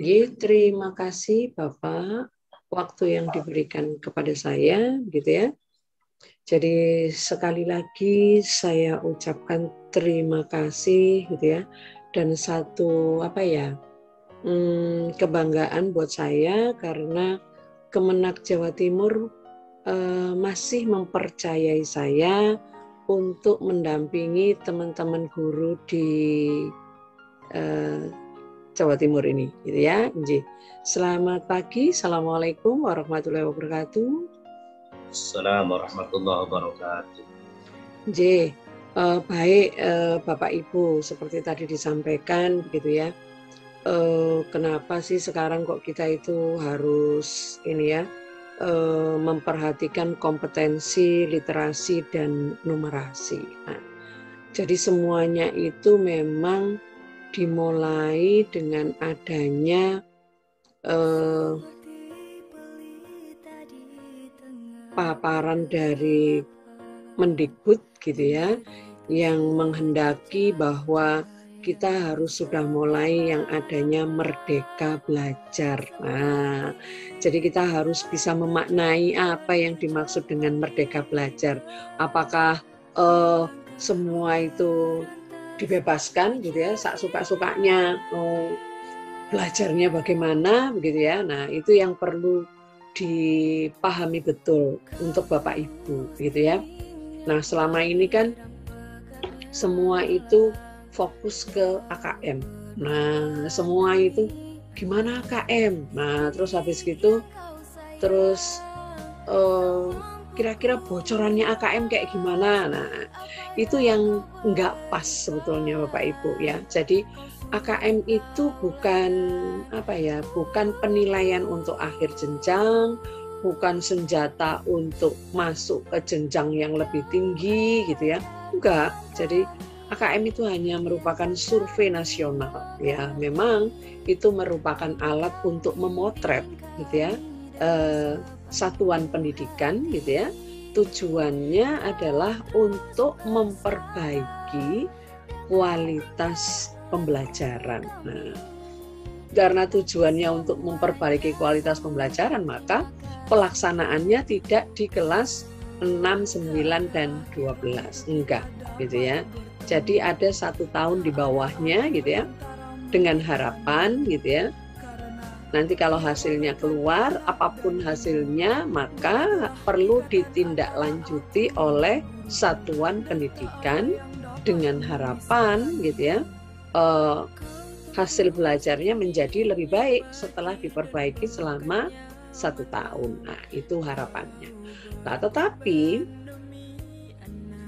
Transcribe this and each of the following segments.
Ye, terima kasih Bapak waktu yang diberikan kepada saya gitu ya. Jadi sekali lagi saya ucapkan terima kasih gitu ya dan satu apa ya hmm, kebanggaan buat saya karena Kemenak Jawa Timur eh, masih mempercayai saya untuk mendampingi teman-teman guru di eh, Jawa Timur ini, gitu ya. Nji. Selamat pagi, assalamualaikum warahmatullahi wabarakatuh. Assalamualaikum warahmatullahi wabarakatuh. J. uh, eh, baik uh, Bapak Ibu, seperti tadi disampaikan, gitu ya. Uh, kenapa sih sekarang kok kita itu harus ini ya? uh, memperhatikan kompetensi literasi dan numerasi. Nah, jadi semuanya itu memang dimulai dengan adanya eh, paparan dari Mendikbud gitu ya yang menghendaki bahwa kita harus sudah mulai yang adanya merdeka belajar. Nah, jadi kita harus bisa memaknai apa yang dimaksud dengan merdeka belajar. Apakah uh, semua itu dibebaskan gitu ya sak suka sukanya mau belajarnya bagaimana begitu ya nah itu yang perlu dipahami betul untuk bapak ibu gitu ya nah selama ini kan semua itu fokus ke AKM nah semua itu gimana AKM nah terus habis gitu terus uh, kira-kira bocorannya AKM kayak gimana? Nah, itu yang nggak pas sebetulnya Bapak Ibu ya. Jadi AKM itu bukan apa ya, bukan penilaian untuk akhir jenjang, bukan senjata untuk masuk ke jenjang yang lebih tinggi gitu ya. Enggak. Jadi AKM itu hanya merupakan survei nasional ya. Memang itu merupakan alat untuk memotret gitu ya. Eh, satuan pendidikan gitu ya tujuannya adalah untuk memperbaiki kualitas pembelajaran. Nah, karena tujuannya untuk memperbaiki kualitas pembelajaran, maka pelaksanaannya tidak di kelas 6, 9, dan 12. Enggak, gitu ya. Jadi ada satu tahun di bawahnya, gitu ya, dengan harapan, gitu ya, Nanti kalau hasilnya keluar, apapun hasilnya, maka perlu ditindaklanjuti oleh satuan pendidikan dengan harapan, gitu ya, eh, hasil belajarnya menjadi lebih baik setelah diperbaiki selama satu tahun. Nah, itu harapannya. Nah, tetapi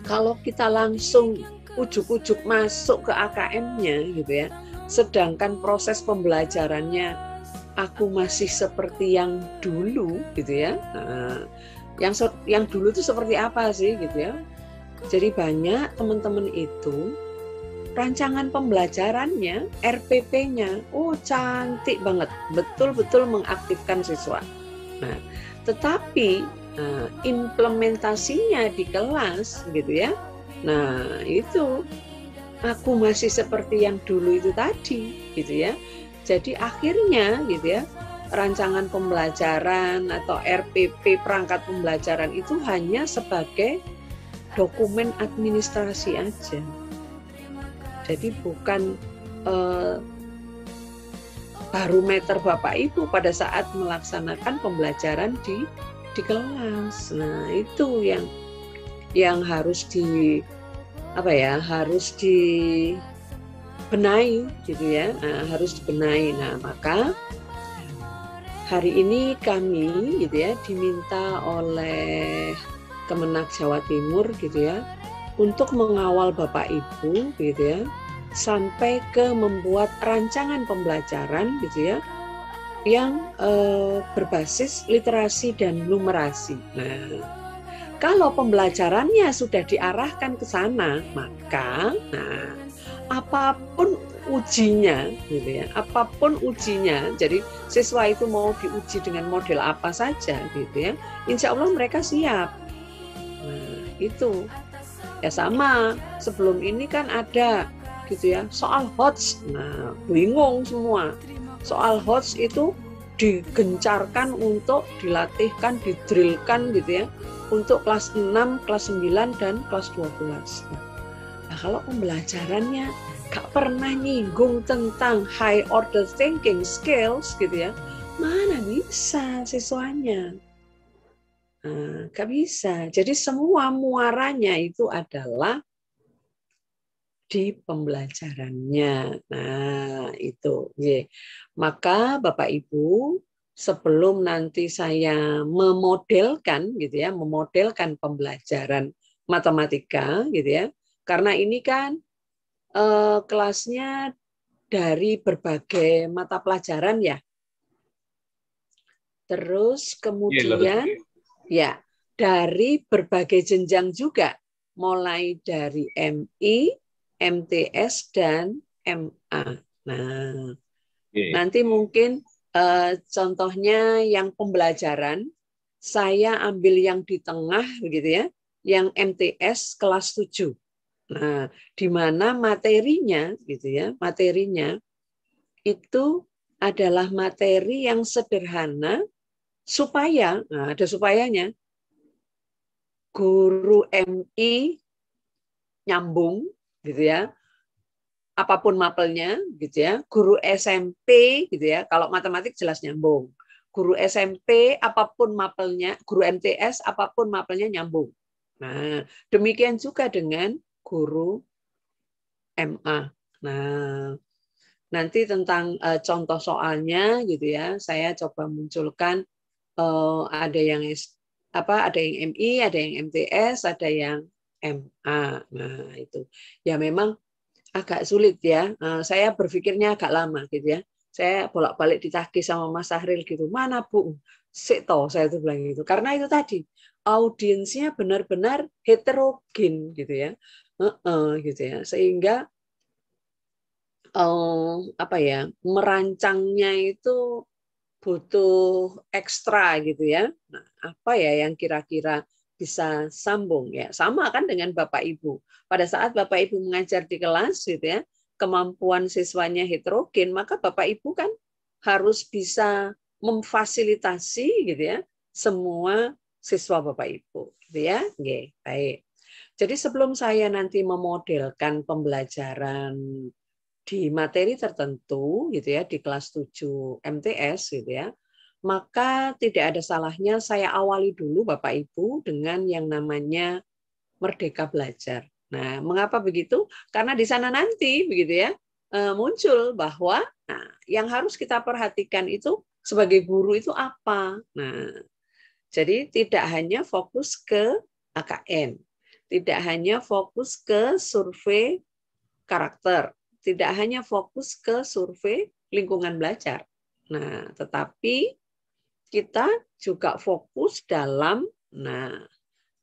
kalau kita langsung ujuk-ujuk masuk ke AKM-nya, gitu ya, sedangkan proses pembelajarannya aku masih seperti yang dulu gitu ya yang yang dulu itu seperti apa sih gitu ya jadi banyak teman-teman itu rancangan pembelajarannya, RPP-nya, oh cantik banget, betul-betul mengaktifkan siswa. Nah, tetapi eh, implementasinya di kelas gitu ya, nah itu aku masih seperti yang dulu itu tadi gitu ya. Jadi akhirnya gitu ya, rancangan pembelajaran atau RPP perangkat pembelajaran itu hanya sebagai dokumen administrasi aja. Jadi bukan eh, meter Bapak Ibu pada saat melaksanakan pembelajaran di di kelas. Nah, itu yang yang harus di apa ya, harus di benahi gitu ya nah, harus dibenahi nah maka hari ini kami gitu ya diminta oleh Kemenak Jawa Timur gitu ya untuk mengawal Bapak Ibu gitu ya sampai ke membuat rancangan pembelajaran gitu ya yang eh, berbasis literasi dan numerasi. Nah, kalau pembelajarannya sudah diarahkan ke sana, maka nah apapun ujinya gitu ya apapun ujinya jadi siswa itu mau diuji dengan model apa saja gitu ya insya Allah mereka siap nah, itu ya sama sebelum ini kan ada gitu ya soal hots nah bingung semua soal hots itu digencarkan untuk dilatihkan didrillkan, gitu ya untuk kelas 6, kelas 9 dan kelas 12. Nah, Nah, kalau pembelajarannya gak pernah nyinggung tentang high order thinking skills gitu ya, mana bisa siswanya? Nah, gak bisa. Jadi semua muaranya itu adalah di pembelajarannya. Nah, itu. Yeah. Maka Bapak Ibu, sebelum nanti saya memodelkan gitu ya, memodelkan pembelajaran matematika gitu ya. Karena ini kan uh, kelasnya dari berbagai mata pelajaran ya. Terus iya, kemudian ya dari berbagai jenjang juga, mulai dari MI, MTS dan MA. Nah, yeah. Iya. nanti mungkin uh, contohnya yang pembelajaran saya ambil yang di tengah begitu ya, yang MTS kelas 7. Nah, di mana materinya gitu ya, materinya itu adalah materi yang sederhana supaya nah ada supayanya guru MI nyambung gitu ya apapun mapelnya gitu ya guru SMP gitu ya kalau matematik jelas nyambung guru SMP apapun mapelnya guru MTS apapun mapelnya nyambung nah demikian juga dengan guru MA. Nah, nanti tentang uh, contoh soalnya gitu ya, saya coba munculkan uh, ada yang apa ada yang MI, ada yang MTS, ada yang MA. Nah, itu. Ya memang agak sulit ya. Uh, saya berpikirnya agak lama gitu ya. Saya bolak-balik ditagi sama Mas Sahril gitu. Mana Bu? Sekto saya tuh bilang gitu. Karena itu tadi audiensnya benar-benar heterogen gitu ya uh -uh, gitu ya sehingga uh, apa ya merancangnya itu butuh ekstra gitu ya nah, apa ya yang kira-kira bisa sambung ya sama kan dengan bapak ibu pada saat bapak ibu mengajar di kelas gitu ya kemampuan siswanya heterogen maka bapak ibu kan harus bisa memfasilitasi gitu ya semua siswa bapak ibu gitu ya Oke, baik jadi sebelum saya nanti memodelkan pembelajaran di materi tertentu gitu ya di kelas 7 MTS gitu ya, maka tidak ada salahnya saya awali dulu Bapak Ibu dengan yang namanya merdeka belajar. Nah, mengapa begitu? Karena di sana nanti begitu ya e, muncul bahwa nah, yang harus kita perhatikan itu sebagai guru itu apa. Nah, jadi tidak hanya fokus ke AKN, tidak hanya fokus ke survei karakter, tidak hanya fokus ke survei lingkungan belajar. Nah, tetapi kita juga fokus dalam nah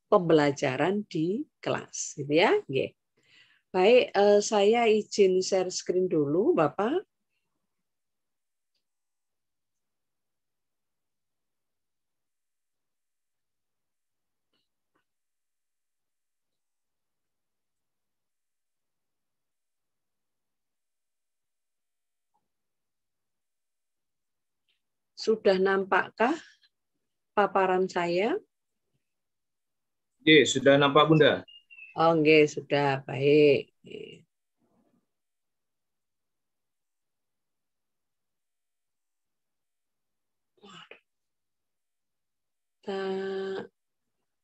pembelajaran di kelas, gitu ya. Yeah. Baik, eh, saya izin share screen dulu, Bapak. Sudah nampakkah paparan saya? Oke, sudah nampak Bunda. Oh, oke, sudah. Baik. Kita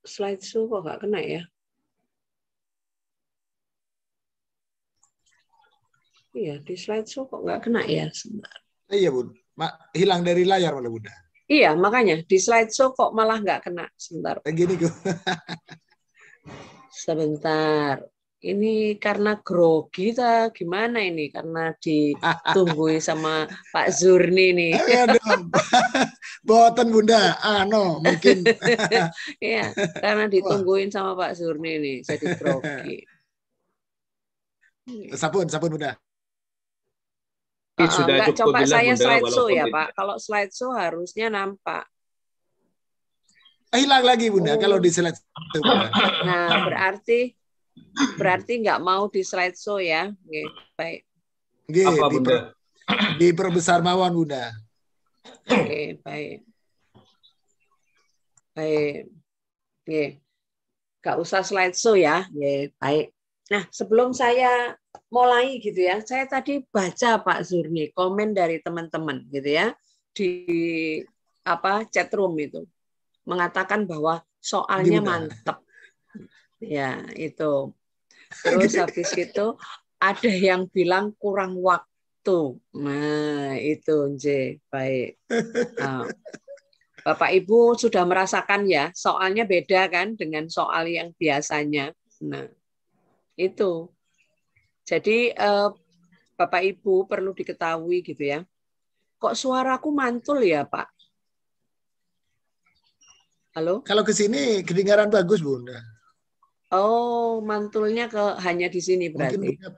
slide show kok nggak kena ya? Iya, di slide show kok nggak kena ya? Sebentar. Iya, Bu hilang dari layar oleh Bunda. Iya, makanya di slide show kok malah nggak kena. Sebentar. begini gue. Sebentar. Ini karena grogi kita gimana ini? Karena ditungguin sama Pak Zurni nih. Boten Bunda, ah no, mungkin. Iya, karena ditungguin sama Pak Zurni nih, jadi grogi. Sabun, sabun Bunda. Uh, sudah enggak, coba saya slide show ya Pak. Kalau slide show harusnya nampak. Ah, hilang lagi Bunda oh. kalau di slide show Nah berarti berarti nggak mau di slide show ya. Oke, baik. Oke, Apa, diper, Diperbesar mawon Bunda. Oke, baik. Baik. Oke. Gak usah slide show ya. Oke, baik. Nah, sebelum saya mulai gitu ya, saya tadi baca Pak Zurni komen dari teman-teman gitu ya di apa chat room itu mengatakan bahwa soalnya Gimana? mantep. Ya, itu. Terus habis itu ada yang bilang kurang waktu. Nah, itu J. Baik. Oh. Bapak Ibu sudah merasakan ya, soalnya beda kan dengan soal yang biasanya. Nah, itu. Jadi eh, Bapak Ibu perlu diketahui gitu ya. Kok suaraku mantul ya, Pak? Halo? Kalau ke sini kedengaran bagus, Bunda. Oh, mantulnya ke hanya di sini berarti. Mungkin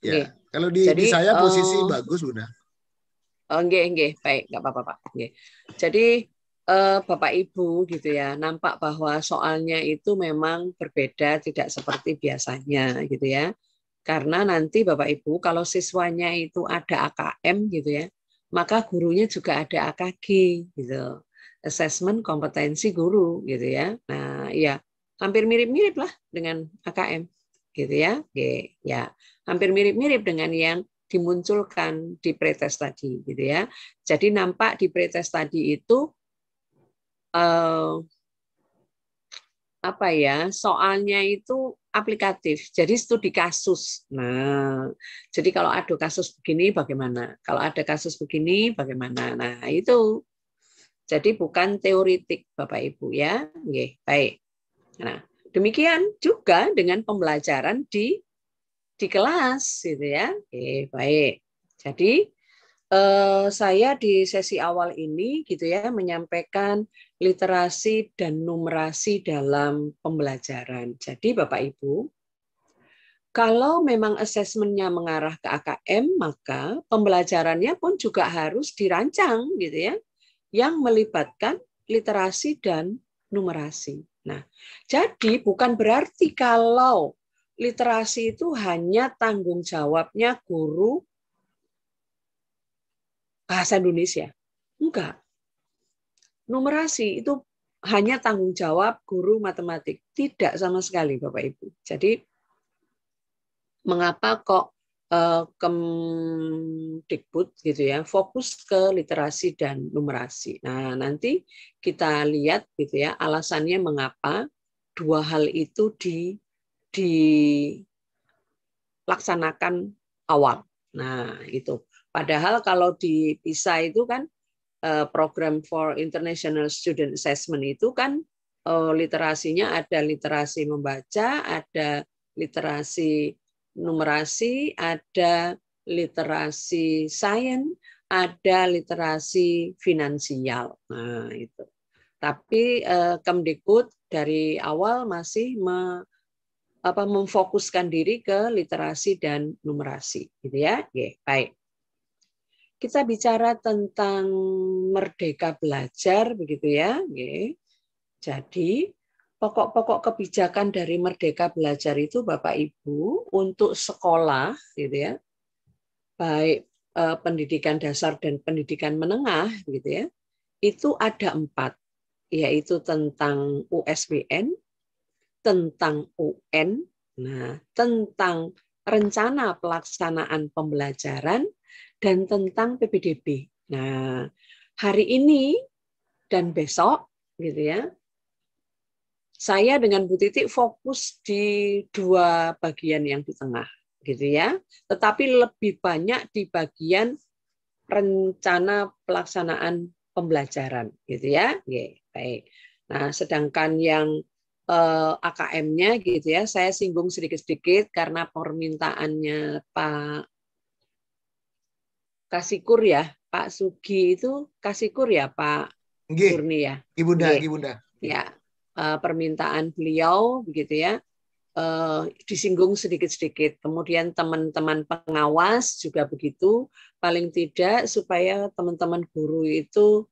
Ya. Okay. Kalau di, Jadi, di saya posisi uh, bagus, Bunda. Oh, oke Baik, enggak apa-apa, Pak. Enggak. Jadi uh, Bapak Ibu gitu ya, nampak bahwa soalnya itu memang berbeda, tidak seperti biasanya gitu ya. Karena nanti Bapak Ibu kalau siswanya itu ada AKM gitu ya, maka gurunya juga ada AKG gitu. Assessment kompetensi guru gitu ya. Nah, ya hampir mirip-mirip lah dengan AKM gitu ya. Oke, ya. Hampir mirip-mirip dengan yang dimunculkan di pretest tadi gitu ya. Jadi nampak di pretest tadi itu uh, apa ya soalnya itu aplikatif jadi studi kasus nah jadi kalau ada kasus begini bagaimana kalau ada kasus begini bagaimana nah itu jadi bukan teoritik bapak ibu ya Oke, baik nah demikian juga dengan pembelajaran di di kelas gitu ya Oke, baik jadi eh, saya di sesi awal ini gitu ya menyampaikan literasi dan numerasi dalam pembelajaran. Jadi Bapak Ibu, kalau memang asesmennya mengarah ke AKM, maka pembelajarannya pun juga harus dirancang gitu ya, yang melibatkan literasi dan numerasi. Nah, jadi bukan berarti kalau literasi itu hanya tanggung jawabnya guru bahasa Indonesia. Enggak numerasi itu hanya tanggung jawab guru matematik. Tidak sama sekali, Bapak Ibu. Jadi, mengapa kok uh, Kemdikbud gitu ya fokus ke literasi dan numerasi. Nah nanti kita lihat gitu ya alasannya mengapa dua hal itu di dilaksanakan awal. Nah itu. Padahal kalau dipisah itu kan Eh, program for international student assessment itu kan eh, literasinya ada literasi membaca, ada literasi numerasi, ada literasi sains, ada literasi finansial. Nah, itu. Tapi uh, Kemdikbud dari awal masih me, apa, memfokuskan diri ke literasi dan numerasi, gitu ya. Oke, baik kita bicara tentang merdeka belajar begitu ya. Jadi pokok-pokok kebijakan dari Merdeka Belajar itu Bapak Ibu untuk sekolah gitu ya. Baik eh, pendidikan dasar dan pendidikan menengah gitu ya. Itu ada empat yaitu tentang USBN, tentang UN, nah tentang rencana pelaksanaan pembelajaran dan tentang PPDB. Nah, hari ini dan besok gitu ya. Saya dengan Bu Titik fokus di dua bagian yang di tengah gitu ya. Tetapi lebih banyak di bagian rencana pelaksanaan pembelajaran gitu ya. Oke, baik. Nah, sedangkan yang eh, AKM-nya gitu ya, saya singgung sedikit-sedikit karena permintaannya Pak kasih kur ya, Pak Sugi itu kasih kur ya, Pak Kurni ya. Ibunda, Nggih. Ibunda. Ya, uh, permintaan beliau begitu ya. Uh, disinggung sedikit-sedikit. Kemudian teman-teman pengawas juga begitu, paling tidak supaya teman-teman guru itu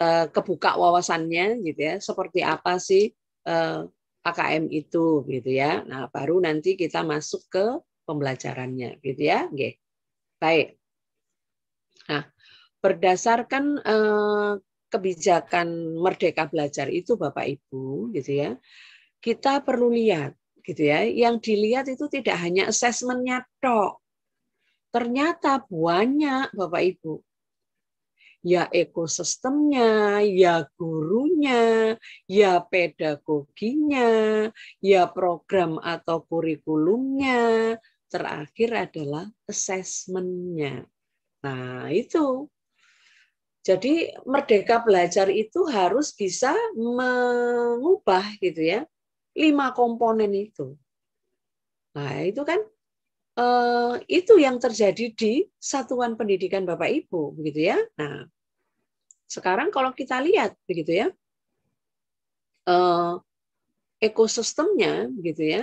uh, kebuka wawasannya gitu ya. Seperti apa sih uh, AKM itu gitu ya. Nah, baru nanti kita masuk ke pembelajarannya gitu ya. Oke. Baik. Nah, berdasarkan eh, kebijakan Merdeka Belajar itu Bapak Ibu gitu ya. Kita perlu lihat gitu ya. Yang dilihat itu tidak hanya asesmennya tok. Ternyata banyak Bapak Ibu. Ya ekosistemnya, ya gurunya, ya pedagoginya, ya program atau kurikulumnya, terakhir adalah asesmennya. Nah, itu. Jadi merdeka belajar itu harus bisa mengubah gitu ya lima komponen itu. Nah itu kan eh, itu yang terjadi di satuan pendidikan Bapak Ibu begitu ya. Nah sekarang kalau kita lihat begitu ya eh, ekosistemnya gitu ya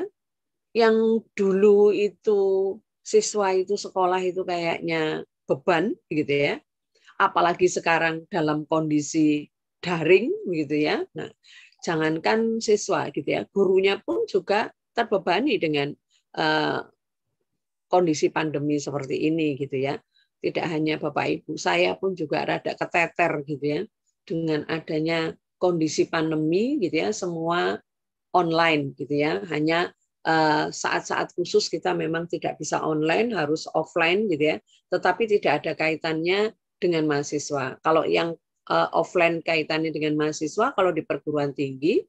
yang dulu itu siswa itu sekolah itu kayaknya beban gitu ya apalagi sekarang dalam kondisi daring gitu ya nah jangankan siswa gitu ya gurunya pun juga terbebani dengan uh, kondisi pandemi seperti ini gitu ya tidak hanya bapak ibu saya pun juga rada keteter gitu ya dengan adanya kondisi pandemi gitu ya semua online gitu ya hanya Eh, saat-saat khusus kita memang tidak bisa online, harus offline gitu ya. Tetapi tidak ada kaitannya dengan mahasiswa. Kalau yang eh, offline kaitannya dengan mahasiswa, kalau di perguruan tinggi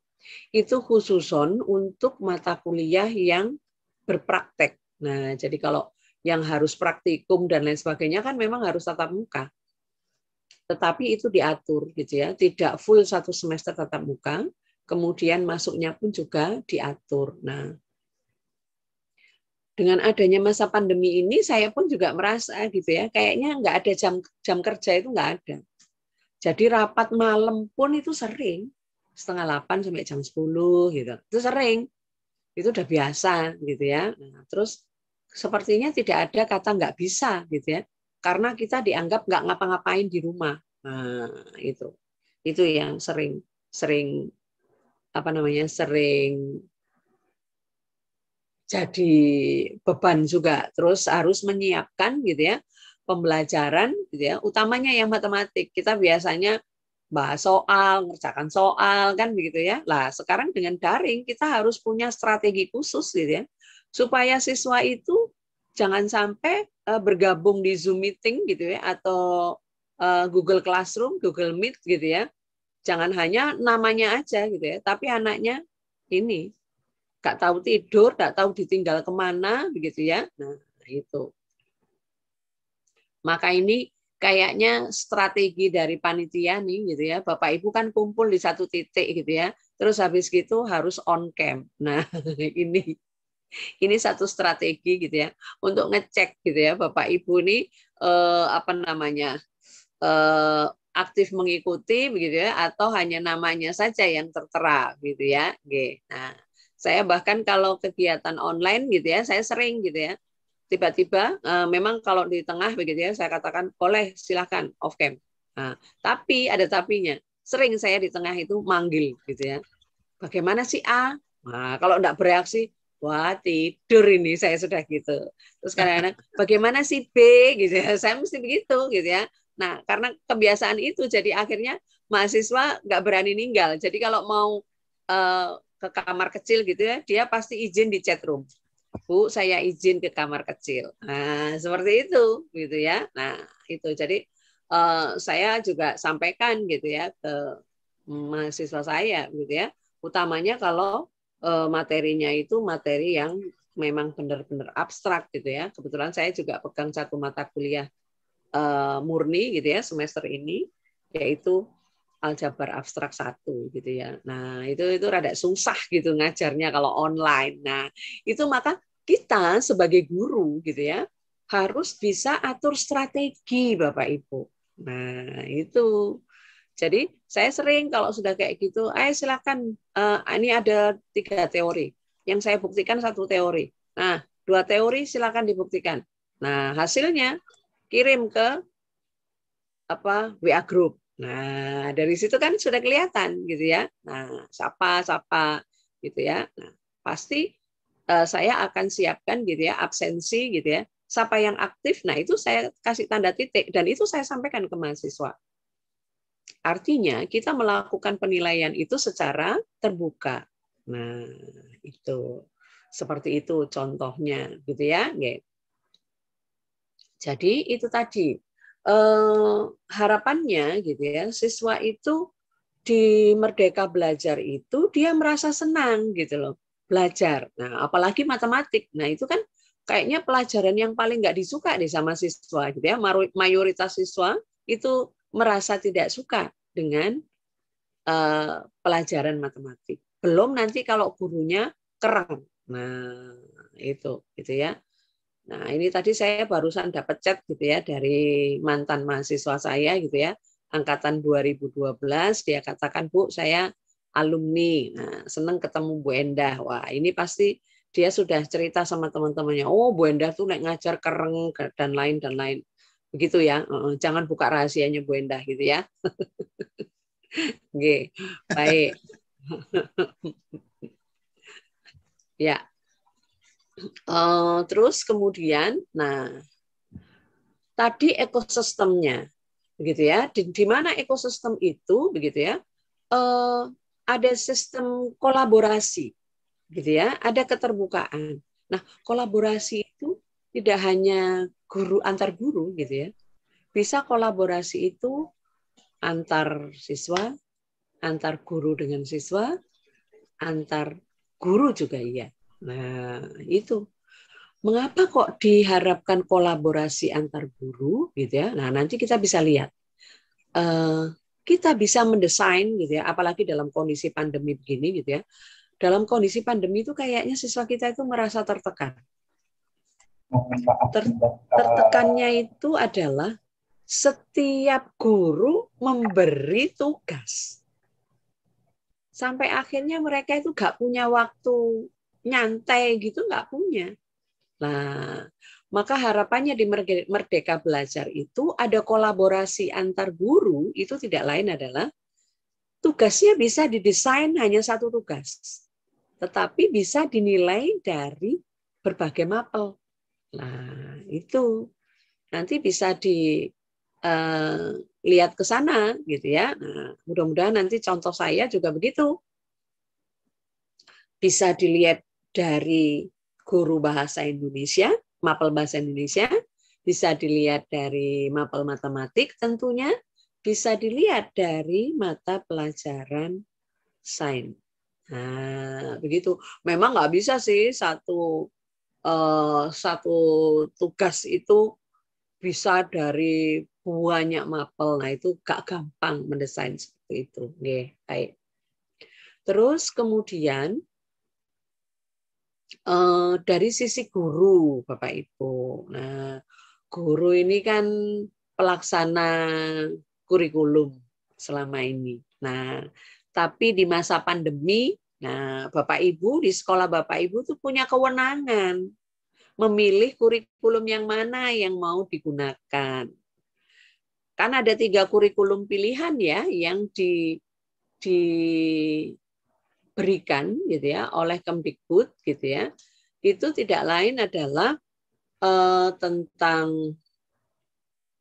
itu khususon untuk mata kuliah yang berpraktek. Nah, jadi kalau yang harus praktikum dan lain sebagainya kan memang harus tatap muka. Tetapi itu diatur gitu ya, tidak full satu semester tatap muka, kemudian masuknya pun juga diatur. Nah, dengan adanya masa pandemi ini saya pun juga merasa gitu ya kayaknya nggak ada jam jam kerja itu nggak ada jadi rapat malam pun itu sering setengah delapan sampai jam sepuluh gitu itu sering itu udah biasa gitu ya nah, terus sepertinya tidak ada kata nggak bisa gitu ya karena kita dianggap nggak ngapa-ngapain di rumah nah, itu itu yang sering sering apa namanya sering jadi beban juga. Terus harus menyiapkan gitu ya pembelajaran gitu ya, utamanya yang matematik. Kita biasanya bahas soal, ngerjakan soal kan begitu ya. Lah, sekarang dengan daring kita harus punya strategi khusus gitu ya. Supaya siswa itu jangan sampai eh, bergabung di Zoom meeting gitu ya atau eh, Google Classroom, Google Meet gitu ya. Jangan hanya namanya aja gitu ya, tapi anaknya ini nggak tahu tidur, nggak tahu ditinggal kemana, begitu ya. Nah, itu. Maka ini kayaknya strategi dari panitia nih, gitu ya. Bapak Ibu kan kumpul di satu titik, gitu ya. Terus habis gitu harus on cam. Nah, ini ini satu strategi gitu ya untuk ngecek gitu ya Bapak Ibu nih eh, apa namanya eh, aktif mengikuti begitu ya atau hanya namanya saja yang tertera gitu ya. Oke. Nah, saya bahkan kalau kegiatan online gitu ya, saya sering gitu ya. Tiba-tiba uh, memang kalau di tengah begitu ya, saya katakan boleh silakan off cam. Nah, tapi ada tapinya. Sering saya di tengah itu manggil gitu ya. Bagaimana si A? Nah, kalau tidak bereaksi, wah tidur ini saya sudah gitu. Terus kadang-kadang bagaimana si B gitu ya, saya mesti begitu gitu ya. Nah karena kebiasaan itu jadi akhirnya mahasiswa nggak berani ninggal. Jadi kalau mau uh, ke kamar kecil gitu ya, dia pasti izin di chat room. Bu, saya izin ke kamar kecil. Nah, seperti itu gitu ya. Nah, itu. Jadi uh, saya juga sampaikan gitu ya ke mahasiswa saya gitu ya. Utamanya kalau uh, materinya itu materi yang memang benar-benar abstrak gitu ya. Kebetulan saya juga pegang satu mata kuliah uh, murni gitu ya semester ini yaitu aljabar abstrak satu gitu ya. Nah itu itu rada susah gitu ngajarnya kalau online. Nah itu maka kita sebagai guru gitu ya harus bisa atur strategi bapak ibu. Nah itu jadi saya sering kalau sudah kayak gitu, ayo silakan uh, ini ada tiga teori yang saya buktikan satu teori. Nah dua teori silakan dibuktikan. Nah hasilnya kirim ke apa WA group Nah, dari situ kan sudah kelihatan gitu ya. Nah, siapa siapa gitu ya. Nah, pasti uh, saya akan siapkan gitu ya absensi gitu ya. siapa yang aktif, nah itu saya kasih tanda titik dan itu saya sampaikan ke mahasiswa. Artinya kita melakukan penilaian itu secara terbuka. Nah, itu seperti itu contohnya gitu ya. Jadi itu tadi eh, harapannya gitu ya siswa itu di Merdeka Belajar itu dia merasa senang gitu loh belajar. Nah, apalagi matematik. Nah, itu kan kayaknya pelajaran yang paling nggak disuka deh sama siswa gitu ya. Mayoritas siswa itu merasa tidak suka dengan uh, pelajaran matematik. Belum nanti kalau gurunya kerang Nah, itu gitu ya. Nah, ini tadi saya barusan dapat chat gitu ya dari mantan mahasiswa saya gitu ya, angkatan 2012, dia katakan, "Bu, saya alumni." Nah, senang ketemu Bu Endah. Wah, ini pasti dia sudah cerita sama teman-temannya, "Oh, Bu Endah tuh naik ngajar kereng dan lain dan lain." Begitu ya. Jangan buka rahasianya Bu Endah gitu ya. Oke, baik. ya, uh, terus kemudian, nah tadi ekosistemnya, begitu ya, di, di mana ekosistem itu, begitu ya, uh, ada sistem kolaborasi, gitu ya, ada keterbukaan. Nah, kolaborasi itu tidak hanya guru antar guru, gitu ya, bisa kolaborasi itu antar siswa, antar guru dengan siswa, antar guru juga iya. Nah, itu. Mengapa kok diharapkan kolaborasi antar guru gitu ya? Nah, nanti kita bisa lihat. Uh, kita bisa mendesain gitu ya, apalagi dalam kondisi pandemi begini gitu ya. Dalam kondisi pandemi itu kayaknya siswa kita itu merasa tertekan. Ter, tertekannya itu adalah setiap guru memberi tugas sampai akhirnya mereka itu gak punya waktu nyantai gitu nggak punya. Nah, maka harapannya di Merdeka Belajar itu ada kolaborasi antar guru itu tidak lain adalah tugasnya bisa didesain hanya satu tugas, tetapi bisa dinilai dari berbagai mapel. Nah, itu nanti bisa di uh, lihat ke sana gitu ya. Nah, mudah-mudahan nanti contoh saya juga begitu. Bisa dilihat dari guru bahasa Indonesia, mapel bahasa Indonesia, bisa dilihat dari mapel matematik tentunya, bisa dilihat dari mata pelajaran sains. Nah, begitu. Memang nggak bisa sih satu uh, satu tugas itu bisa dari banyak mapel. Nah, itu gak gampang mendesain seperti itu. Nih, baik. Terus kemudian Eh, dari sisi guru, Bapak Ibu. Nah, guru ini kan pelaksana kurikulum selama ini. Nah, tapi di masa pandemi, nah Bapak Ibu di sekolah Bapak Ibu tuh punya kewenangan memilih kurikulum yang mana yang mau digunakan. Kan ada tiga kurikulum pilihan ya yang di di diberikan gitu ya oleh Kemdikbud gitu ya itu tidak lain adalah uh, tentang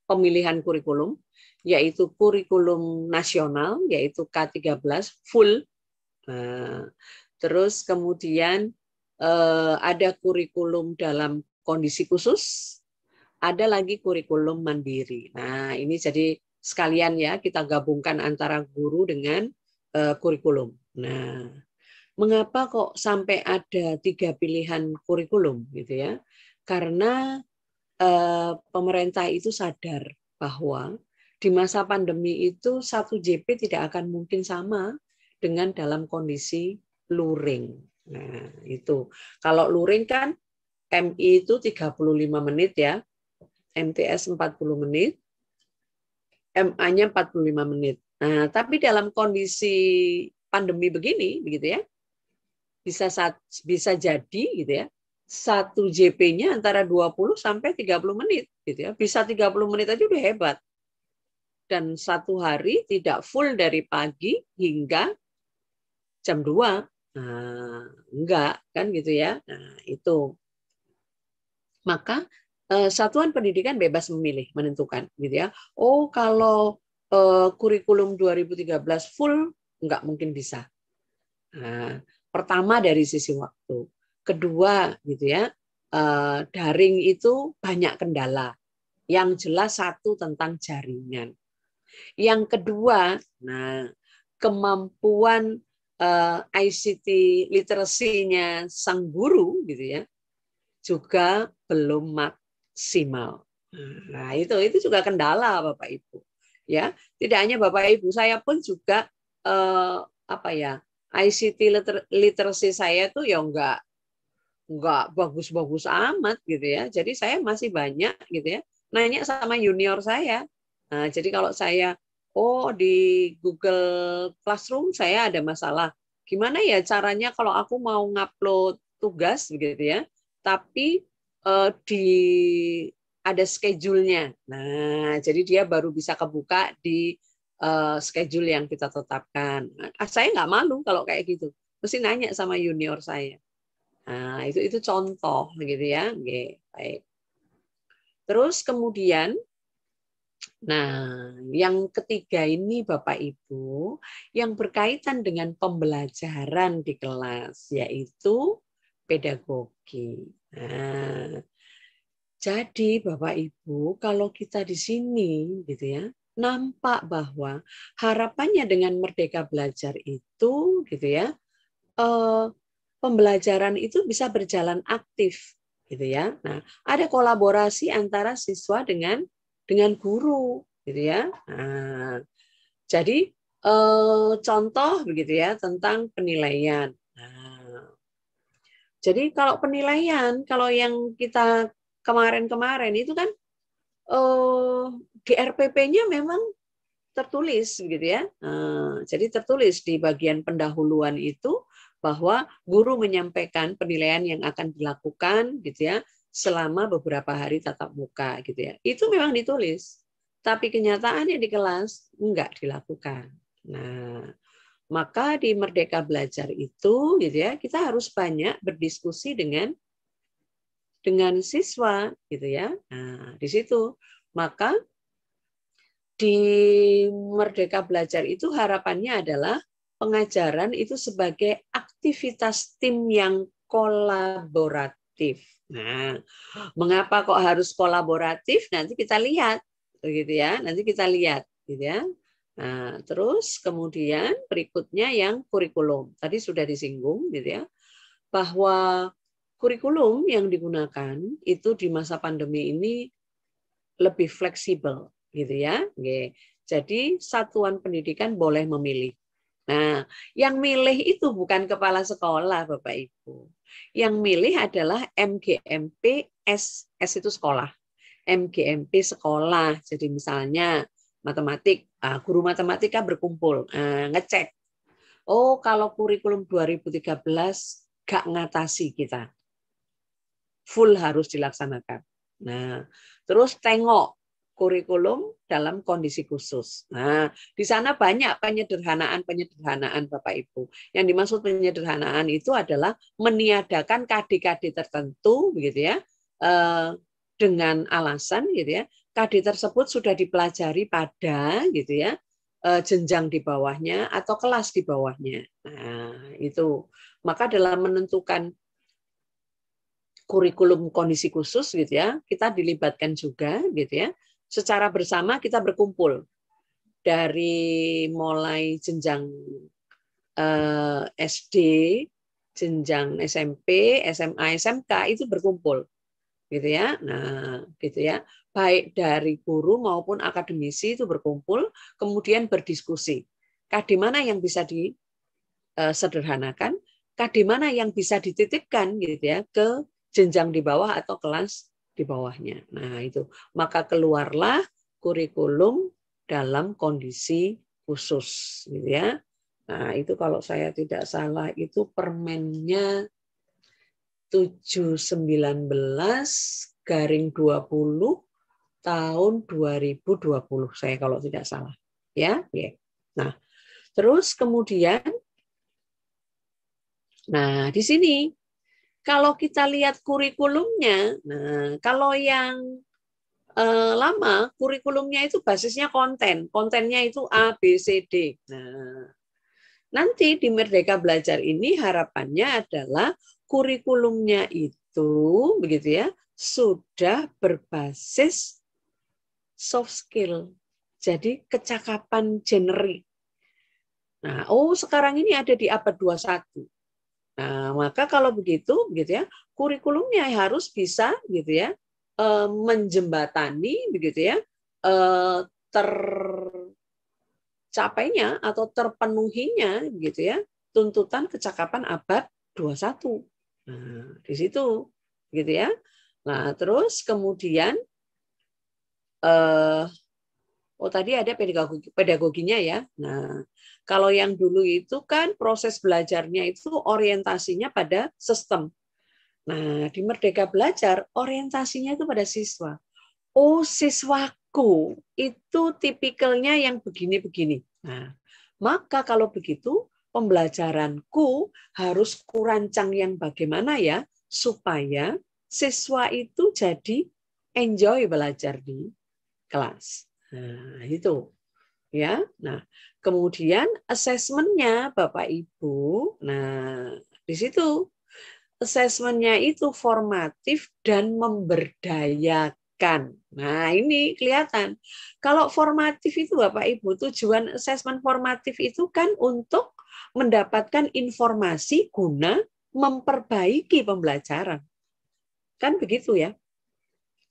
pemilihan kurikulum yaitu kurikulum nasional yaitu K13 full uh, terus kemudian uh, ada kurikulum dalam kondisi khusus ada lagi kurikulum mandiri nah ini jadi sekalian ya kita gabungkan antara guru dengan uh, kurikulum. Nah, mengapa kok sampai ada tiga pilihan kurikulum gitu ya? Karena eh, pemerintah itu sadar bahwa di masa pandemi itu satu JP tidak akan mungkin sama dengan dalam kondisi luring. Nah, itu. Kalau luring kan MI itu 35 menit ya. MTS 40 menit. MA-nya 45 menit. Nah, tapi dalam kondisi pandemi begini begitu ya bisa bisa jadi gitu ya satu JP-nya antara 20 sampai 30 menit gitu ya. Bisa 30 menit aja udah hebat. Dan satu hari tidak full dari pagi hingga jam 2. Nah, enggak kan gitu ya. Nah, itu. Maka eh, satuan pendidikan bebas memilih, menentukan gitu ya. Oh, kalau eh, kurikulum 2013 full enggak mungkin bisa. Nah, Pertama dari sisi waktu, kedua gitu ya eh, daring itu banyak kendala. Yang jelas satu tentang jaringan. Yang kedua, nah kemampuan eh, ICT literasinya sang guru gitu ya juga belum maksimal. Nah, itu itu juga kendala Bapak Ibu. Ya, tidak hanya Bapak Ibu, saya pun juga eh, apa ya? ICT liter literasi saya tuh ya enggak enggak bagus-bagus amat gitu ya. Jadi saya masih banyak gitu ya. Nanya sama junior saya. Nah, jadi kalau saya oh di Google Classroom saya ada masalah. Gimana ya caranya kalau aku mau ngupload tugas gitu ya, tapi eh, di ada schedule-nya. Nah, jadi dia baru bisa kebuka di Eh, schedule yang kita tetapkan. Ah, saya nggak malu kalau kayak gitu. Mesti nanya sama junior saya. Nah, itu itu contoh gitu ya. Oke, baik. Terus kemudian Nah, yang ketiga ini Bapak Ibu yang berkaitan dengan pembelajaran di kelas yaitu pedagogi. Nah, jadi Bapak Ibu kalau kita di sini gitu ya, nampak bahwa harapannya dengan merdeka belajar itu gitu ya eh, pembelajaran itu bisa berjalan aktif gitu ya. Nah, ada kolaborasi antara siswa dengan dengan guru gitu ya. Nah, jadi eh, contoh begitu ya tentang penilaian. Nah, jadi kalau penilaian kalau yang kita kemarin-kemarin itu kan uh, eh, GRPP-nya memang tertulis gitu ya. Uh, jadi tertulis di bagian pendahuluan itu bahwa guru menyampaikan penilaian yang akan dilakukan gitu ya selama beberapa hari tatap muka gitu ya. Itu memang ditulis. Tapi kenyataannya di kelas enggak dilakukan. Nah, maka di Merdeka Belajar itu gitu ya, kita harus banyak berdiskusi dengan dengan siswa gitu ya. Nah, di situ maka di Merdeka Belajar itu harapannya adalah pengajaran itu sebagai aktivitas tim yang kolaboratif. Nah, mengapa kok harus kolaboratif? Nanti kita lihat gitu ya. Nanti kita lihat gitu ya. Nah, terus kemudian berikutnya yang kurikulum. Tadi sudah disinggung gitu ya bahwa kurikulum yang digunakan itu di masa pandemi ini lebih fleksibel gitu ya. Jadi satuan pendidikan boleh memilih. Nah, yang milih itu bukan kepala sekolah, Bapak Ibu. Yang milih adalah MGMP S, S itu sekolah. MGMP sekolah. Jadi misalnya matematik, ah, guru matematika berkumpul, ah, ngecek. Oh, kalau kurikulum 2013 gak ngatasi kita full harus dilaksanakan. Nah, terus tengok kurikulum dalam kondisi khusus. Nah, di sana banyak penyederhanaan-penyederhanaan Bapak Ibu. Yang dimaksud penyederhanaan itu adalah meniadakan KD-KD tertentu gitu ya. Eh, dengan alasan gitu ya, KD tersebut sudah dipelajari pada gitu ya, eh, jenjang di bawahnya atau kelas di bawahnya. Nah, itu. Maka dalam menentukan kurikulum kondisi khusus gitu ya, kita dilibatkan juga gitu ya. Secara bersama kita berkumpul dari mulai jenjang eh, SD, jenjang SMP, SMA, SMK itu berkumpul gitu ya. Nah, gitu ya. Baik dari guru maupun akademisi itu berkumpul, kemudian berdiskusi. Kadi mana yang bisa disederhanakan, eh, kadi mana yang bisa dititipkan gitu ya ke jenjang di bawah atau kelas di bawahnya. Nah, itu. Maka keluarlah kurikulum dalam kondisi khusus gitu ya. Nah, itu kalau saya tidak salah itu permennya 719 garing 20 tahun 2020 saya kalau tidak salah ya. ya. Nah, terus kemudian nah di sini kalau kita lihat kurikulumnya, nah kalau yang eh, lama kurikulumnya itu basisnya konten, kontennya itu A, B, C, D. Nah, nanti di Merdeka Belajar ini harapannya adalah kurikulumnya itu, begitu ya, sudah berbasis soft skill. Jadi kecakapan generik. Nah, oh sekarang ini ada di abad 21. Nah, maka kalau begitu, begitu ya, kurikulumnya harus bisa, gitu ya, eh, menjembatani, begitu ya, eh, tercapainya atau terpenuhinya, gitu ya, tuntutan kecakapan abad 21. Nah, di situ, gitu ya. Nah, terus kemudian eh, Oh tadi ada pedagogi, pedagoginya ya. Nah kalau yang dulu itu kan proses belajarnya itu orientasinya pada sistem. Nah di Merdeka Belajar orientasinya itu pada siswa. Oh siswaku itu tipikalnya yang begini-begini. Nah maka kalau begitu pembelajaranku harus kurancang yang bagaimana ya supaya siswa itu jadi enjoy belajar di kelas. Nah, itu ya. Nah, kemudian asesmennya Bapak Ibu. Nah, di situ asesmennya itu formatif dan memberdayakan. Nah, ini kelihatan. Kalau formatif itu Bapak Ibu, tujuan asesmen formatif itu kan untuk mendapatkan informasi guna memperbaiki pembelajaran. Kan begitu ya.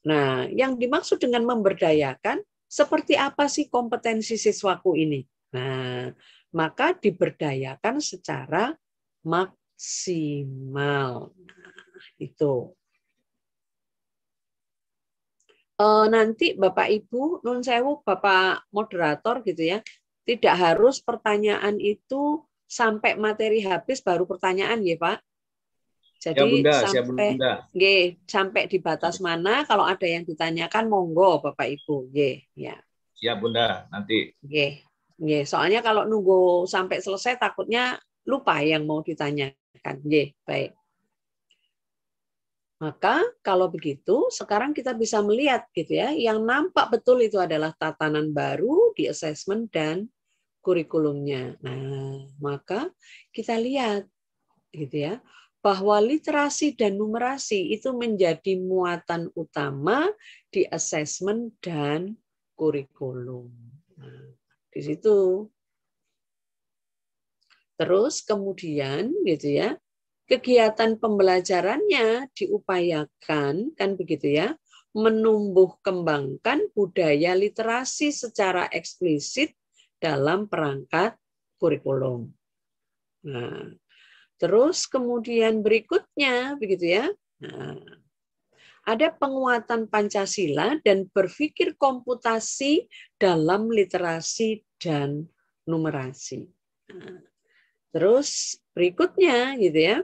Nah, yang dimaksud dengan memberdayakan seperti apa sih kompetensi siswaku ini? Nah, maka diberdayakan secara maksimal. Nah, itu. E, nanti Bapak Ibu, nun sewu Bapak moderator gitu ya, tidak harus pertanyaan itu sampai materi habis baru pertanyaan ya Pak. Ya, Jadi siap bunda, sampai bunda. Ye, sampai di batas mana kalau ada yang ditanyakan monggo Bapak Ibu. Ye, ya. Siap Bunda, nanti. Ye. Ye, soalnya kalau nunggu sampai selesai takutnya lupa yang mau ditanyakan. Ye, baik. Maka kalau begitu sekarang kita bisa melihat gitu ya, yang nampak betul itu adalah tatanan baru di assessment dan kurikulumnya. Nah, maka kita lihat gitu ya bahwa literasi dan numerasi itu menjadi muatan utama di asesmen dan kurikulum. Nah, di situ. Terus kemudian gitu ya, kegiatan pembelajarannya diupayakan kan begitu ya, menumbuh kembangkan budaya literasi secara eksplisit dalam perangkat kurikulum. Nah, Terus kemudian berikutnya begitu ya. Nah, ada penguatan Pancasila dan berpikir komputasi dalam literasi dan numerasi. Nah, terus berikutnya gitu ya.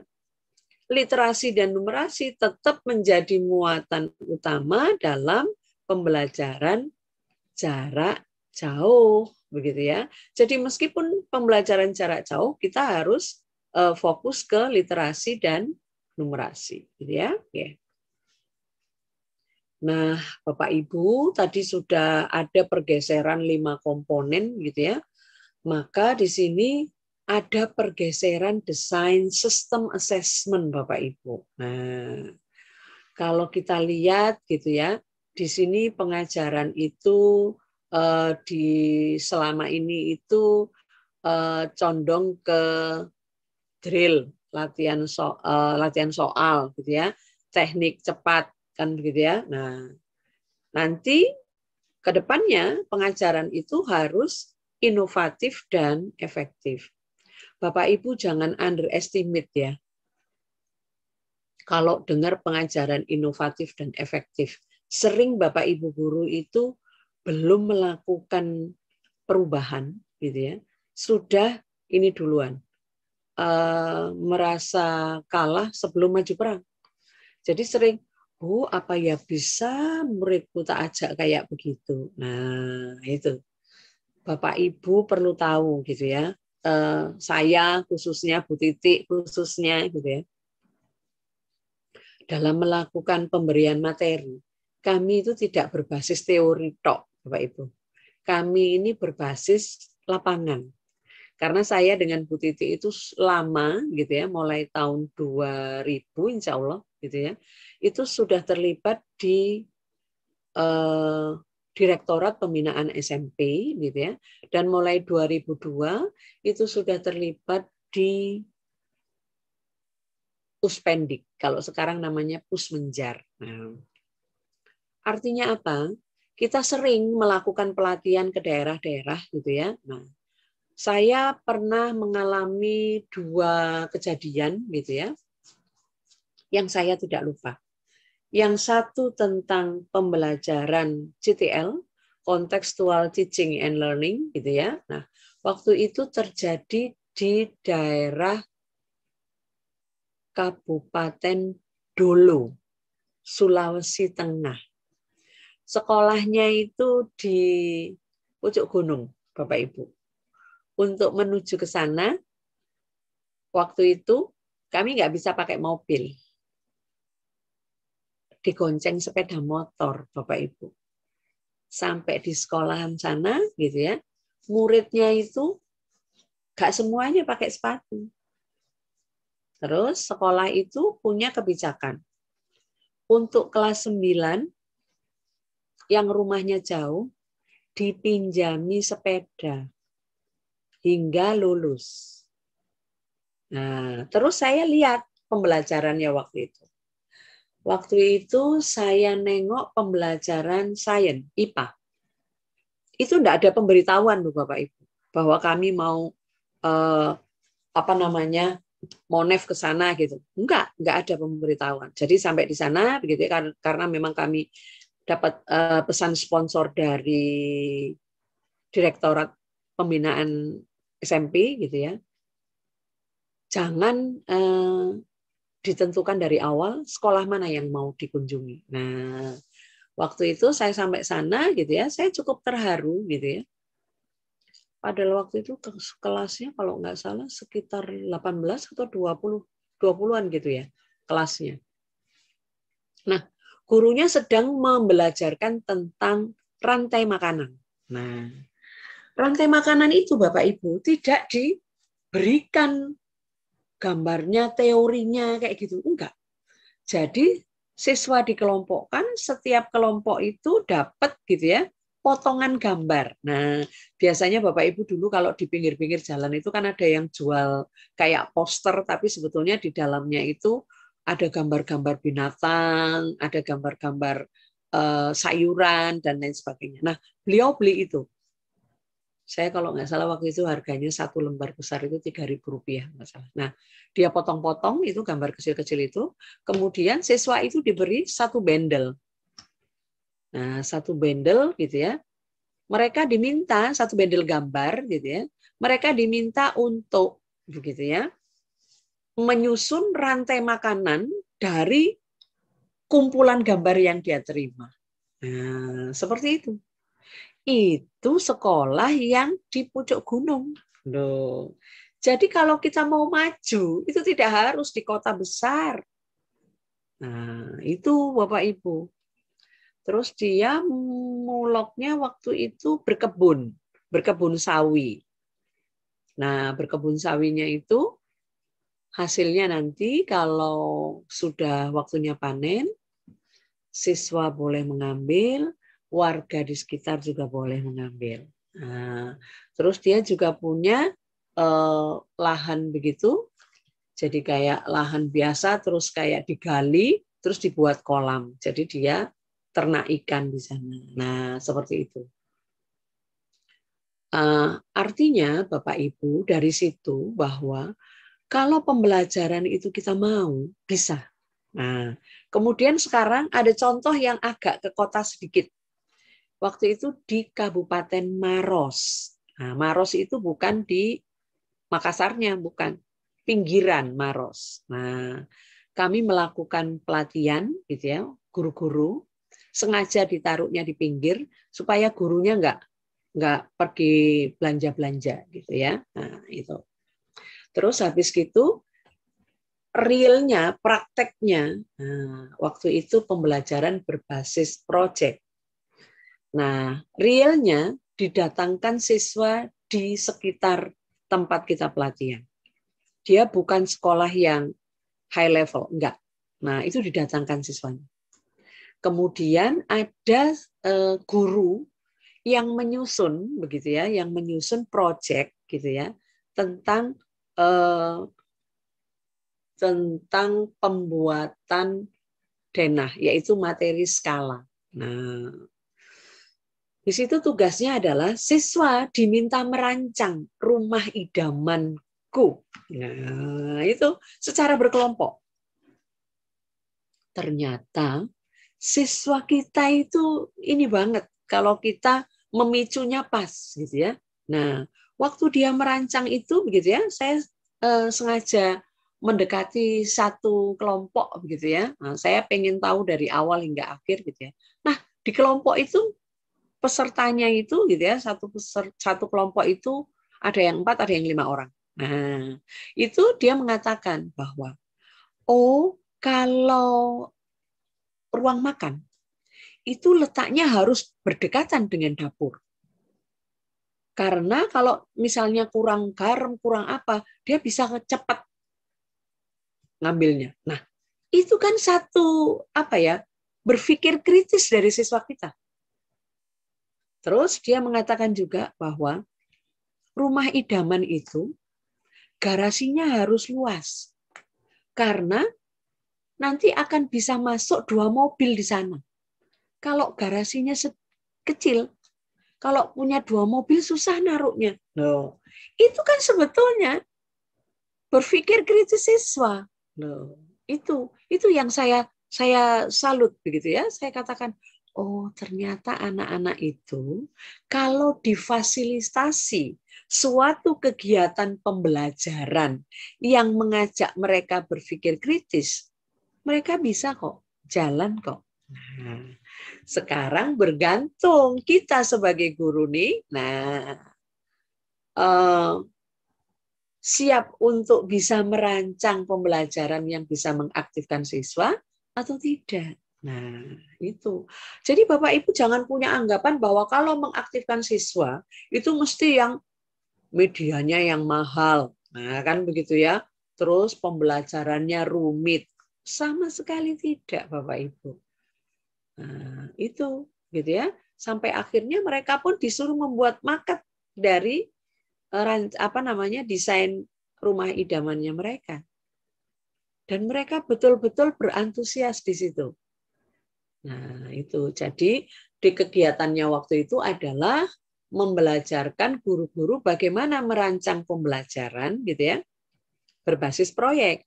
Literasi dan numerasi tetap menjadi muatan utama dalam pembelajaran jarak jauh begitu ya. Jadi meskipun pembelajaran jarak jauh kita harus Eh, fokus ke literasi dan numerasi, gitu ya. Nah, Bapak Ibu tadi sudah ada pergeseran lima komponen gitu ya. Maka di sini ada pergeseran desain sistem assessment Bapak Ibu. Nah, kalau kita lihat gitu ya, di sini pengajaran itu eh, di selama ini itu eh, condong ke drill, latihan so, uh, latihan soal gitu ya, teknik cepat kan begitu ya. Nah, nanti ke depannya pengajaran itu harus inovatif dan efektif. Bapak Ibu jangan underestimate ya. Kalau dengar pengajaran inovatif dan efektif, sering Bapak Ibu guru itu belum melakukan perubahan gitu ya. Sudah ini duluan. Eh, merasa kalah sebelum maju perang. Jadi sering, bu oh, apa ya bisa muridku tak ajak kayak begitu. Nah itu bapak ibu perlu tahu gitu ya. Eh, saya khususnya Bu Titik khususnya gitu ya dalam melakukan pemberian materi. Kami itu tidak berbasis teori tok, Bapak Ibu. Kami ini berbasis lapangan. Karena saya dengan Bu Titi itu lama gitu ya, mulai tahun 2000 insya Allah gitu ya, itu sudah terlibat di eh, Direktorat Pembinaan SMP gitu ya. Dan mulai 2002 itu sudah terlibat di Puspendik. Kalau sekarang namanya Pusmenjar. Nah, artinya apa? Kita sering melakukan pelatihan ke daerah-daerah gitu ya. Nah, saya pernah mengalami dua kejadian gitu ya yang saya tidak lupa. Yang satu tentang pembelajaran CTL, contextual teaching and learning gitu ya. Nah, waktu itu terjadi di daerah Kabupaten Dolo, Sulawesi Tengah. Sekolahnya itu di pucuk gunung, Bapak Ibu untuk menuju ke sana, waktu itu kami nggak bisa pakai mobil. Digonceng sepeda motor, Bapak Ibu. Sampai di sekolahan sana, gitu ya, muridnya itu nggak semuanya pakai sepatu. Terus sekolah itu punya kebijakan. Untuk kelas 9, yang rumahnya jauh, dipinjami sepeda hingga lulus. Nah, terus saya lihat pembelajarannya waktu itu. Waktu itu saya nengok pembelajaran sains IPA. Itu tidak ada pemberitahuan loh Bapak Ibu bahwa kami mau eh, apa namanya monef ke sana gitu. Enggak, enggak ada pemberitahuan. Jadi sampai di sana begitu ya, karena memang kami dapat eh, pesan sponsor dari Direktorat Pembinaan SMP gitu ya jangan eh, ditentukan dari awal sekolah mana yang mau dikunjungi nah waktu itu saya sampai sana gitu ya saya cukup terharu gitu ya Padahal waktu itu kelasnya kalau nggak salah sekitar 18 atau 20 20-an gitu ya kelasnya nah gurunya sedang membelajarkan tentang rantai makanan nah rantai makanan itu Bapak Ibu tidak diberikan gambarnya, teorinya kayak gitu. Enggak. Jadi siswa dikelompokkan, setiap kelompok itu dapat gitu ya, potongan gambar. Nah, biasanya Bapak Ibu dulu kalau di pinggir-pinggir jalan itu kan ada yang jual kayak poster, tapi sebetulnya di dalamnya itu ada gambar-gambar binatang, ada gambar-gambar eh, sayuran, dan lain sebagainya. Nah, beliau beli itu saya kalau nggak salah waktu itu harganya satu lembar besar itu tiga ribu rupiah masalah. Nah dia potong-potong itu gambar kecil-kecil itu, kemudian siswa itu diberi satu bendel. Nah satu bendel gitu ya, mereka diminta satu bendel gambar gitu ya, mereka diminta untuk begitu ya menyusun rantai makanan dari kumpulan gambar yang dia terima. Nah, seperti itu itu sekolah yang di puncak gunung. Loh. Jadi kalau kita mau maju, itu tidak harus di kota besar. Nah, itu Bapak Ibu. Terus dia muloknya waktu itu berkebun, berkebun sawi. Nah, berkebun sawinya itu hasilnya nanti kalau sudah waktunya panen, siswa boleh mengambil, warga di sekitar juga boleh mengambil. Nah, terus dia juga punya eh, lahan begitu, jadi kayak lahan biasa, terus kayak digali, terus dibuat kolam. Jadi dia ternak ikan di sana. Nah, seperti itu. Uh, artinya, Bapak Ibu, dari situ bahwa kalau pembelajaran itu kita mau, bisa. Nah, kemudian sekarang ada contoh yang agak ke kota sedikit waktu itu di Kabupaten Maros. Nah, Maros itu bukan di Makassarnya, bukan pinggiran Maros. Nah, kami melakukan pelatihan gitu ya, guru-guru sengaja ditaruhnya di pinggir supaya gurunya nggak nggak pergi belanja-belanja gitu ya. Nah, itu. Terus habis gitu realnya, prakteknya, nah, waktu itu pembelajaran berbasis proyek. Nah, realnya didatangkan siswa di sekitar tempat kita pelatihan. Dia bukan sekolah yang high level, enggak. Nah, itu didatangkan siswanya. Kemudian ada eh, guru yang menyusun begitu ya, yang menyusun project gitu ya tentang eh, tentang pembuatan denah yaitu materi skala. Nah, di situ tugasnya adalah siswa diminta merancang rumah idamanku. Nah, itu secara berkelompok. Ternyata siswa kita itu ini banget kalau kita memicunya pas gitu ya. Nah, waktu dia merancang itu begitu ya, saya eh, sengaja mendekati satu kelompok begitu ya. Nah, saya pengen tahu dari awal hingga akhir gitu ya. Nah, di kelompok itu pesertanya itu gitu ya satu peser, satu kelompok itu ada yang empat ada yang lima orang nah itu dia mengatakan bahwa oh kalau ruang makan itu letaknya harus berdekatan dengan dapur karena kalau misalnya kurang garam kurang apa dia bisa cepat ngambilnya nah itu kan satu apa ya berpikir kritis dari siswa kita Terus dia mengatakan juga bahwa rumah idaman itu garasinya harus luas. Karena nanti akan bisa masuk dua mobil di sana. Kalau garasinya kecil, kalau punya dua mobil susah naruhnya. Loh, itu kan sebetulnya berpikir kritis siswa. Loh, itu itu yang saya saya salut begitu ya. Saya katakan, oh ternyata anak-anak itu kalau difasilitasi suatu kegiatan pembelajaran yang mengajak mereka berpikir kritis, mereka bisa kok, jalan kok. Nah, sekarang bergantung kita sebagai guru nih, nah eh, siap untuk bisa merancang pembelajaran yang bisa mengaktifkan siswa atau tidak. Nah, itu. Jadi Bapak Ibu jangan punya anggapan bahwa kalau mengaktifkan siswa itu mesti yang medianya yang mahal. Nah, kan begitu ya. Terus pembelajarannya rumit. Sama sekali tidak, Bapak Ibu. Nah, itu gitu ya. Sampai akhirnya mereka pun disuruh membuat maket dari eh, apa namanya desain rumah idamannya mereka. Dan mereka betul-betul berantusias di situ Nah, itu. Jadi di kegiatannya waktu itu adalah membelajarkan guru-guru bagaimana merancang pembelajaran gitu ya. Berbasis proyek.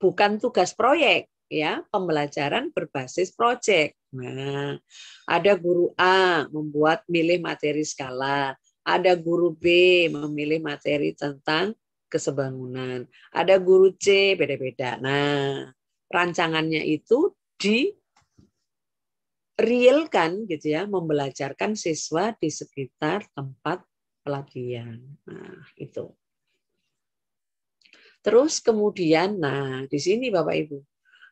Bukan tugas proyek ya, pembelajaran berbasis proyek. Nah, ada guru A membuat milih materi skala, ada guru B memilih materi tentang kesebangunan, ada guru C beda-beda. Nah, rancangannya itu di realkan gitu ya, membelajarkan siswa di sekitar tempat pelatihan. Nah, itu. Terus kemudian, nah di sini Bapak Ibu,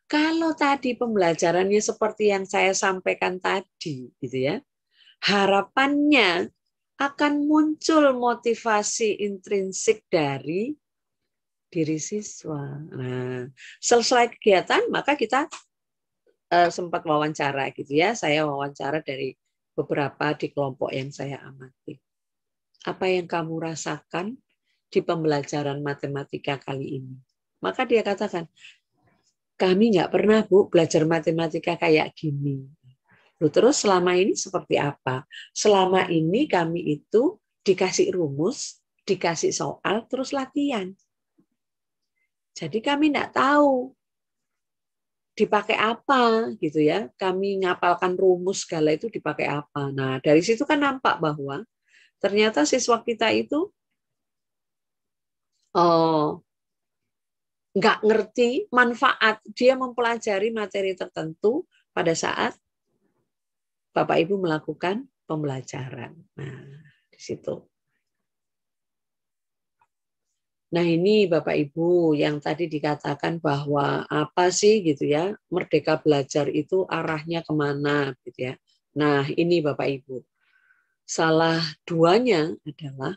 kalau tadi pembelajarannya seperti yang saya sampaikan tadi, gitu ya, harapannya akan muncul motivasi intrinsik dari diri siswa. Nah, selesai kegiatan maka kita uh, sempat wawancara gitu ya. Saya wawancara dari beberapa di kelompok yang saya amati. Apa yang kamu rasakan di pembelajaran matematika kali ini? Maka dia katakan, kami nggak pernah bu belajar matematika kayak gini. lu terus selama ini seperti apa? Selama ini kami itu dikasih rumus, dikasih soal, terus latihan. Jadi kami tidak tahu dipakai apa gitu ya. Kami ngapalkan rumus segala itu dipakai apa. Nah, dari situ kan nampak bahwa ternyata siswa kita itu oh, nggak ngerti manfaat dia mempelajari materi tertentu pada saat Bapak Ibu melakukan pembelajaran. Nah, di situ. Nah ini Bapak Ibu yang tadi dikatakan bahwa apa sih gitu ya merdeka belajar itu arahnya kemana gitu ya. Nah ini Bapak Ibu salah duanya adalah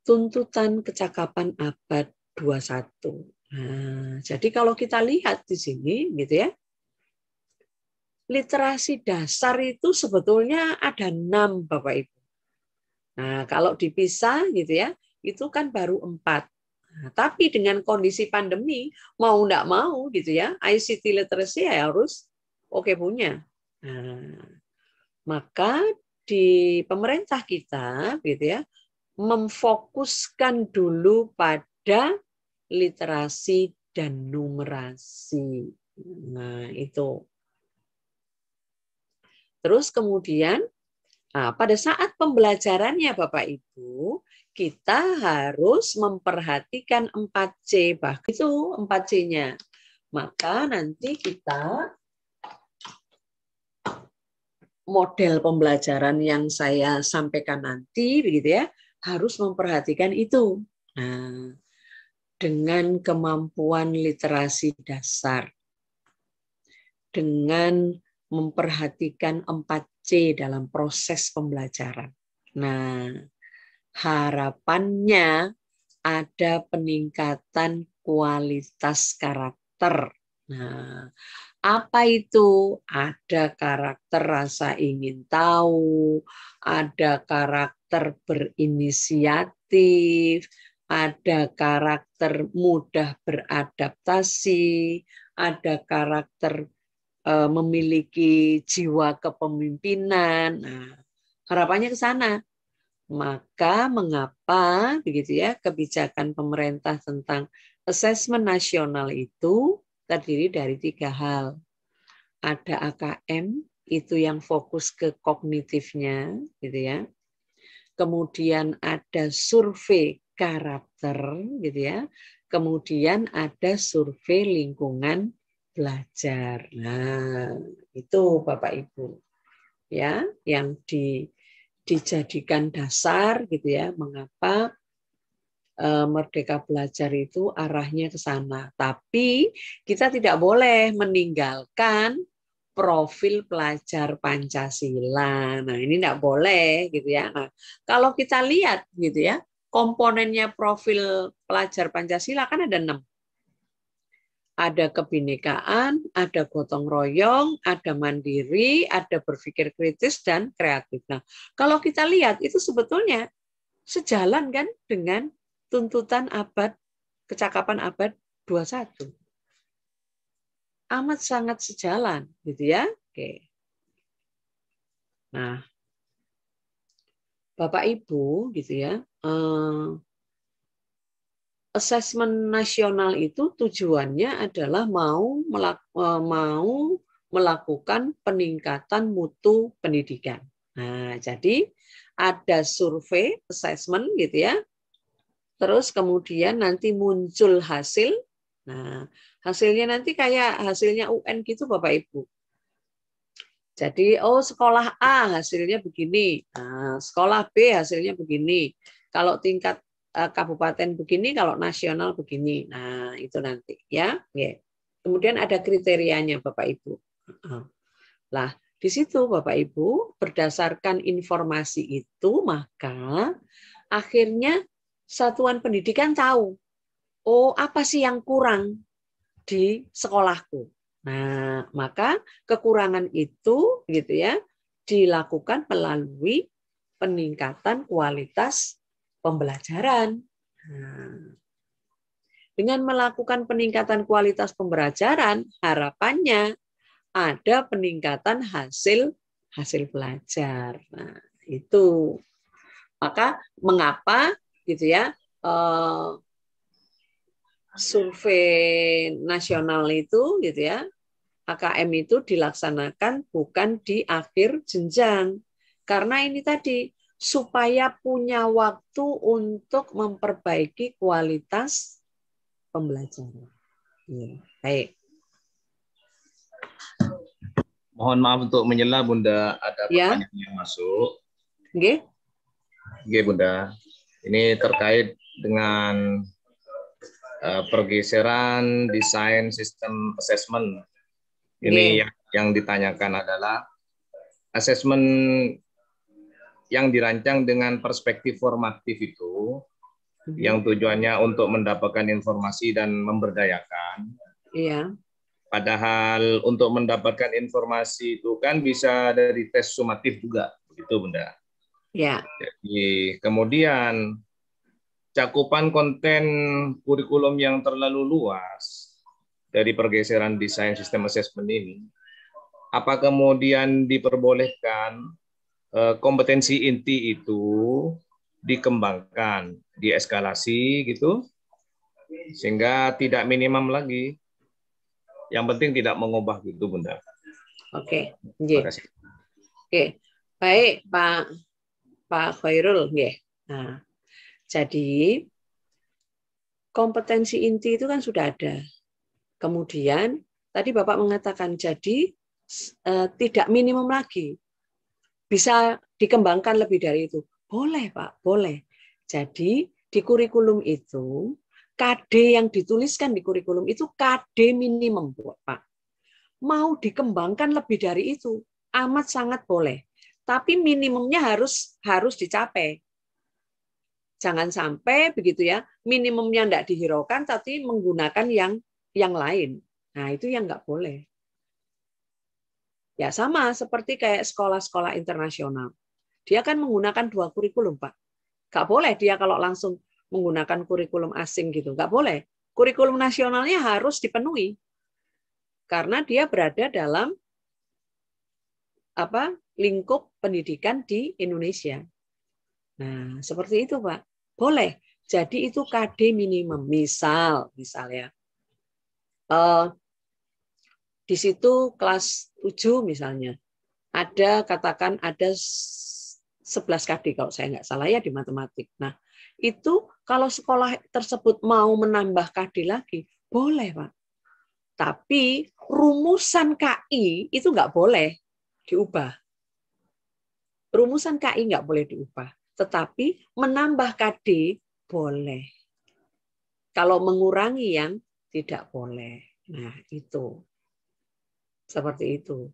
tuntutan kecakapan abad 21. Nah, jadi kalau kita lihat di sini gitu ya literasi dasar itu sebetulnya ada enam Bapak Ibu. Nah kalau dipisah gitu ya itu kan baru empat. Nah, tapi dengan kondisi pandemi mau tidak mau gitu ya ICT literacy ya harus oke okay punya. Nah, maka di pemerintah kita gitu ya memfokuskan dulu pada literasi dan numerasi. Nah, itu. Terus kemudian nah, pada saat pembelajarannya Bapak Ibu, kita harus memperhatikan 4C. bah itu 4C-nya. Maka nanti kita model pembelajaran yang saya sampaikan nanti begitu ya, harus memperhatikan itu. Nah, dengan kemampuan literasi dasar. Dengan memperhatikan 4C dalam proses pembelajaran. Nah, harapannya ada peningkatan kualitas karakter. Nah, apa itu? Ada karakter rasa ingin tahu, ada karakter berinisiatif, ada karakter mudah beradaptasi, ada karakter e, memiliki jiwa kepemimpinan. Nah, harapannya ke sana. Maka mengapa begitu ya kebijakan pemerintah tentang asesmen nasional itu terdiri dari tiga hal. Ada AKM itu yang fokus ke kognitifnya, gitu ya. Kemudian ada survei karakter, gitu ya. Kemudian ada survei lingkungan belajar. Nah, itu Bapak Ibu. Ya, yang di dijadikan dasar gitu ya mengapa eh, Merdeka Belajar itu arahnya ke sana. Tapi kita tidak boleh meninggalkan profil pelajar Pancasila. Nah, ini tidak boleh gitu ya. Nah, kalau kita lihat gitu ya, komponennya profil pelajar Pancasila kan ada enam ada kebinekaan, ada gotong royong, ada mandiri, ada berpikir kritis dan kreatif. Nah, kalau kita lihat itu sebetulnya sejalan kan dengan tuntutan abad kecakapan abad 21. Amat sangat sejalan, gitu ya. Oke. Nah, Bapak Ibu gitu ya. Eh, assessment nasional itu tujuannya adalah mau e, mau melakukan peningkatan mutu pendidikan. Nah, jadi ada survei assessment gitu ya. Terus kemudian nanti muncul hasil. Nah, hasilnya nanti kayak hasilnya UN gitu Bapak Ibu. Jadi oh sekolah A hasilnya begini, nah, sekolah B hasilnya begini. Kalau tingkat Eh, kabupaten begini, kalau nasional begini. Nah, itu nanti ya. Kemudian ada kriterianya Bapak Ibu. Lah, di situ Bapak Ibu berdasarkan informasi itu maka akhirnya satuan pendidikan tahu oh apa sih yang kurang di sekolahku. Nah, maka kekurangan itu gitu ya dilakukan melalui peningkatan kualitas pembelajaran. Nah, dengan melakukan peningkatan kualitas pembelajaran, harapannya ada peningkatan hasil hasil belajar. Nah, itu. Maka mengapa gitu ya? Eh, survei nasional itu gitu ya AKM itu dilaksanakan bukan di akhir jenjang karena ini tadi supaya punya waktu untuk memperbaiki kualitas pembelajaran. Ya, baik. Mohon maaf untuk menyela Bunda, ada ya. pertanyaan yang masuk. Oke. Oke Bunda, ini terkait dengan uh, pergeseran desain sistem assessment. Ini yang yang ditanyakan adalah asesmen yang dirancang dengan perspektif formatif itu hmm. yang tujuannya untuk mendapatkan informasi dan memberdayakan. Iya. Padahal untuk mendapatkan informasi itu kan bisa dari tes sumatif juga, begitu Bunda. Iya. Jadi kemudian cakupan konten kurikulum yang terlalu luas dari pergeseran desain sistem assessment ini, apa kemudian diperbolehkan Eh, kompetensi inti itu dikembangkan, dieskalasi gitu, sehingga tidak minimum lagi. Yang penting tidak mengubah gitu, Bunda. Oke, okay. terima kasih. Oke, okay. baik Pak Pak Khairul, ya. Nah, jadi kompetensi inti itu kan sudah ada. Kemudian tadi Bapak mengatakan jadi eh, tidak minimum lagi bisa dikembangkan lebih dari itu. Boleh, Pak, boleh. Jadi di kurikulum itu KD yang dituliskan di kurikulum itu KD minimum, Pak. Mau dikembangkan lebih dari itu, amat sangat boleh. Tapi minimumnya harus harus dicapai. Jangan sampai begitu ya, minimumnya tidak dihiraukan tapi menggunakan yang yang lain. Nah, itu yang nggak boleh. Ya sama seperti kayak sekolah-sekolah internasional. Dia kan menggunakan dua kurikulum, Pak. Nggak boleh dia kalau langsung menggunakan kurikulum asing gitu. Nggak boleh. Kurikulum nasionalnya harus dipenuhi. Karena dia berada dalam apa lingkup pendidikan di Indonesia. Nah, seperti itu, Pak. Boleh. Jadi itu KD minimum. Misal, misal ya. Eh, di situ kelas 7 misalnya, ada katakan ada 11 KD kalau saya nggak salah ya di matematik. Nah, itu kalau sekolah tersebut mau menambah KD lagi, boleh Pak. Tapi rumusan KI itu nggak boleh diubah. Rumusan KI nggak boleh diubah. Tetapi menambah KD boleh. Kalau mengurangi yang tidak boleh. Nah, itu. Seperti itu.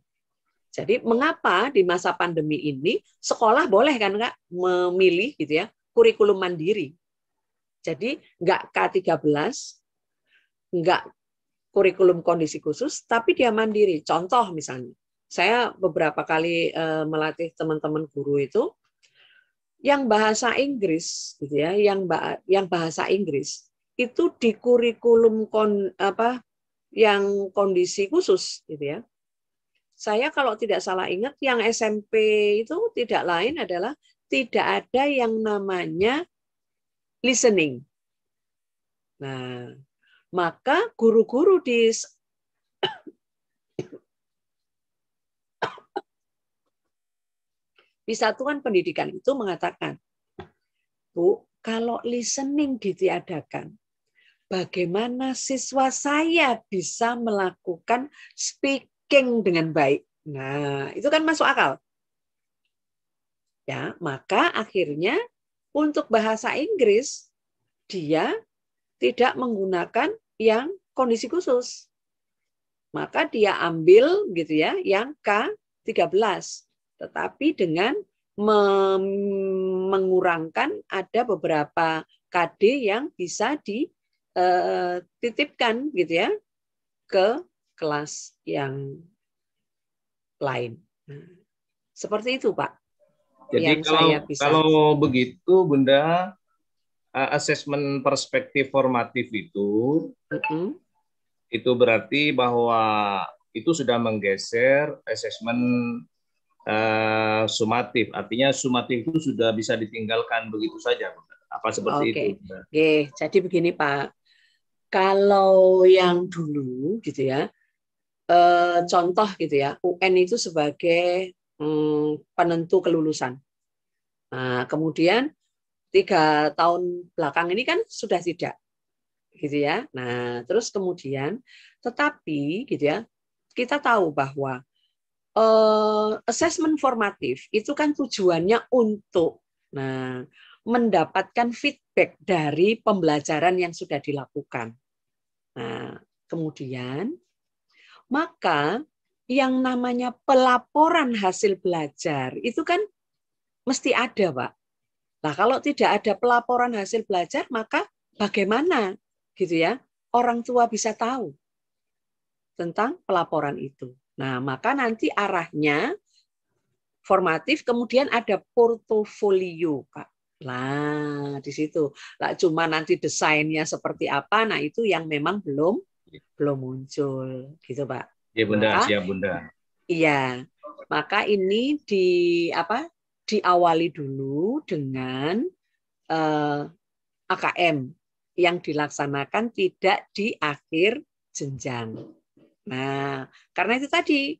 Jadi mengapa di masa pandemi ini sekolah boleh kan nggak memilih gitu ya kurikulum mandiri. Jadi nggak K13, nggak kurikulum kondisi khusus, tapi dia mandiri. Contoh misalnya, saya beberapa kali eh, melatih teman-teman guru itu yang bahasa Inggris gitu ya, yang yang bahasa Inggris itu di kurikulum kon, apa yang kondisi khusus gitu ya. Saya kalau tidak salah ingat yang SMP itu tidak lain adalah tidak ada yang namanya listening. Nah, maka guru-guru di di satuan pendidikan itu mengatakan, Bu, kalau listening ditiadakan, bagaimana siswa saya bisa melakukan speaking dengan baik. Nah, itu kan masuk akal. Ya, maka akhirnya untuk bahasa Inggris dia tidak menggunakan yang kondisi khusus. Maka dia ambil gitu ya yang K13 tetapi dengan mengurangkan ada beberapa KD yang bisa di Eh, titipkan gitu ya ke kelas yang lain. Nah, seperti itu Pak. Jadi yang kalau saya bisa. kalau begitu Bunda eh, asesmen perspektif formatif itu uh itu berarti bahwa itu sudah menggeser asesmen uh, sumatif. Artinya sumatif itu sudah bisa ditinggalkan begitu saja. Bunda. Apa seperti okay. itu? Oke, jadi begini Pak. Kalau yang dulu gitu ya, eh, contoh gitu ya, UN itu sebagai hmm, penentu kelulusan. Nah, kemudian tiga tahun belakang ini kan sudah tidak gitu ya. Nah, terus kemudian tetapi gitu ya, kita tahu bahwa eh, assessment formatif itu kan tujuannya untuk nah mendapatkan feedback dari pembelajaran yang sudah dilakukan. Nah, kemudian maka yang namanya pelaporan hasil belajar itu kan mesti ada, Pak. Nah, kalau tidak ada pelaporan hasil belajar, maka bagaimana gitu ya? Orang tua bisa tahu tentang pelaporan itu. Nah, maka nanti arahnya formatif kemudian ada portofolio, Pak. Nah, di situ. Lah cuma nanti desainnya seperti apa, nah itu yang memang belum iya. belum muncul gitu, Pak. Iya, Bunda, maka, siap, Bunda. Iya. Maka ini di apa? diawali dulu dengan eh, AKM yang dilaksanakan tidak di akhir jenjang. Nah, karena itu tadi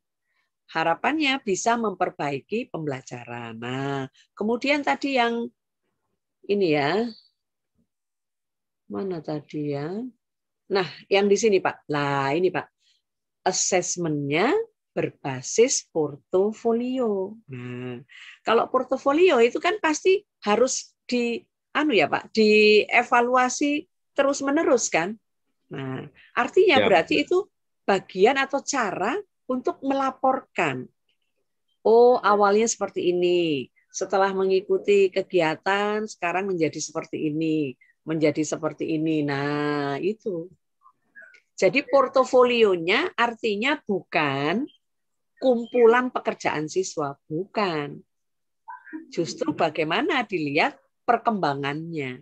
harapannya bisa memperbaiki pembelajaran. Nah, kemudian tadi yang ini ya. Mana tadi ya? Nah, yang di sini Pak. Lah, ini Pak. Assessmentnya berbasis portofolio. Nah, kalau portofolio itu kan pasti harus di anu ya Pak, dievaluasi terus-menerus kan? Nah, artinya ya. berarti itu bagian atau cara untuk melaporkan. Oh, awalnya seperti ini setelah mengikuti kegiatan sekarang menjadi seperti ini, menjadi seperti ini. Nah, itu. Jadi portofolionya artinya bukan kumpulan pekerjaan siswa, bukan. Justru bagaimana dilihat perkembangannya.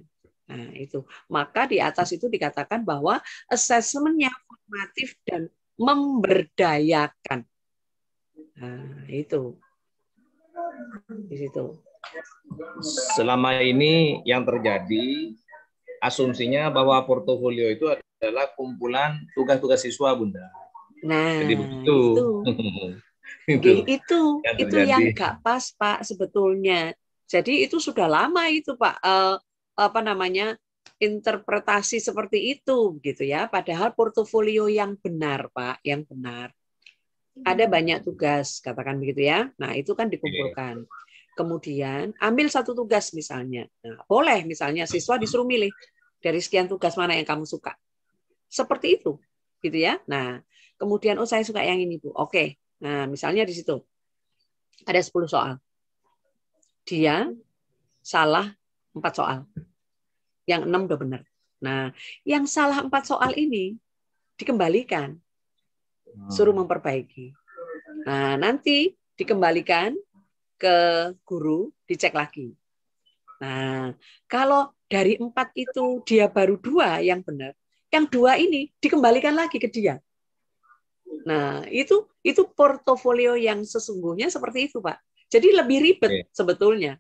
Nah, itu. Maka di atas itu dikatakan bahwa asesmennya formatif dan memberdayakan. Nah, itu di situ. Selama ini yang terjadi asumsinya bahwa portofolio itu adalah kumpulan tugas-tugas siswa, Bunda. Nah, Jadi begitu. itu. itu. itu yang itu gak pas, Pak, sebetulnya. Jadi itu sudah lama itu, Pak. Uh, apa namanya? interpretasi seperti itu gitu ya. Padahal portofolio yang benar, Pak, yang benar ada banyak tugas, katakan begitu ya. Nah, itu kan dikumpulkan. Kemudian ambil satu tugas misalnya. Nah, boleh misalnya siswa disuruh milih dari sekian tugas mana yang kamu suka. Seperti itu, gitu ya. Nah, kemudian oh saya suka yang ini, Bu. Oke. Nah, misalnya di situ ada 10 soal. Dia salah 4 soal. Yang 6 udah benar. Nah, yang salah 4 soal ini dikembalikan suruh memperbaiki. Nah, nanti dikembalikan ke guru, dicek lagi. Nah, kalau dari empat itu dia baru dua yang benar, yang dua ini dikembalikan lagi ke dia. Nah, itu itu portofolio yang sesungguhnya seperti itu, Pak. Jadi lebih ribet yeah. sebetulnya.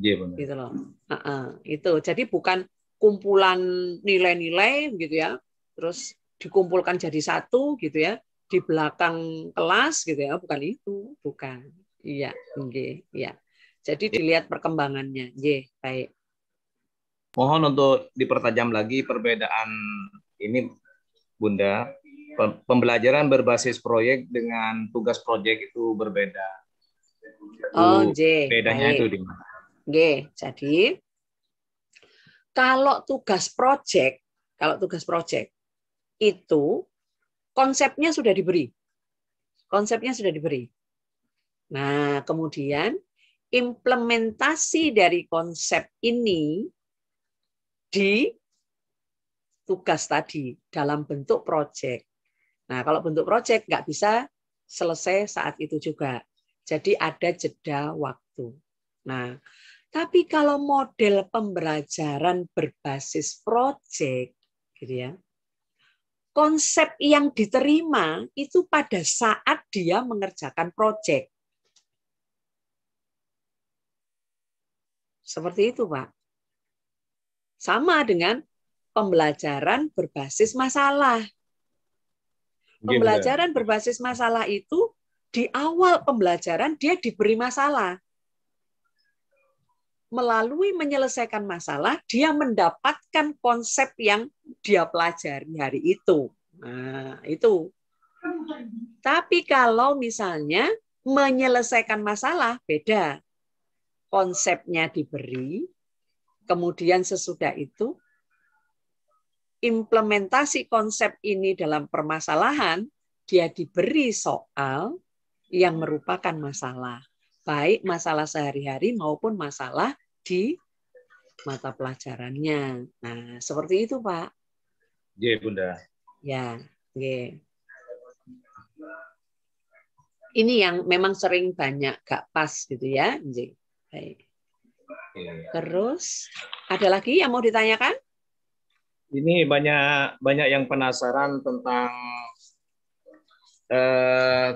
Iya yeah, Gitu loh. Uh itu. Jadi bukan kumpulan nilai-nilai gitu ya. Terus dikumpulkan jadi satu gitu ya di belakang kelas gitu ya, oh, bukan itu, bukan. Iya, nggih, iya. Jadi iya. dilihat perkembangannya. ye baik. Mohon untuk dipertajam lagi perbedaan ini Bunda. Pembelajaran berbasis proyek dengan tugas proyek itu berbeda. Oh, J. Bedanya baik. itu di mana? G. Jadi kalau tugas proyek, kalau tugas proyek itu konsepnya sudah diberi. Konsepnya sudah diberi. Nah, kemudian implementasi dari konsep ini di tugas tadi dalam bentuk proyek. Nah, kalau bentuk proyek nggak bisa selesai saat itu juga. Jadi ada jeda waktu. Nah, tapi kalau model pembelajaran berbasis proyek, gitu ya, konsep yang diterima itu pada saat dia mengerjakan proyek. Seperti itu, Pak. Sama dengan pembelajaran berbasis masalah. Pembelajaran berbasis masalah itu di awal pembelajaran dia diberi masalah melalui menyelesaikan masalah, dia mendapatkan konsep yang dia pelajari hari itu. Nah, itu. Tapi kalau misalnya menyelesaikan masalah, beda. Konsepnya diberi, kemudian sesudah itu implementasi konsep ini dalam permasalahan, dia diberi soal yang merupakan masalah baik masalah sehari-hari maupun masalah di mata pelajarannya. Nah, seperti itu, Pak. Iya, Bunda. Ya, oke. Ini yang memang sering banyak gak pas gitu ya, J. Baik. Terus ada lagi yang mau ditanyakan? Ini banyak banyak yang penasaran tentang eh,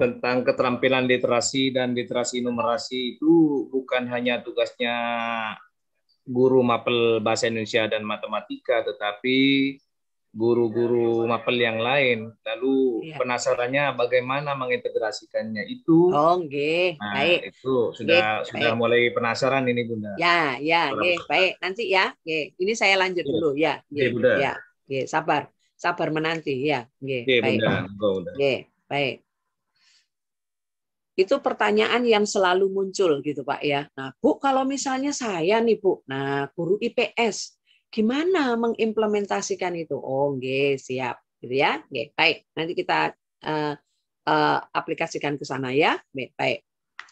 tentang keterampilan literasi dan literasi numerasi itu bukan hanya tugasnya guru mapel bahasa Indonesia dan matematika, tetapi guru-guru mapel yang lain. Lalu ya. penasarannya bagaimana mengintegrasikannya itu. Oh, nggih. Nah, baik. Itu sudah okay. sudah baik. mulai penasaran ini, Bunda. Ya, ya, okay. Baik, nanti ya. okay. Ini saya lanjut iya. dulu ya. okay, Bunda. Ya, okay. sabar. Sabar menanti ya. Okay, baik. Bunda. Okay. baik itu pertanyaan yang selalu muncul gitu Pak ya. Nah Bu kalau misalnya saya nih Bu, nah guru IPS, gimana mengimplementasikan itu? Oh nggih siap gitu ya, nggih baik. Nanti kita uh, uh, aplikasikan ke sana ya, baik baik.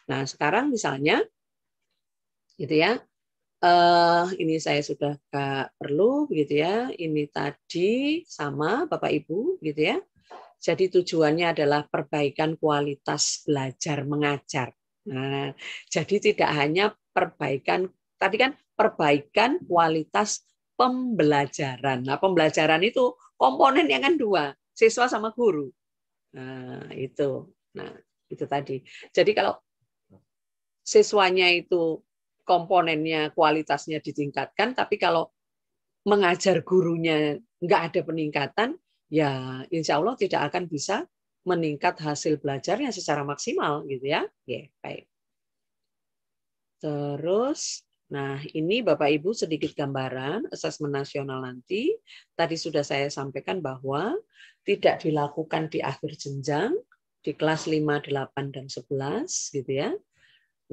Nah sekarang misalnya gitu ya, uh, ini saya sudah gak perlu gitu ya. Ini tadi sama Bapak Ibu gitu ya. Jadi tujuannya adalah perbaikan kualitas belajar mengajar. Nah, jadi tidak hanya perbaikan tadi kan perbaikan kualitas pembelajaran. Nah, pembelajaran itu komponen yang kan dua, siswa sama guru. Nah, itu. Nah, itu tadi. Jadi kalau siswanya itu komponennya kualitasnya ditingkatkan, tapi kalau mengajar gurunya nggak ada peningkatan, ya insya Allah tidak akan bisa meningkat hasil belajarnya secara maksimal gitu ya. Ya, baik. Terus Nah, ini Bapak Ibu sedikit gambaran asesmen nasional nanti. Tadi sudah saya sampaikan bahwa tidak dilakukan di akhir jenjang, di kelas 5, 8, dan 11 gitu ya.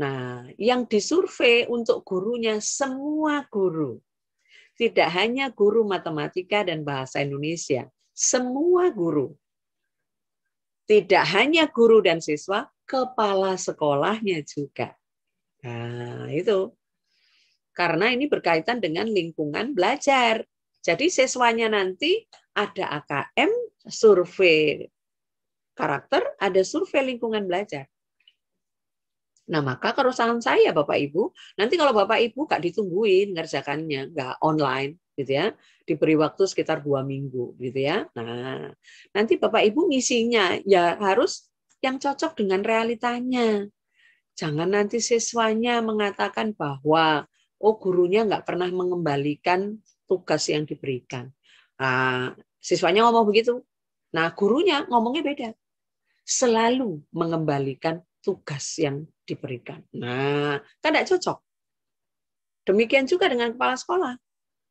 Nah, yang disurvei untuk gurunya semua guru. Tidak hanya guru matematika dan bahasa Indonesia, semua guru. Tidak hanya guru dan siswa, kepala sekolahnya juga. Nah, itu. Karena ini berkaitan dengan lingkungan belajar. Jadi siswanya nanti ada AKM, survei karakter, ada survei lingkungan belajar. Nah, maka kerusakan saya Bapak Ibu, nanti kalau Bapak Ibu nggak ditungguin ngerjakannya, nggak online gitu ya, diberi waktu sekitar dua minggu gitu ya. Nah, nanti Bapak Ibu ngisinya ya harus yang cocok dengan realitanya. Jangan nanti siswanya mengatakan bahwa oh gurunya nggak pernah mengembalikan tugas yang diberikan. Nah, siswanya ngomong begitu. Nah, gurunya ngomongnya beda. Selalu mengembalikan tugas yang diberikan. Nah, kan tidak cocok. Demikian juga dengan kepala sekolah.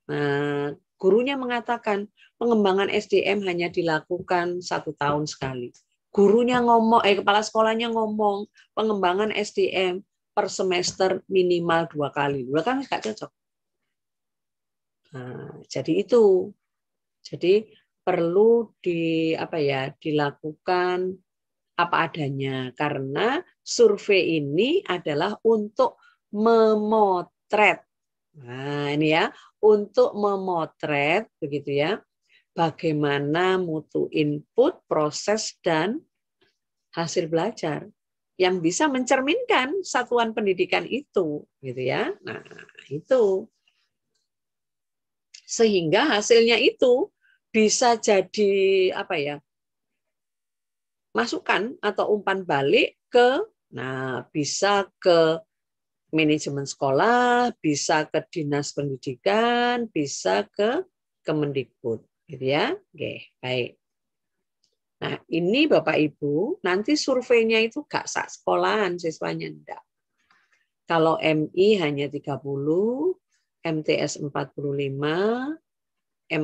Nah, gurunya mengatakan pengembangan SDM hanya dilakukan satu tahun sekali. Gurunya ngomong, eh kepala sekolahnya ngomong pengembangan SDM per semester minimal dua kali. Dua kan nggak cocok. Nah, jadi itu. Jadi perlu di apa ya dilakukan apa adanya karena survei ini adalah untuk memotret. Nah, ini ya, untuk memotret begitu ya. Bagaimana mutu input, proses dan hasil belajar yang bisa mencerminkan satuan pendidikan itu, gitu ya. Nah, itu. Sehingga hasilnya itu bisa jadi apa ya? masukan atau umpan balik ke nah bisa ke manajemen sekolah, bisa ke dinas pendidikan, bisa ke Kemendikbud, gitu ya. Oke, baik. Nah, ini Bapak Ibu, nanti surveinya itu gak sak sekolahan siswanya enggak. Kalau MI hanya 30, MTS 45,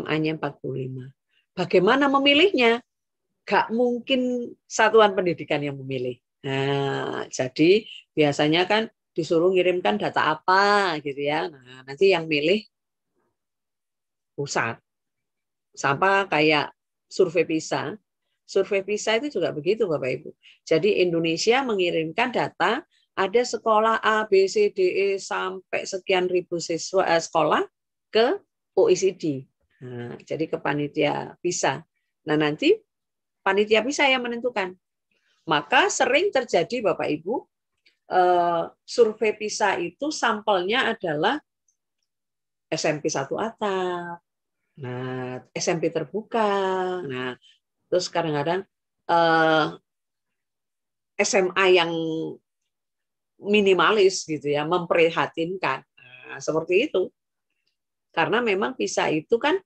MA-nya 45. Bagaimana memilihnya? gak mungkin satuan pendidikan yang memilih. Nah, jadi biasanya kan disuruh ngirimkan data apa gitu ya. Nah, nanti yang milih pusat. Sama kayak survei PISA. Survei PISA itu juga begitu Bapak Ibu. Jadi Indonesia mengirimkan data ada sekolah A, B, C, D, E sampai sekian ribu siswa eh, sekolah ke OECD. Nah, jadi ke panitia PISA. Nah, nanti panitia bisa yang menentukan. Maka sering terjadi Bapak Ibu eh, survei PISA itu sampelnya adalah SMP satu atap, nah SMP terbuka, nah terus kadang-kadang eh, SMA yang minimalis gitu ya, memprihatinkan nah, seperti itu. Karena memang PISA itu kan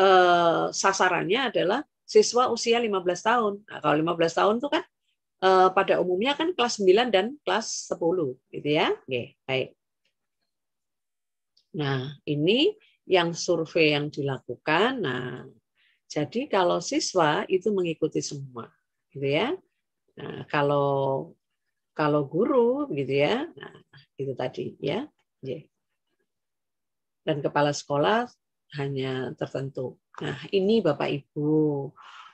eh, sasarannya adalah siswa usia 15 tahun. Nah, kalau 15 tahun itu kan eh, pada umumnya kan kelas 9 dan kelas 10 gitu ya. Oke, baik. Nah, ini yang survei yang dilakukan. Nah, jadi kalau siswa itu mengikuti semua, gitu ya. Nah, kalau kalau guru gitu ya. Nah, itu tadi ya. Dan kepala sekolah hanya tertentu. Nah, ini Bapak Ibu,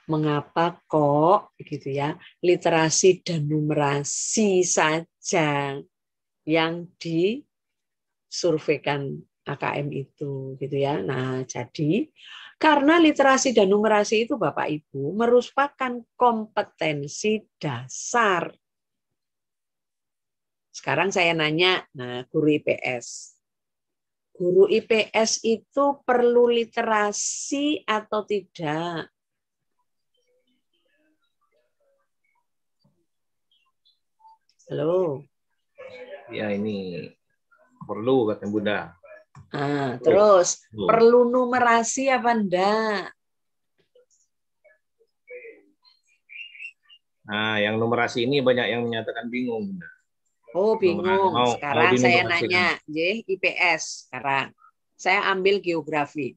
mengapa kok gitu ya, literasi dan numerasi saja yang disurveikan AKM itu gitu ya. Nah, jadi karena literasi dan numerasi itu Bapak Ibu merupakan kompetensi dasar. Sekarang saya nanya, nah guru IPS guru IPS itu perlu literasi atau tidak? Halo. Ya ini perlu kata Bunda. Ah, terus perlu. perlu numerasi apa enggak? Nah, yang numerasi ini banyak yang menyatakan bingung. Bunda. Oh bingung. Mau, sekarang mau saya nanya J IPS sekarang. Saya ambil geografi.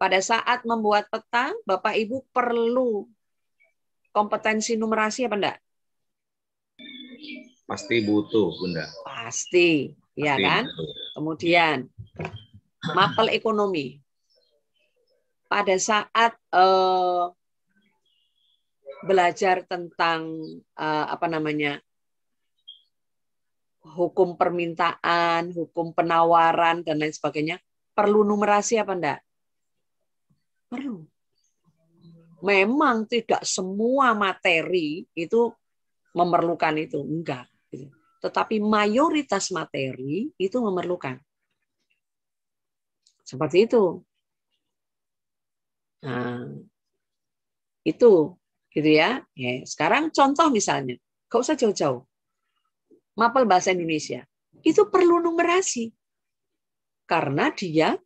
Pada saat membuat peta, Bapak Ibu perlu kompetensi numerasi apa enggak? Pasti butuh, Bunda. Pasti, ya kan? Butuh. Kemudian mapel ekonomi. Pada saat uh, belajar tentang uh, apa namanya? hukum permintaan, hukum penawaran dan lain sebagainya perlu numerasi apa enggak? Perlu. Memang tidak semua materi itu memerlukan itu, enggak. Tetapi mayoritas materi itu memerlukan. Seperti itu. Nah, itu gitu ya. ya. Sekarang contoh misalnya, gak usah jauh-jauh mapel bahasa Indonesia, itu perlu numerasi. Karena dia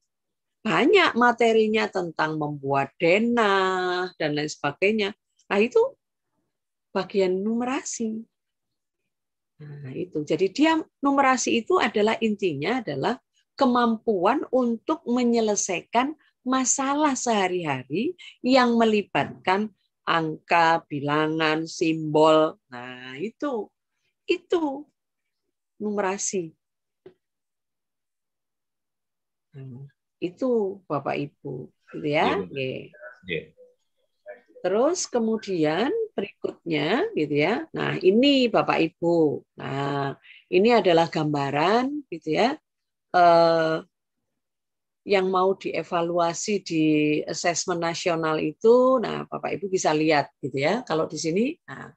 banyak materinya tentang membuat denah dan lain sebagainya. Nah, itu bagian numerasi. Nah, itu. Jadi dia numerasi itu adalah intinya adalah kemampuan untuk menyelesaikan masalah sehari-hari yang melibatkan angka, bilangan, simbol. Nah, itu. Itu numerasi. Hmm. Itu Bapak Ibu, gitu ya. Yeah. Iya, yeah. Terus kemudian berikutnya gitu ya. Nah, ini Bapak Ibu. Nah, ini adalah gambaran gitu ya. Eh, yang mau dievaluasi di asesmen nasional itu, nah Bapak Ibu bisa lihat gitu ya. Kalau di sini, nah,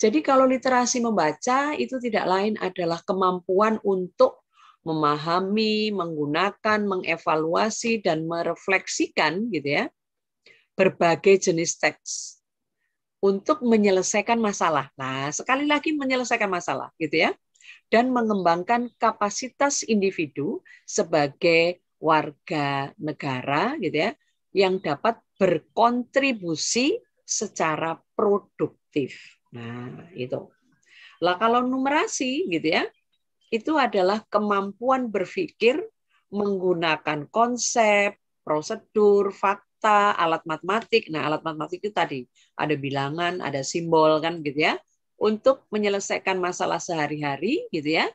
jadi kalau literasi membaca itu tidak lain adalah kemampuan untuk memahami, menggunakan, mengevaluasi dan merefleksikan gitu ya berbagai jenis teks untuk menyelesaikan masalah. Nah, sekali lagi menyelesaikan masalah gitu ya dan mengembangkan kapasitas individu sebagai warga negara gitu ya yang dapat berkontribusi secara produktif. Nah, itu. Lah kalau numerasi gitu ya, itu adalah kemampuan berpikir menggunakan konsep, prosedur, fakta, alat matematik. Nah, alat matematik itu tadi ada bilangan, ada simbol kan gitu ya, untuk menyelesaikan masalah sehari-hari gitu ya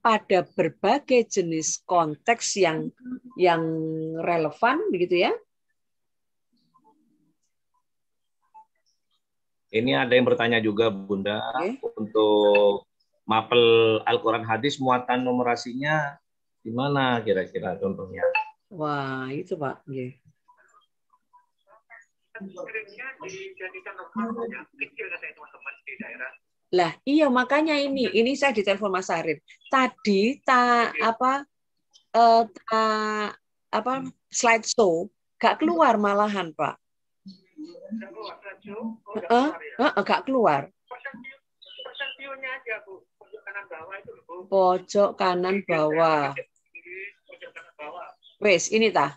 pada berbagai jenis konteks yang yang relevan begitu ya Ini ada yang bertanya juga Bunda okay. untuk mapel Al-Qur'an hadis muatan numerasinya di mana kira-kira contohnya? Wah, itu Pak. Yeah. Lah, iya makanya ini, ini saya ditelepon Mas Arin. Tadi ta apa eh, ta, apa show gak keluar malahan, Pak. Oh, Heeh, uh nggak uh, Uh, nggak keluar. Persen view, persen aja, Bu. Pojok kanan bawah itu, Bu. Pojok kanan bawah. Pojok kanan bawah. Wes, ini ta?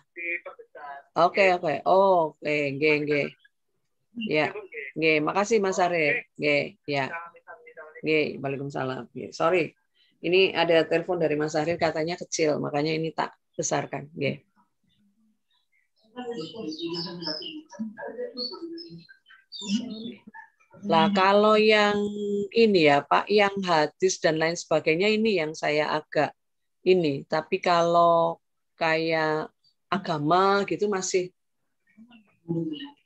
Oke, oke. Oke, nggih, nggih. Ya. Nggih, makasih Mas Are. Nggih, ya. Nggih, Waalaikumsalam. Nggih, sorry. Ini ada telepon dari Mas Arif katanya kecil, makanya ini tak besarkan. Nggih. Thank lah hmm. kalau yang ini ya Pak, yang hadis dan lain sebagainya ini yang saya agak ini. Tapi kalau kayak agama gitu masih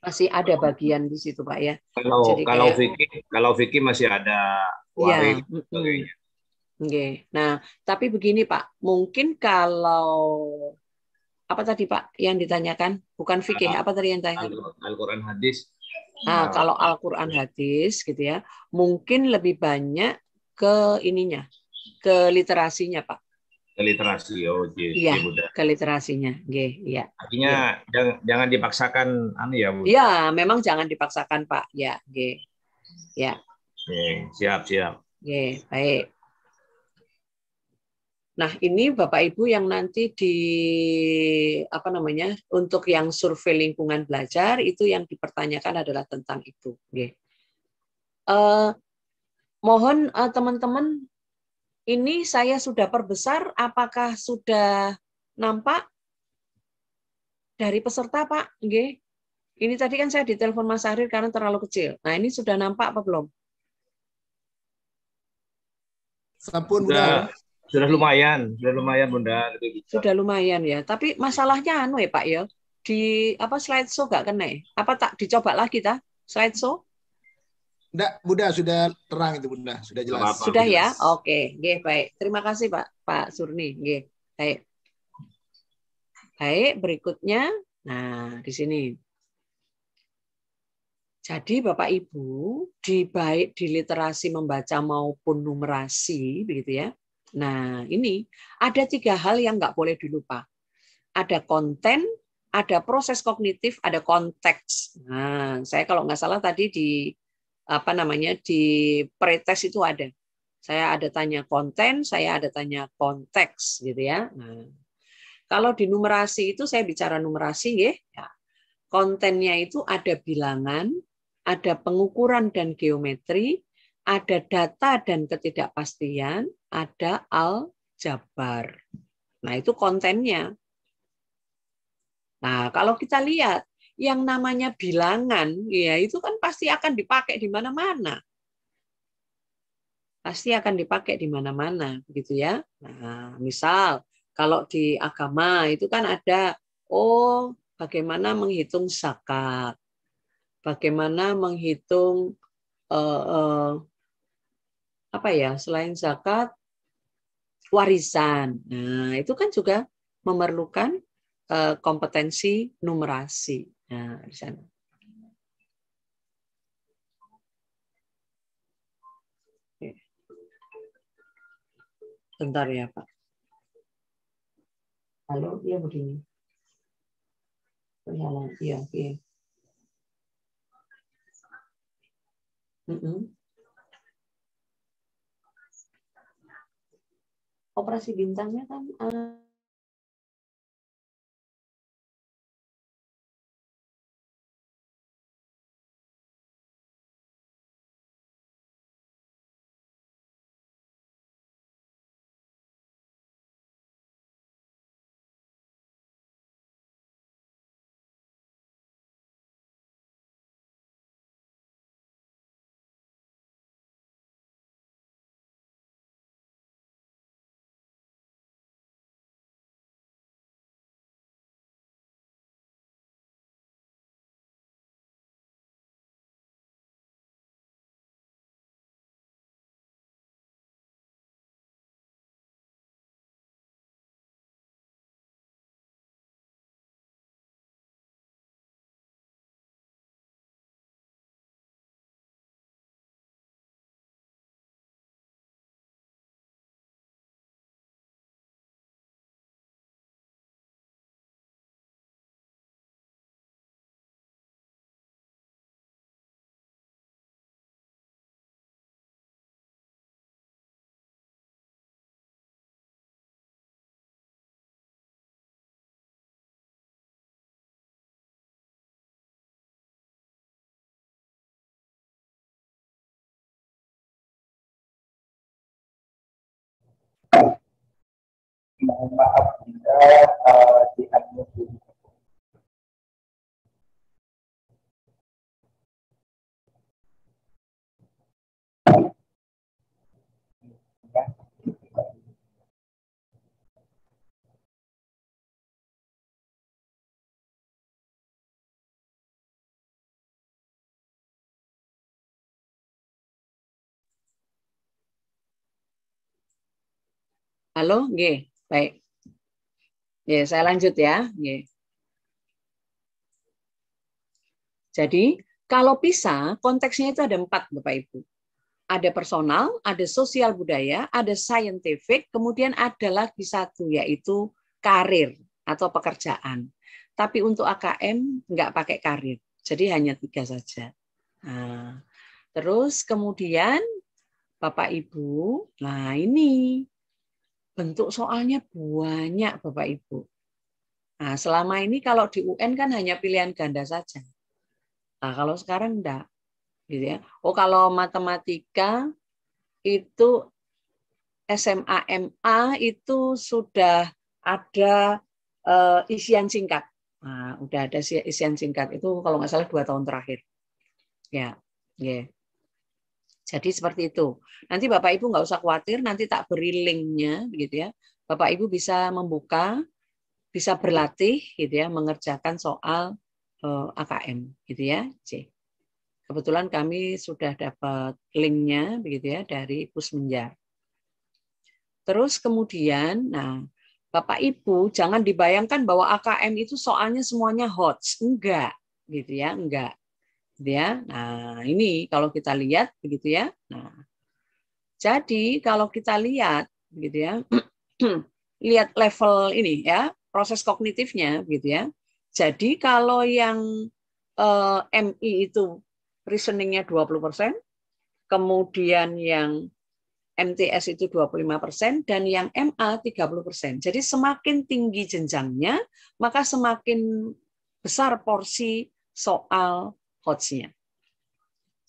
masih ada bagian di situ Pak ya. Kalau Jadi kalau kayak, kalau fikih masih ada iya, waris ya, Oke. Okay. Nah, tapi begini Pak, mungkin kalau apa tadi Pak yang ditanyakan bukan fikih apa tadi yang ditanyakan? Al-Qur'an hadis Nah, kalau Al-Qur'an hadis gitu ya, mungkin lebih banyak ke ininya, ke literasinya, Pak. Ke literasi, oh je, Iya, ke literasinya, Oke, iya. Artinya ya. jangan, jangan dipaksakan anu ya, Bu. Iya, memang jangan dipaksakan, Pak. Ya, oke, Ya. Oke, siap, siap. oke, baik. Nah, ini Bapak Ibu yang nanti di apa namanya? untuk yang survei lingkungan belajar itu yang dipertanyakan adalah tentang itu, nggih. Eh, uh, mohon teman eh, teman-teman ini saya sudah perbesar apakah sudah nampak dari peserta, Pak? Nggih. Ini tadi kan saya ditelepon Mas Arir karena terlalu kecil. Nah, ini sudah nampak apa belum? Sampun, Bunda sudah lumayan, sudah lumayan Bunda lebih Sudah lumayan ya, tapi masalahnya anu ya Pak ya, di apa slide show gak kena? Ya? Apa tak dicoba lagi ta show? Enggak, Bunda sudah terang itu Bunda, sudah jelas. Apa, sudah jelas. ya, oke, Gih, baik. Terima kasih Pak Pak Surni, Gih. baik. Baik, berikutnya, nah di sini. Jadi Bapak Ibu, di baik di literasi membaca maupun numerasi, begitu ya, Nah, ini ada tiga hal yang nggak boleh dilupa. Ada konten, ada proses kognitif, ada konteks. Nah, saya kalau nggak salah tadi di apa namanya di pretest itu ada. Saya ada tanya konten, saya ada tanya konteks, gitu ya. Nah, kalau di numerasi itu saya bicara numerasi ya. ya kontennya itu ada bilangan, ada pengukuran dan geometri, ada data dan ketidakpastian, ada aljabar. Nah, itu kontennya. Nah, kalau kita lihat yang namanya bilangan, ya itu kan pasti akan dipakai di mana-mana. Pasti akan dipakai di mana-mana, gitu ya. Nah, misal kalau di agama itu kan ada oh bagaimana menghitung zakat, bagaimana menghitung uh, uh, apa ya selain zakat warisan. Nah, itu kan juga memerlukan uh, kompetensi numerasi. Nah, di sana. Oke. Bentar ya, Pak. Halo, iya begini. Perjalanan, iya, iya. Operasi bintangnya kan eh, maaf jika uh, Halo, G. Baik. Ya, saya lanjut ya. ya. Jadi, kalau bisa konteksnya itu ada empat, Bapak Ibu. Ada personal, ada sosial budaya, ada scientific, kemudian ada lagi satu, yaitu karir atau pekerjaan. Tapi untuk AKM, nggak pakai karir. Jadi hanya tiga saja. Nah, terus kemudian Bapak Ibu, nah ini bentuk soalnya banyak Bapak Ibu. Nah, selama ini kalau di UN kan hanya pilihan ganda saja. Nah, kalau sekarang enggak. Gitu ya. Oh, kalau matematika itu SMA MA itu sudah ada uh, isian singkat. Nah, udah ada isian singkat itu kalau nggak salah dua tahun terakhir. Ya, yeah. Jadi seperti itu. Nanti Bapak Ibu nggak usah khawatir, nanti tak beri linknya, gitu ya. Bapak Ibu bisa membuka, bisa berlatih, gitu ya, mengerjakan soal eh, AKM, gitu ya, C. Kebetulan kami sudah dapat linknya, begitu ya, dari Pusmenjar. Terus kemudian, nah Bapak Ibu jangan dibayangkan bahwa AKM itu soalnya semuanya hot, enggak, gitu ya, enggak gitu ya. Nah, ini kalau kita lihat begitu ya. Nah, jadi kalau kita lihat begitu ya, lihat level ini ya, proses kognitifnya gitu ya. Jadi kalau yang eh, MI itu reasoningnya 20%, kemudian yang MTS itu 25% dan yang MA 30%. Jadi semakin tinggi jenjangnya, maka semakin besar porsi soal hotsnya.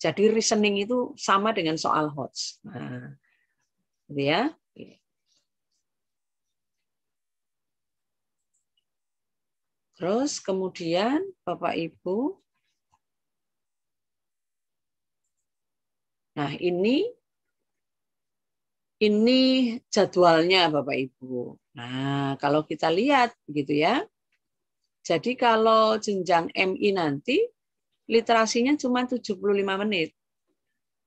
Jadi reasoning itu sama dengan soal Hots. Nah, gitu ya. Terus kemudian Bapak Ibu Nah, ini ini jadwalnya Bapak Ibu. Nah, kalau kita lihat gitu ya. Jadi kalau jenjang MI nanti literasinya cuma 75 menit.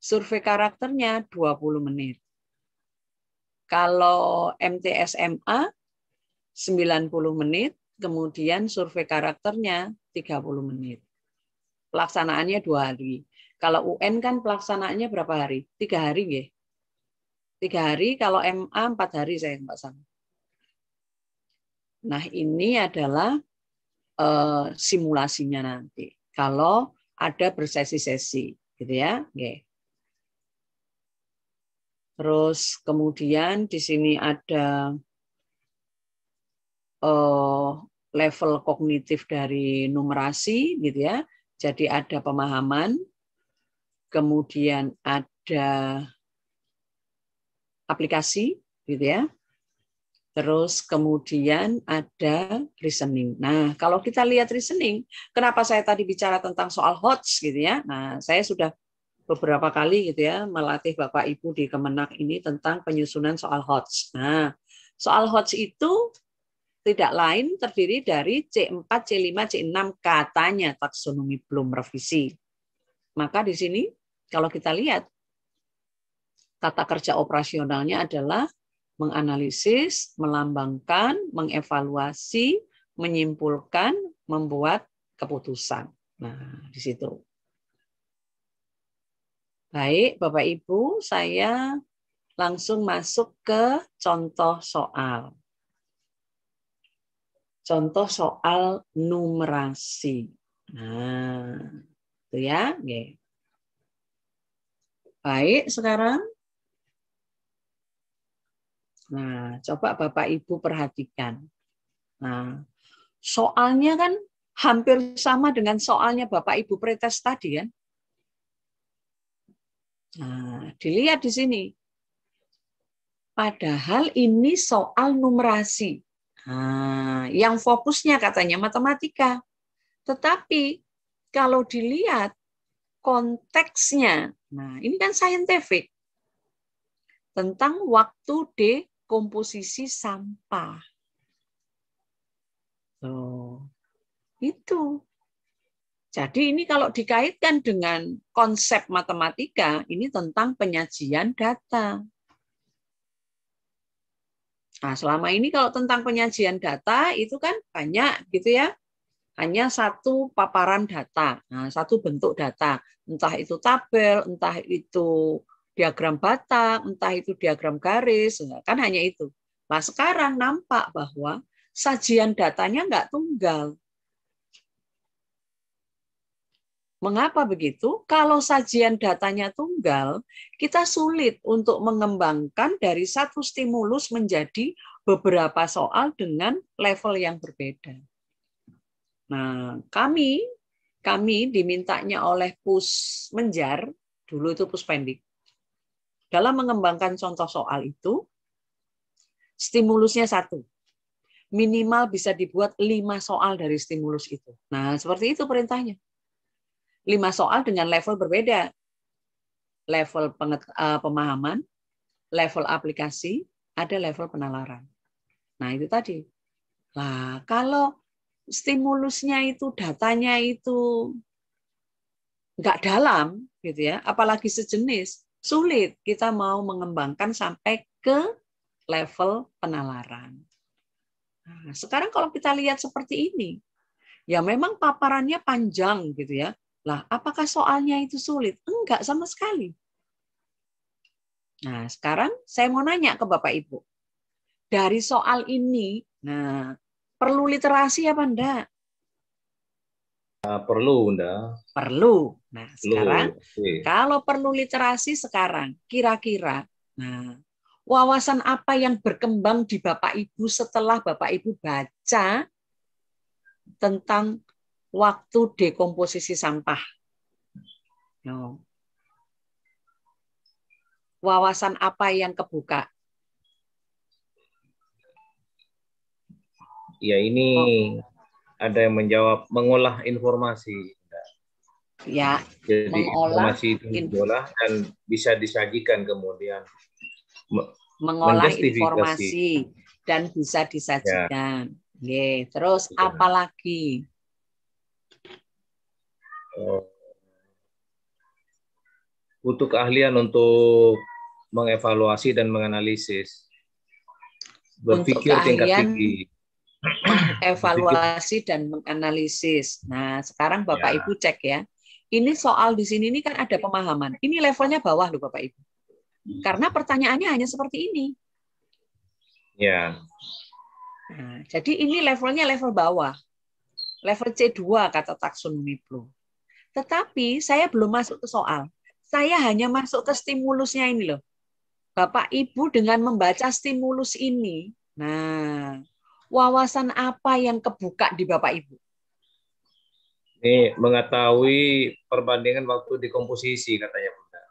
Survei karakternya 20 menit. Kalau MTSMA 90 menit, kemudian survei karakternya 30 menit. Pelaksanaannya dua hari. Kalau UN kan pelaksanaannya berapa hari? Tiga hari ya? Tiga hari, kalau MA empat hari saya nggak salah. Nah ini adalah uh, simulasinya nanti. Kalau ada bersesi-sesi gitu ya. Terus kemudian di sini ada eh, level kognitif dari numerasi gitu ya. Jadi ada pemahaman, kemudian ada aplikasi gitu ya. Terus kemudian ada reasoning. Nah, kalau kita lihat reasoning, kenapa saya tadi bicara tentang soal HOTS gitu ya? Nah, saya sudah beberapa kali gitu ya melatih Bapak Ibu di Kemenak ini tentang penyusunan soal HOTS. Nah, soal HOTS itu tidak lain terdiri dari C4, C5, C6 katanya taksonomi belum revisi. Maka di sini kalau kita lihat tata kerja operasionalnya adalah menganalisis, melambangkan, mengevaluasi, menyimpulkan, membuat keputusan. Nah, di situ. Baik, Bapak Ibu, saya langsung masuk ke contoh soal. Contoh soal numerasi. Nah, itu ya. Baik, sekarang Nah, coba Bapak Ibu perhatikan. Nah, soalnya kan hampir sama dengan soalnya Bapak Ibu pretest tadi kan. Nah, dilihat di sini. Padahal ini soal numerasi. Nah, yang fokusnya katanya matematika. Tetapi kalau dilihat konteksnya, nah ini kan saintifik tentang waktu d komposisi sampah. Oh. Itu. Jadi ini kalau dikaitkan dengan konsep matematika, ini tentang penyajian data. Nah, selama ini kalau tentang penyajian data itu kan banyak gitu ya. Hanya satu paparan data, nah, satu bentuk data. Entah itu tabel, entah itu diagram batang, entah itu diagram garis, kan hanya itu. Nah sekarang nampak bahwa sajian datanya nggak tunggal. Mengapa begitu? Kalau sajian datanya tunggal, kita sulit untuk mengembangkan dari satu stimulus menjadi beberapa soal dengan level yang berbeda. Nah, kami kami dimintanya oleh Pus Menjar, dulu itu pus Pendik, dalam mengembangkan contoh soal itu, stimulusnya satu. Minimal bisa dibuat lima soal dari stimulus itu. Nah, seperti itu perintahnya. Lima soal dengan level berbeda. Level eh, pemahaman, level aplikasi, ada level penalaran. Nah, itu tadi. Lah, kalau stimulusnya itu, datanya itu nggak dalam, gitu ya, apalagi sejenis, sulit kita mau mengembangkan sampai ke level penalaran. Nah, sekarang kalau kita lihat seperti ini, ya memang paparannya panjang gitu ya. Lah, apakah soalnya itu sulit? Enggak sama sekali. Nah, sekarang saya mau nanya ke Bapak Ibu. Dari soal ini, nah, perlu literasi apa enggak? Ah, perlu, Bunda. Perlu. Nah, perlu. sekarang okay. kalau perlu literasi sekarang, kira-kira nah, wawasan apa yang berkembang di Bapak Ibu setelah Bapak Ibu baca tentang waktu dekomposisi sampah? No. Wawasan apa yang kebuka? Ya ini oh ada yang menjawab mengolah informasi. Ya, Jadi informasi itu diolah dan bisa disajikan kemudian. Mengolah informasi dan bisa disajikan. Ya. Ye, terus ya. apa lagi? Butuh oh. keahlian untuk mengevaluasi dan menganalisis. Berpikir tingkat tinggi evaluasi dan menganalisis. Nah, sekarang Bapak ya. Ibu cek ya. Ini soal di sini ini kan ada pemahaman. Ini levelnya bawah loh Bapak Ibu. Karena pertanyaannya hanya seperti ini. Ya. Nah, jadi ini levelnya level bawah. Level C2 kata taksonomi Blue. Tetapi saya belum masuk ke soal. Saya hanya masuk ke stimulusnya ini loh. Bapak Ibu dengan membaca stimulus ini, nah wawasan apa yang kebuka di Bapak Ibu? Nih, mengetahui perbandingan waktu dekomposisi katanya Bunda.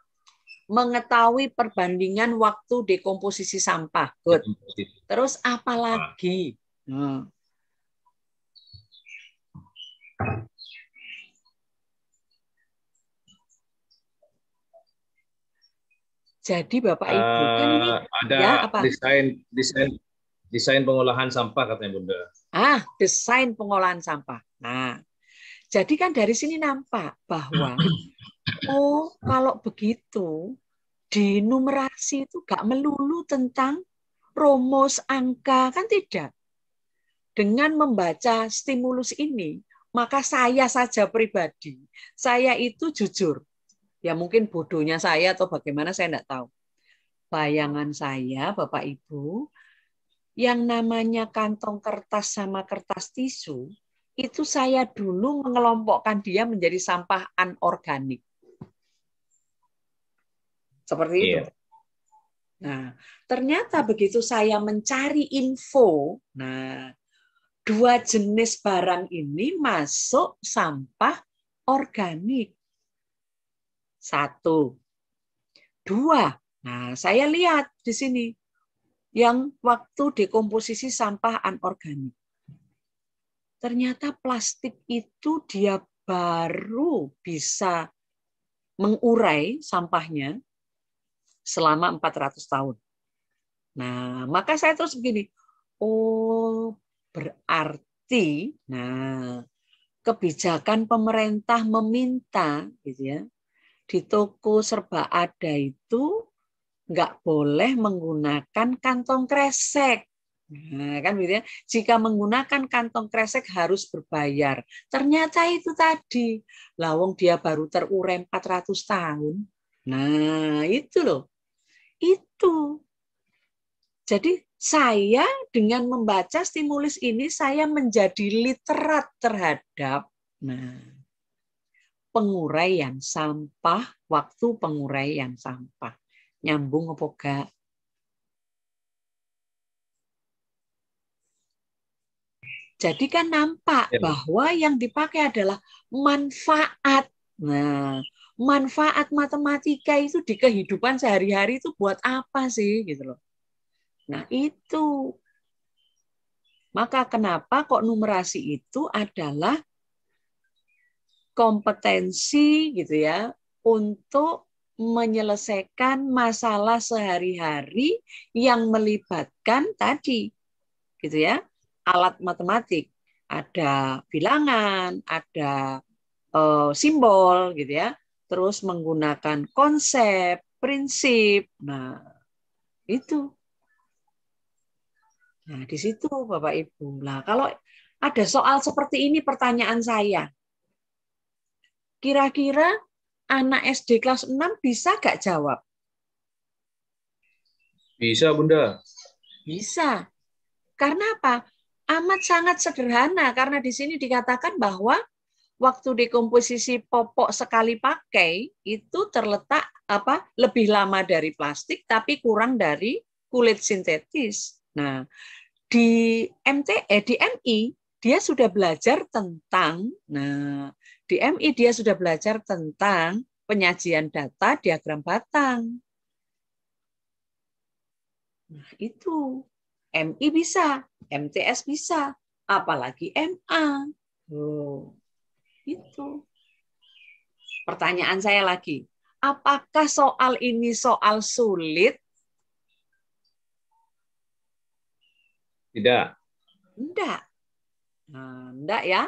Mengetahui perbandingan waktu dekomposisi sampah. Good. Terus apa lagi? Hmm. Jadi Bapak Ibu uh, kan ini eh, ada ya, apa? desain desain Desain pengolahan sampah katanya Bunda. Ah, desain pengolahan sampah. Nah, jadi kan dari sini nampak bahwa oh kalau begitu di numerasi itu gak melulu tentang rumus angka kan tidak. Dengan membaca stimulus ini, maka saya saja pribadi, saya itu jujur. Ya mungkin bodohnya saya atau bagaimana saya tidak tahu. Bayangan saya, Bapak Ibu, yang namanya kantong kertas sama kertas tisu, itu saya dulu mengelompokkan dia menjadi sampah anorganik. Seperti itu. Yeah. Nah, ternyata begitu saya mencari info, nah dua jenis barang ini masuk sampah organik. Satu. Dua. Nah, saya lihat di sini yang waktu dekomposisi sampah anorganik. Ternyata plastik itu dia baru bisa mengurai sampahnya selama 400 tahun. Nah, maka saya terus begini, oh berarti nah kebijakan pemerintah meminta gitu ya di toko serba ada itu nggak boleh menggunakan kantong kresek. Nah, kan gitu ya. Jika menggunakan kantong kresek harus berbayar. Ternyata itu tadi. Lawong dia baru terurai 400 tahun. Nah, itu loh. Itu. Jadi saya dengan membaca stimulus ini saya menjadi literat terhadap nah penguraian sampah, waktu penguraian sampah nyambung apa gak Jadi kan nampak ya. bahwa yang dipakai adalah manfaat. Nah, manfaat matematika itu di kehidupan sehari-hari itu buat apa sih gitu loh. Nah, itu. Maka kenapa kok numerasi itu adalah kompetensi gitu ya untuk menyelesaikan masalah sehari-hari yang melibatkan tadi gitu ya alat matematik ada bilangan ada uh, simbol gitu ya terus menggunakan konsep prinsip nah itu nah di situ bapak ibu lah kalau ada soal seperti ini pertanyaan saya kira-kira anak SD kelas 6 bisa gak jawab? Bisa, Bunda. Bisa. Karena apa? Amat sangat sederhana karena di sini dikatakan bahwa waktu dekomposisi popok sekali pakai itu terletak apa lebih lama dari plastik tapi kurang dari kulit sintetis. Nah, di MTE di MI dia sudah belajar tentang nah di MI dia sudah belajar tentang penyajian data diagram batang. Nah, itu. MI bisa, MTS bisa, apalagi MA. Oh, itu. Pertanyaan saya lagi, apakah soal ini soal sulit? Tidak. Tidak. Nah, enggak ya?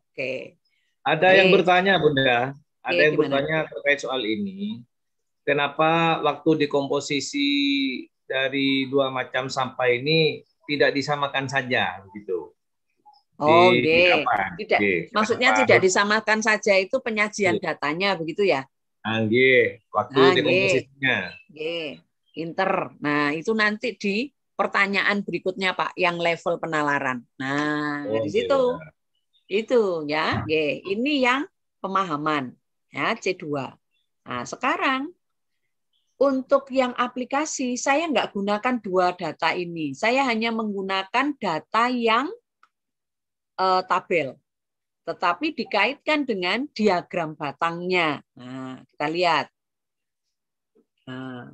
Oke. Ada Oke. yang bertanya, Bunda. Ada Oke, yang gimana? bertanya terkait soal ini. Kenapa waktu dekomposisi dari dua macam sampah ini tidak disamakan saja begitu? Oh, Di, okay. tidak. Okay. Maksudnya Kenapa? tidak disamakan saja itu penyajian okay. Iya. datanya begitu ya? Angge, waktu nah, dekomposisinya. Angge, inter. Nah, itu nanti di pertanyaan berikutnya Pak yang level penalaran. Nah, oh, dari situ. Itu ya. Oke, ini yang pemahaman ya C2. Nah, sekarang untuk yang aplikasi saya nggak gunakan dua data ini. Saya hanya menggunakan data yang uh, tabel. Tetapi dikaitkan dengan diagram batangnya. Nah, kita lihat. Nah,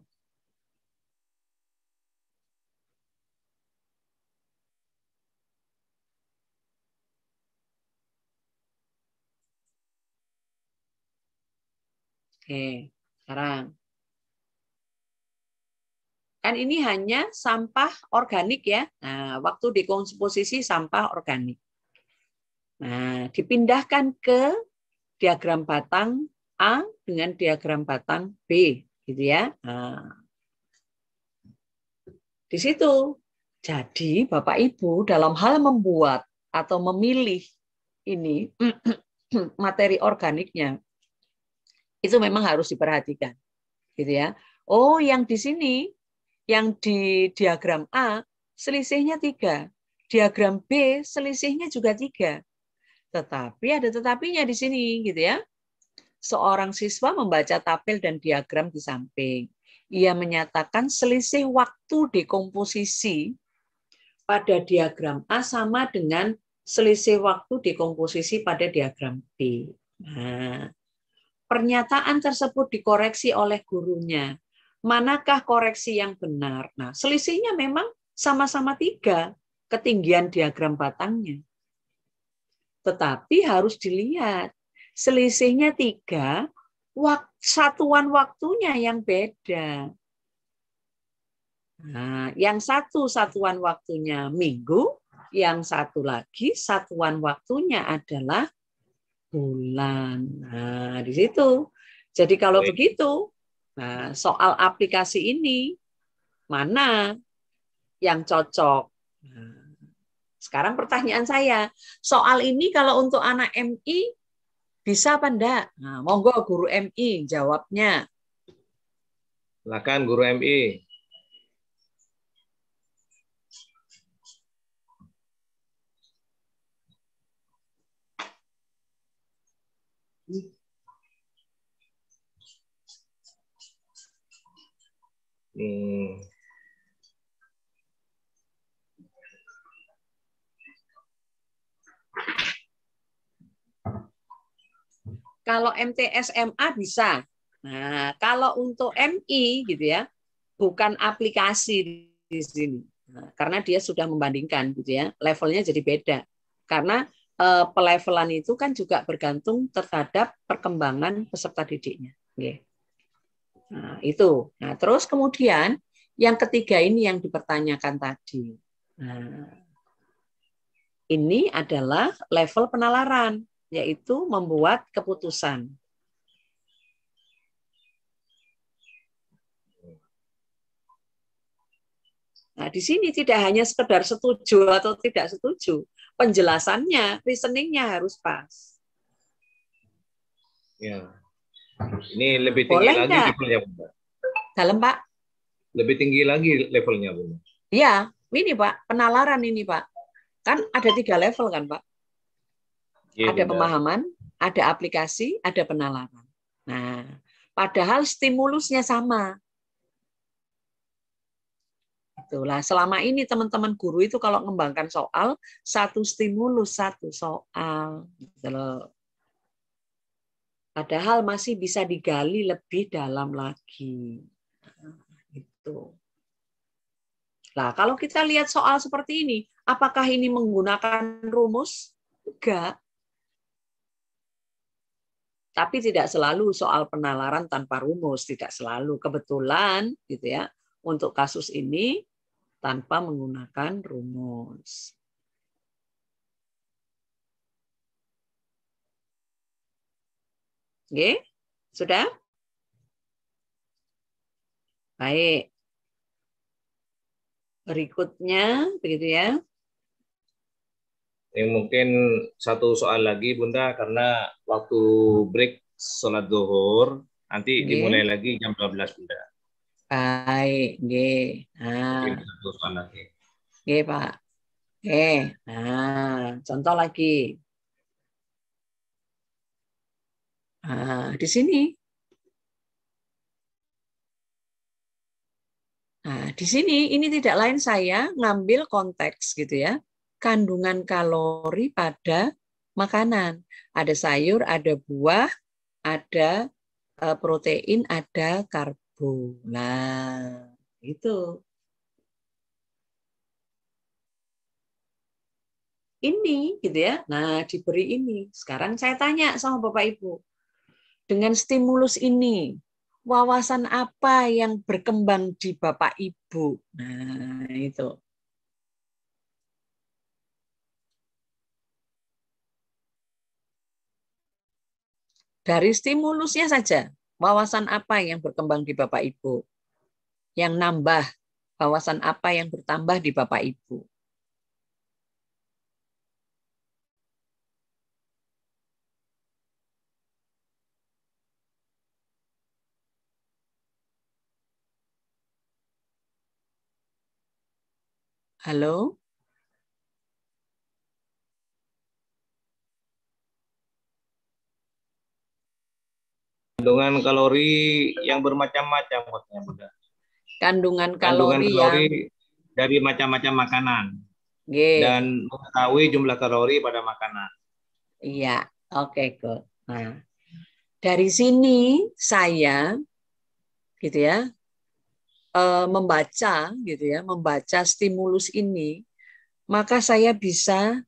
Oke, sekarang. Kan ini hanya sampah organik ya. Nah, waktu dekomposisi sampah organik. Nah, dipindahkan ke diagram batang A dengan diagram batang B, gitu ya. Nah, di situ. Jadi, Bapak Ibu dalam hal membuat atau memilih ini materi organiknya itu memang harus diperhatikan gitu ya oh yang di sini yang di diagram A selisihnya tiga diagram B selisihnya juga tiga tetapi ada tetapinya di sini gitu ya seorang siswa membaca tabel dan diagram di samping ia menyatakan selisih waktu dekomposisi pada diagram A sama dengan selisih waktu dekomposisi pada diagram B. Nah, pernyataan tersebut dikoreksi oleh gurunya. Manakah koreksi yang benar? Nah, selisihnya memang sama-sama tiga ketinggian diagram batangnya. Tetapi harus dilihat selisihnya tiga, satuan waktunya yang beda. Nah, yang satu satuan waktunya minggu, yang satu lagi satuan waktunya adalah bulan. Nah, di situ. Jadi kalau Oke. begitu, nah soal aplikasi ini mana yang cocok? Nah, sekarang pertanyaan saya, soal ini kalau untuk anak MI bisa apa enggak? Nah, monggo guru MI jawabnya. Silakan guru MI. Hmm. Kalau MTS SMA bisa. Nah, kalau untuk MI gitu ya, bukan aplikasi di sini. Nah, karena dia sudah membandingkan gitu ya. Levelnya jadi beda. Karena e, pelevelan itu kan juga bergantung terhadap perkembangan peserta didiknya. Okay. Nah, itu. Nah, terus kemudian yang ketiga ini yang dipertanyakan tadi. Nah, ini adalah level penalaran, yaitu membuat keputusan. Nah, di sini tidak hanya sekedar setuju atau tidak setuju, penjelasannya, reasoningnya harus pas. Ya. Ini lebih tinggi Boleh lagi levelnya, Bunda. Dalam, Pak? Lebih tinggi lagi levelnya, Bu. Iya, ini Pak, penalaran ini Pak. Kan ada tiga level kan Pak? Ya, ada benar. pemahaman, ada aplikasi, ada penalaran. Nah, padahal stimulusnya sama. Itulah selama ini teman-teman guru itu kalau mengembangkan soal satu stimulus satu soal, gitu Padahal masih bisa digali lebih dalam lagi. Itu. Nah, gitu. kalau kita lihat soal seperti ini, apakah ini menggunakan rumus? Enggak. Tapi tidak selalu soal penalaran tanpa rumus, tidak selalu. Kebetulan gitu ya, untuk kasus ini tanpa menggunakan rumus. Okay. Sudah? Baik. Berikutnya begitu ya. Ini mungkin satu soal lagi Bunda karena waktu break sholat zuhur nanti okay. dimulai lagi jam 12 Bunda. Baik, nggih. Nah. Satu soal lagi. Pak. Oke, nah, contoh lagi. Nah, di sini. Nah, di sini ini tidak lain saya ngambil konteks gitu ya. Kandungan kalori pada makanan. Ada sayur, ada buah, ada eh, protein, ada karbo. Nah, itu. Ini gitu ya. Nah, diberi ini. Sekarang saya tanya sama Bapak Ibu. Dengan stimulus ini, wawasan apa yang berkembang di Bapak Ibu? Nah, itu. Dari stimulusnya saja, wawasan apa yang berkembang di Bapak Ibu? Yang nambah, wawasan apa yang bertambah di Bapak Ibu? Halo? Kandungan kalori yang bermacam-macam maksudnya Bunda. Kandungan kalori, kalori yang... dari macam-macam makanan. Dan mengetahui jumlah kalori pada makanan. Iya, oke okay, good. Nah, dari sini saya gitu ya Eh, membaca gitu ya, membaca stimulus ini, maka saya bisa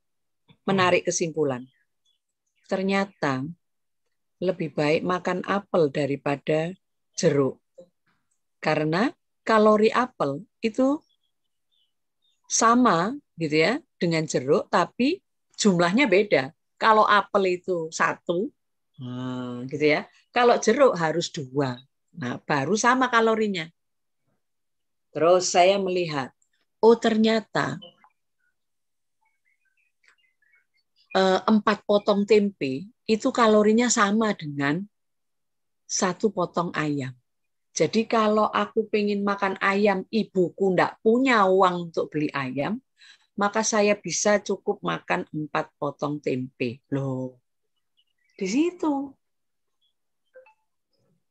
menarik kesimpulan. Ternyata lebih baik makan apel daripada jeruk. Karena kalori apel itu sama gitu ya dengan jeruk tapi jumlahnya beda. Kalau apel itu satu, hmm. gitu ya. Kalau jeruk harus dua. Nah, baru sama kalorinya. Terus saya melihat, oh ternyata eh, empat potong tempe itu kalorinya sama dengan satu potong ayam. Jadi kalau aku pengen makan ayam, ibuku ndak punya uang untuk beli ayam, maka saya bisa cukup makan empat potong tempe. Loh, di situ.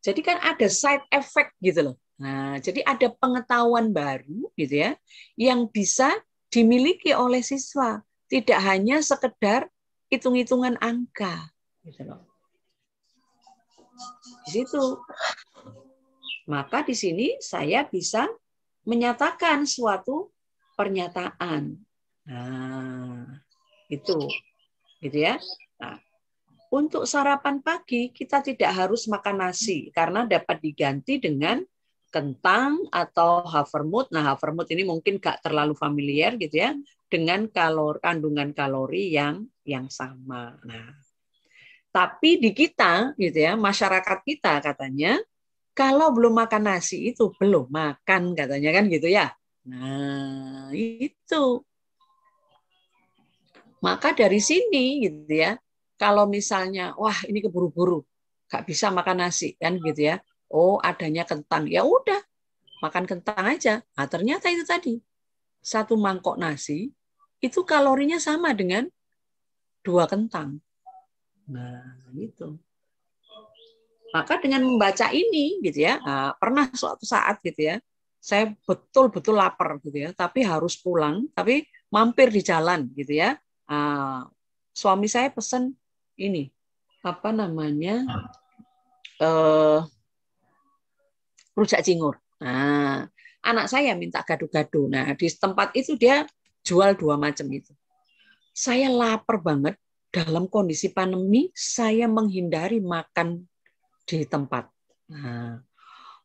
Jadi kan ada side effect gitu loh. Nah, jadi ada pengetahuan baru gitu ya yang bisa dimiliki oleh siswa, tidak hanya sekedar hitung-hitungan angka gitu loh. Di situ. Maka di sini saya bisa menyatakan suatu pernyataan. Nah, itu. Gitu ya. Nah, untuk sarapan pagi kita tidak harus makan nasi karena dapat diganti dengan kentang atau havermut. Nah, havermut ini mungkin gak terlalu familiar gitu ya dengan kalor, kandungan kalori yang yang sama. Nah, tapi di kita gitu ya, masyarakat kita katanya kalau belum makan nasi itu belum makan katanya kan gitu ya. Nah, itu. Maka dari sini gitu ya, kalau misalnya wah ini keburu-buru, gak bisa makan nasi kan gitu ya oh adanya kentang ya udah makan kentang aja nah, ternyata itu tadi satu mangkok nasi itu kalorinya sama dengan dua kentang nah gitu maka dengan membaca ini gitu ya nah, pernah suatu saat gitu ya saya betul-betul lapar gitu ya tapi harus pulang tapi mampir di jalan gitu ya nah, suami saya pesen ini apa namanya uh, rujak cingur. Nah, anak saya minta gado-gado. Nah, di tempat itu dia jual dua macam itu. Saya lapar banget dalam kondisi pandemi, saya menghindari makan di tempat. Nah,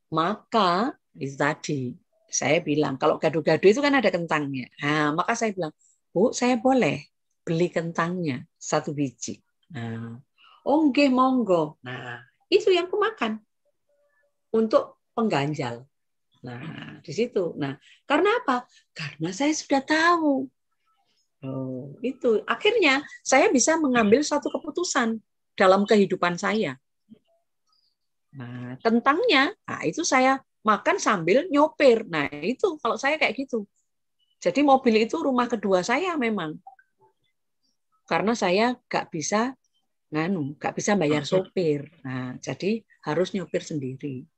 maka itu tadi saya bilang kalau gado-gado itu kan ada kentangnya. Nah, maka saya bilang, "Bu, saya boleh beli kentangnya satu biji." Nah, onggeh monggo. Nah, itu yang aku makan untuk pengganjal. Nah, hmm. di situ. Nah, karena apa? Karena saya sudah tahu. Oh, itu. Akhirnya saya bisa mengambil hmm. satu keputusan dalam kehidupan saya. Nah, tentangnya, nah itu saya makan sambil nyopir. Nah, itu kalau saya kayak gitu. Jadi mobil itu rumah kedua saya memang. Karena saya gak bisa nganu, gak bisa bayar sopir. Nah, jadi harus nyopir sendiri.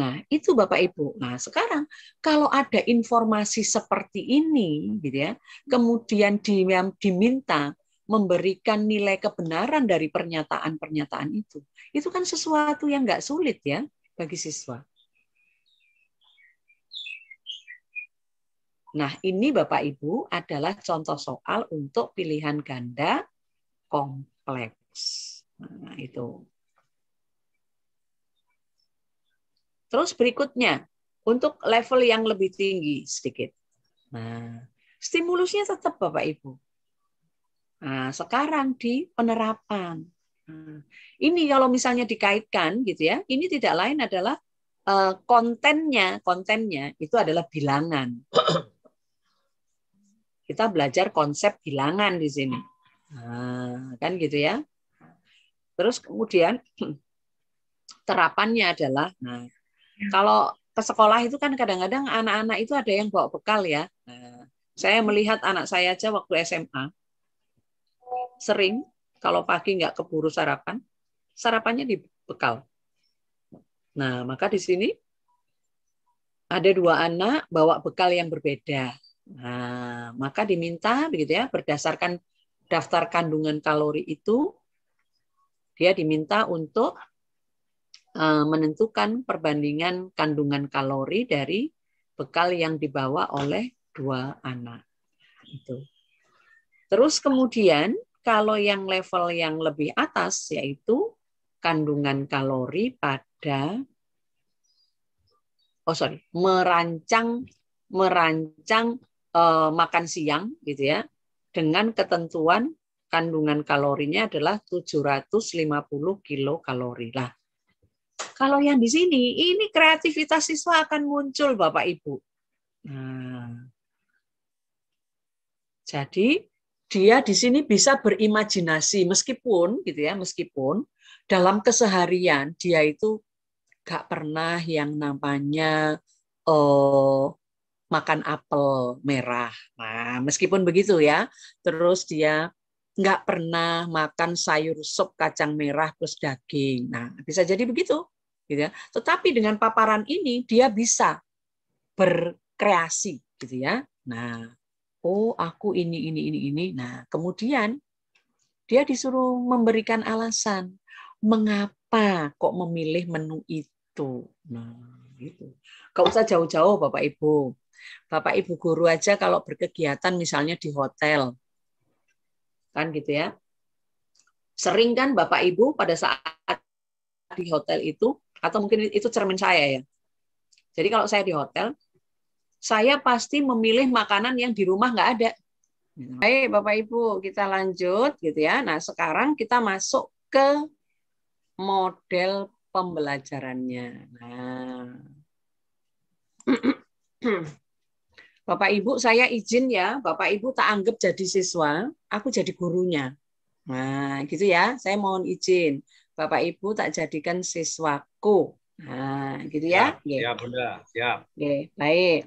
Nah, itu Bapak Ibu. Nah, sekarang kalau ada informasi seperti ini gitu ya, kemudian diminta memberikan nilai kebenaran dari pernyataan-pernyataan itu. Itu kan sesuatu yang nggak sulit ya bagi siswa. Nah, ini Bapak Ibu adalah contoh soal untuk pilihan ganda kompleks. Nah, itu. Terus berikutnya, untuk level yang lebih tinggi sedikit. Nah, stimulusnya tetap Bapak Ibu. Nah, sekarang di penerapan. Nah, ini kalau misalnya dikaitkan gitu ya, ini tidak lain adalah eh, kontennya, kontennya itu adalah bilangan. Kita belajar konsep bilangan di sini. Nah, kan gitu ya. Terus kemudian terapannya adalah nah kalau ke sekolah itu kan kadang-kadang anak-anak itu ada yang bawa bekal ya. Nah, saya hmm. melihat anak saya aja waktu SMA sering kalau pagi nggak keburu sarapan, sarapannya di bekal. Nah, maka di sini ada dua anak bawa bekal yang berbeda. Nah, maka diminta begitu ya berdasarkan daftar kandungan kalori itu dia diminta untuk Eh, menentukan perbandingan kandungan kalori dari bekal yang dibawa oleh dua anak. Itu. Terus kemudian kalau yang level yang lebih atas yaitu kandungan kalori pada oh sorry merancang merancang uh, makan siang gitu ya dengan ketentuan kandungan kalorinya adalah 750 kilokalori lah kalau yang di sini, ini kreativitas siswa akan muncul, Bapak Ibu. Nah, jadi dia di sini bisa berimajinasi meskipun gitu ya, meskipun dalam keseharian dia itu gak pernah yang namanya oh, makan apel merah. Nah, meskipun begitu ya, terus dia nggak pernah makan sayur sup kacang merah plus daging. Nah, bisa jadi begitu. Gitu ya. Tetapi dengan paparan ini dia bisa berkreasi, gitu ya. Nah, oh aku ini ini ini ini. Nah, kemudian dia disuruh memberikan alasan mengapa kok memilih menu itu. Nah, gitu. Gak usah jauh-jauh Bapak Ibu. Bapak Ibu guru aja kalau berkegiatan misalnya di hotel, kan gitu ya. Sering kan Bapak Ibu pada saat di hotel itu atau mungkin itu cermin saya ya. Jadi kalau saya di hotel, saya pasti memilih makanan yang di rumah nggak ada. Baik Bapak Ibu, kita lanjut gitu ya. Nah sekarang kita masuk ke model pembelajarannya. Nah. Hmm. Bapak Ibu saya izin ya, Bapak Ibu tak anggap jadi siswa, aku jadi gurunya. Nah, gitu ya. Saya mohon izin. Bapak Ibu tak jadikan siswaku. Nah, gitu ya. Ya, ya Bunda. Ya. Oke, baik.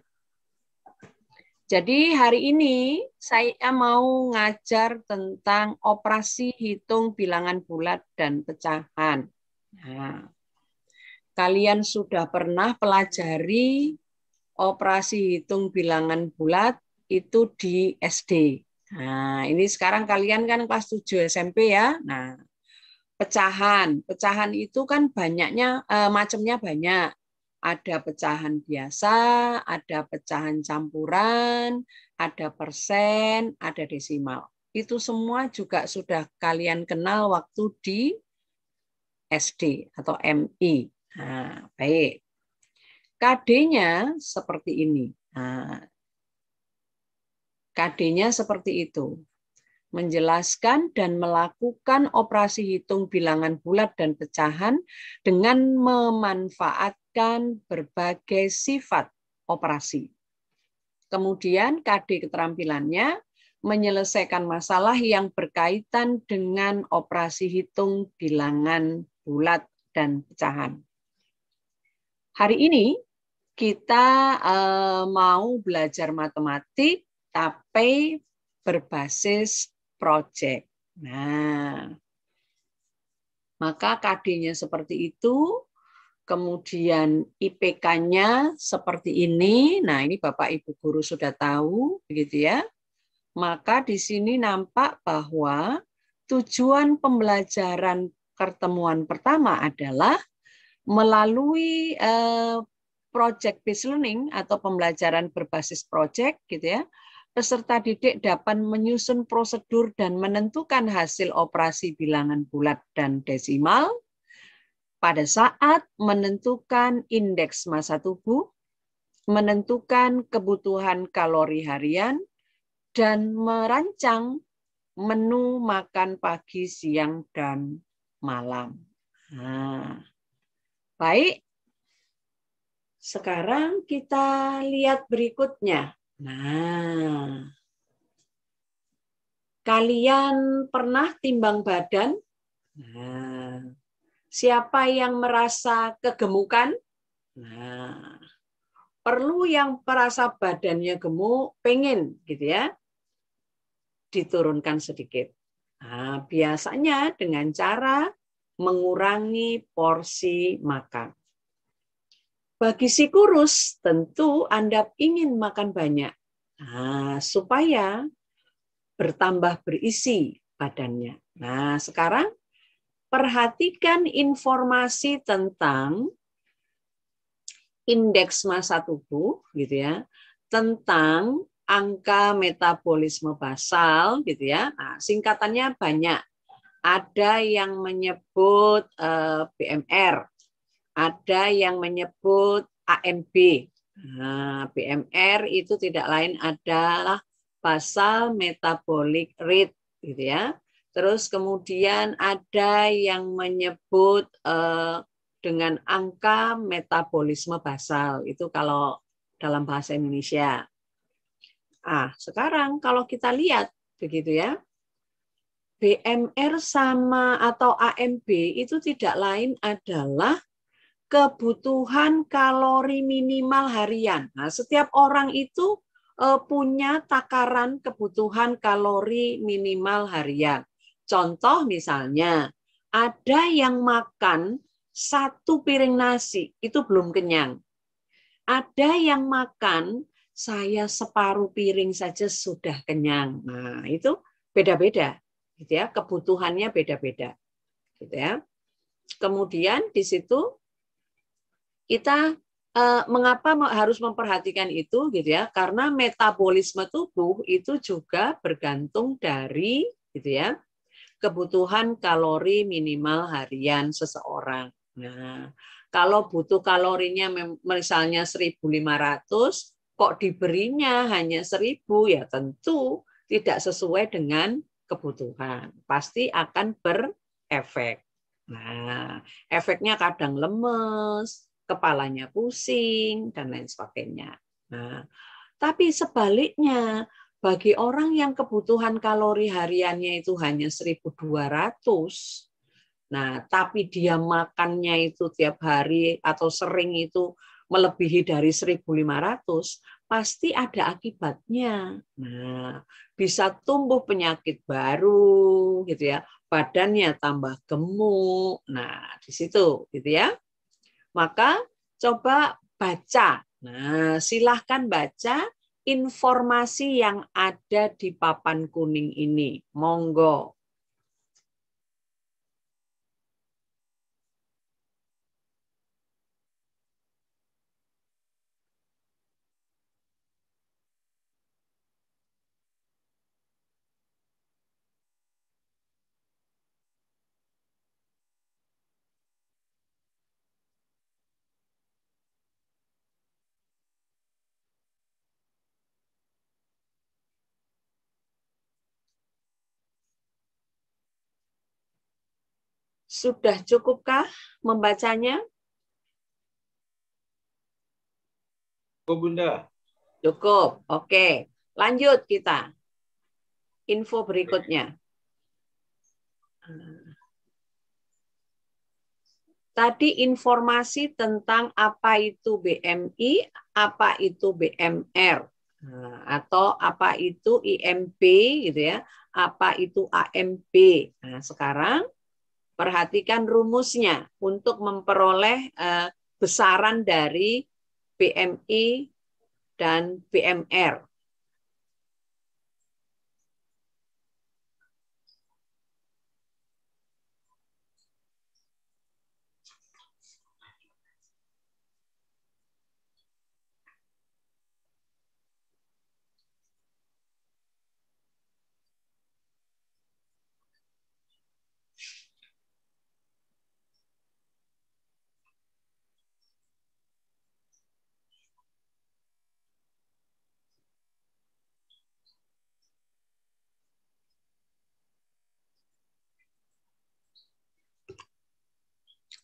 Jadi hari ini saya mau ngajar tentang operasi hitung bilangan bulat dan pecahan. Nah, kalian sudah pernah pelajari operasi hitung bilangan bulat itu di SD. Nah, ini sekarang kalian kan kelas 7 SMP ya. Nah, pecahan. Pecahan itu kan banyaknya eh, macamnya banyak. Ada pecahan biasa, ada pecahan campuran, ada persen, ada desimal. Itu semua juga sudah kalian kenal waktu di SD atau MI. Nah, baik. KD-nya seperti ini. Nah, KD-nya seperti itu. Menjelaskan dan melakukan operasi hitung bilangan bulat dan pecahan dengan memanfaatkan berbagai sifat operasi. Kemudian KD keterampilannya menyelesaikan masalah yang berkaitan dengan operasi hitung bilangan bulat dan pecahan. Hari ini kita eh, mau belajar matematik tapi berbasis project. Nah, maka KD-nya seperti itu, kemudian IPK-nya seperti ini. Nah, ini Bapak Ibu guru sudah tahu, begitu ya. Maka di sini nampak bahwa tujuan pembelajaran pertemuan pertama adalah melalui eh, project based learning atau pembelajaran berbasis project gitu ya, peserta didik dapat menyusun prosedur dan menentukan hasil operasi bilangan bulat dan desimal pada saat menentukan indeks massa tubuh, menentukan kebutuhan kalori harian, dan merancang menu makan pagi, siang, dan malam. Nah, baik, sekarang kita lihat berikutnya. Nah, kalian pernah timbang badan? Nah, siapa yang merasa kegemukan? Nah, perlu yang merasa badannya gemuk, pengen gitu ya, diturunkan sedikit. Nah, biasanya dengan cara mengurangi porsi makan. Bagi si kurus, tentu Anda ingin makan banyak nah, supaya bertambah berisi badannya. Nah, sekarang perhatikan informasi tentang indeks massa tubuh gitu ya, tentang angka metabolisme basal gitu ya. Nah, singkatannya banyak. Ada yang menyebut uh, eh, BMR ada yang menyebut AMB. Nah, BMR itu tidak lain adalah basal metabolic rate gitu ya. Terus kemudian ada yang menyebut eh, dengan angka metabolisme basal. Itu kalau dalam bahasa Indonesia. Ah, sekarang kalau kita lihat begitu ya. BMR sama atau AMB itu tidak lain adalah kebutuhan kalori minimal harian. Nah, setiap orang itu eh, punya takaran kebutuhan kalori minimal harian. Contoh misalnya, ada yang makan satu piring nasi, itu belum kenyang. Ada yang makan, saya separuh piring saja sudah kenyang. Nah, itu beda-beda. Gitu ya, kebutuhannya beda-beda. Gitu ya. Kemudian di situ kita eh, mengapa harus memperhatikan itu gitu ya? Karena metabolisme tubuh itu juga bergantung dari gitu ya kebutuhan kalori minimal harian seseorang. Nah, kalau butuh kalorinya misalnya 1500 kok diberinya hanya 1000 ya tentu tidak sesuai dengan kebutuhan. Pasti akan berefek. Nah, efeknya kadang lemes, kepalanya pusing dan lain sebagainya. Nah, tapi sebaliknya bagi orang yang kebutuhan kalori hariannya itu hanya 1200 Nah, tapi dia makannya itu tiap hari atau sering itu melebihi dari 1500, pasti ada akibatnya. Nah, bisa tumbuh penyakit baru gitu ya. Badannya tambah gemuk. Nah, di situ gitu ya. Maka coba baca. Nah, silahkan baca informasi yang ada di papan kuning ini. Monggo. Sudah cukupkah membacanya? Cukup, Bunda. Cukup. Oke. Lanjut kita. Info berikutnya. Tadi informasi tentang apa itu BMI, apa itu BMR, nah, atau apa itu IMP, gitu ya, apa itu AMP. Nah, sekarang Perhatikan rumusnya untuk memperoleh eh, besaran dari PMI dan PMR.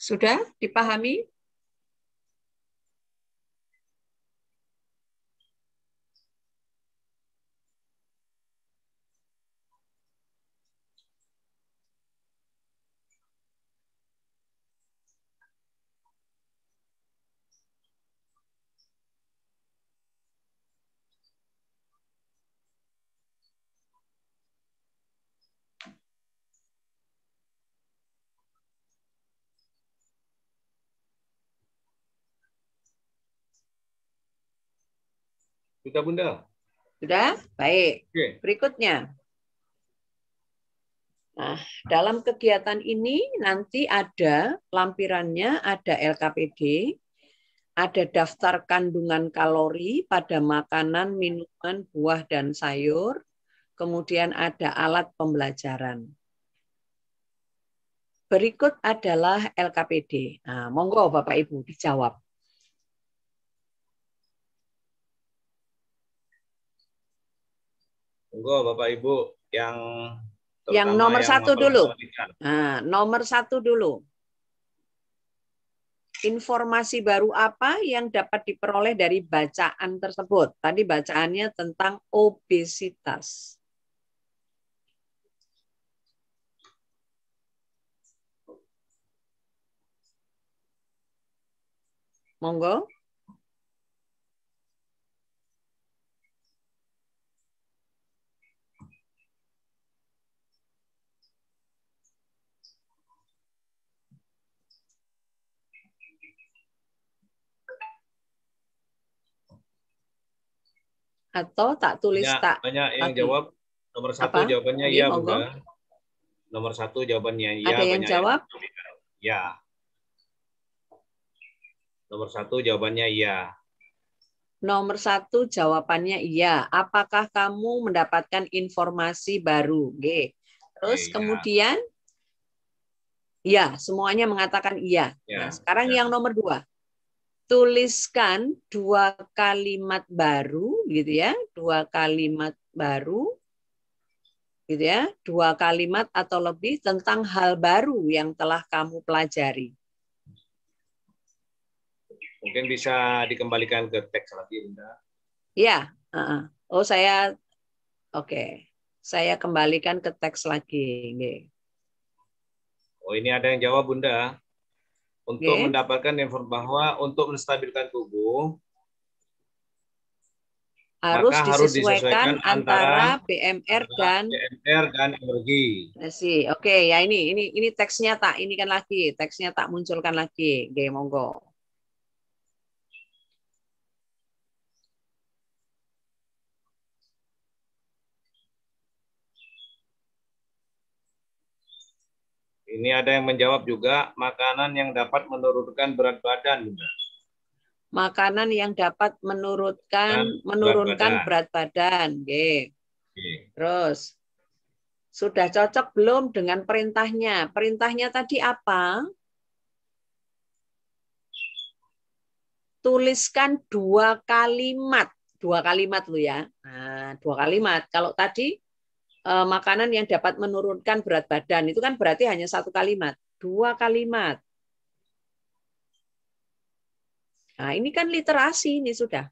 Sudah dipahami? Sudah, Bunda? Sudah? Baik. Oke. Berikutnya. Nah, dalam kegiatan ini nanti ada lampirannya, ada LKPD, ada daftar kandungan kalori pada makanan, minuman, buah, dan sayur, kemudian ada alat pembelajaran. Berikut adalah LKPD. Nah, monggo Bapak Ibu dijawab. monggo Bapak Ibu yang yang nomor yang satu dulu. Nah, nomor satu dulu. Informasi baru apa yang dapat diperoleh dari bacaan tersebut? Tadi bacaannya tentang obesitas. Monggo. atau tak tulis banyak, tak? Banyak yang tapi. jawab. Nomor satu Apa? jawabannya Mungkin, iya, Bunda. Nomor satu jawabannya iya. Ada yang jawab? Yang... Ya. Iya. Nomor satu jawabannya iya. Nomor satu jawabannya iya. Apakah kamu mendapatkan informasi baru? G. Terus iya. kemudian, ya semuanya mengatakan iya. Ya, nah sekarang ya. yang nomor dua tuliskan dua kalimat baru gitu ya dua kalimat baru gitu ya dua kalimat atau lebih tentang hal baru yang telah kamu pelajari mungkin bisa dikembalikan ke teks lagi bunda. ya uh -uh. oh saya oke okay. saya kembalikan ke teks lagi oh ini ada yang jawab Bunda untuk okay. mendapatkan informasi bahwa untuk menstabilkan tubuh harus maka disesuaikan harus disesuaikan antara PMR dan PMR dan energi. Oke, okay, ya ini ini ini teksnya tak ini kan lagi, teksnya tak munculkan lagi. Oke, monggo. Ini ada yang menjawab juga, makanan yang dapat menurunkan berat badan. Makanan yang dapat menurunkan menurunkan berat badan. Berat badan. Okay. Okay. Terus sudah cocok belum dengan perintahnya? Perintahnya tadi apa? Tuliskan dua kalimat, dua kalimat lu ya. Nah, dua kalimat. Kalau tadi Eh, makanan yang dapat menurunkan berat badan itu kan berarti hanya satu kalimat, dua kalimat. Nah, ini kan literasi ini sudah.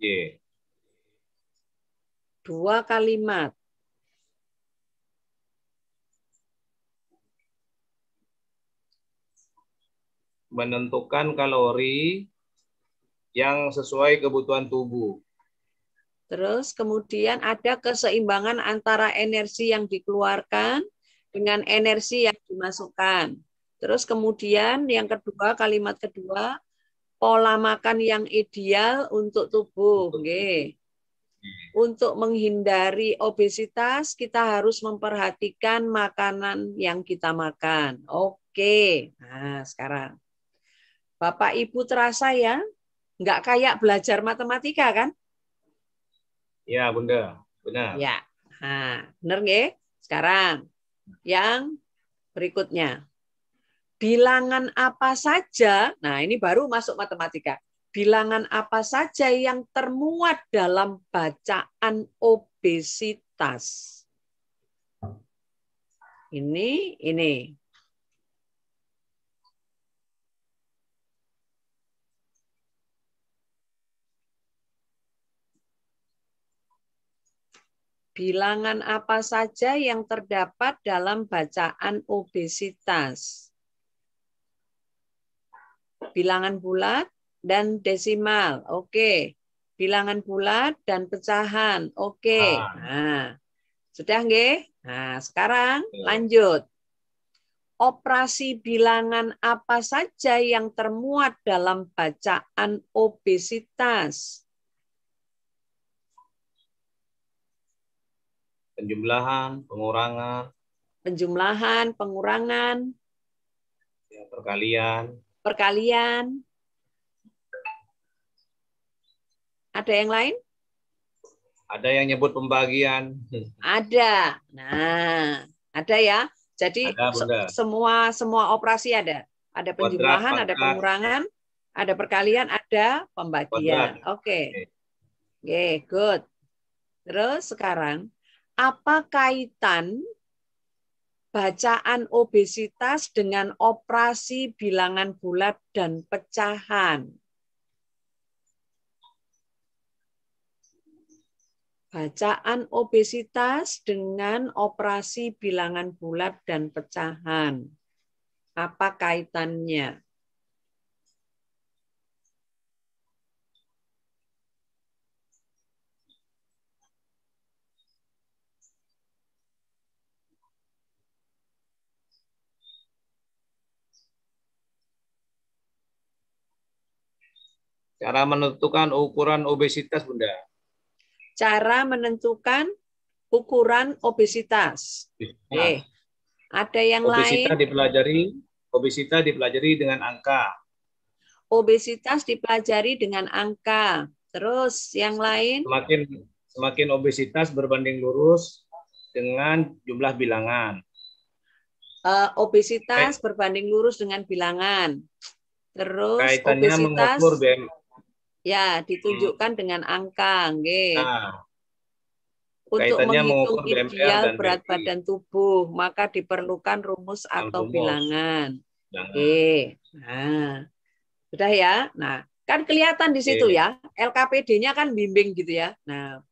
Yeah. Dua kalimat. Menentukan kalori yang sesuai kebutuhan tubuh. Terus kemudian ada keseimbangan antara energi yang dikeluarkan dengan energi yang dimasukkan. Terus kemudian yang kedua, kalimat kedua, pola makan yang ideal untuk tubuh. Oke. Untuk menghindari obesitas, kita harus memperhatikan makanan yang kita makan. Oke, nah sekarang. Bapak Ibu terasa ya, nggak kayak belajar matematika kan? Ya, Bunda. Benar. Ya. Nah, benar nggih? Sekarang yang berikutnya. Bilangan apa saja? Nah, ini baru masuk matematika. Bilangan apa saja yang termuat dalam bacaan obesitas? Ini, ini. bilangan apa saja yang terdapat dalam bacaan obesitas. Bilangan bulat dan desimal. Oke. Bilangan bulat dan pecahan. Oke. Nah, sudah nggih? Nah, sekarang iya. lanjut. Operasi bilangan apa saja yang termuat dalam bacaan obesitas? penjumlahan, pengurangan, penjumlahan, pengurangan, ya, perkalian, perkalian. Ada yang lain? Ada yang nyebut pembagian. Ada. Nah, ada ya. Jadi ada, semua semua operasi ada. Ada penjumlahan, ada pengurangan, ada perkalian, ada pembagian. Oke. Okay. Oke, okay, good. Terus sekarang apa kaitan bacaan obesitas dengan operasi bilangan bulat dan pecahan? Bacaan obesitas dengan operasi bilangan bulat dan pecahan. Apa kaitannya? Cara menentukan ukuran obesitas, Bunda. Cara menentukan ukuran obesitas. Oke. ada yang obesitas lain? dipelajari, obesitas dipelajari dengan angka. Obesitas dipelajari dengan angka. Terus yang lain? Semakin semakin obesitas berbanding lurus dengan jumlah bilangan. Uh, obesitas Kait. berbanding lurus dengan bilangan. Terus kaitannya obesitas, mengukur BMI Ya, ditunjukkan hmm. dengan angka, nggih. Nah, untuk menghitung ideal berat BMI. badan tubuh, maka diperlukan rumus yang atau rumus. bilangan. Oke. Nah, sudah ya. Nah, kan kelihatan di situ ya. LKPD-nya kan bimbing gitu ya. Nah,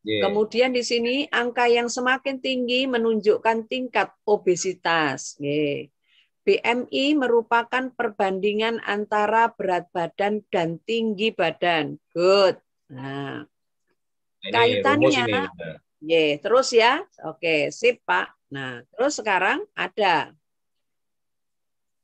Yeah. Kemudian di sini angka yang semakin tinggi menunjukkan tingkat obesitas. Yeah. BMI merupakan perbandingan antara berat badan dan tinggi badan. Good. Nah, ini kaitannya ini. Yeah, terus ya. Oke, sip Pak. Nah, terus sekarang ada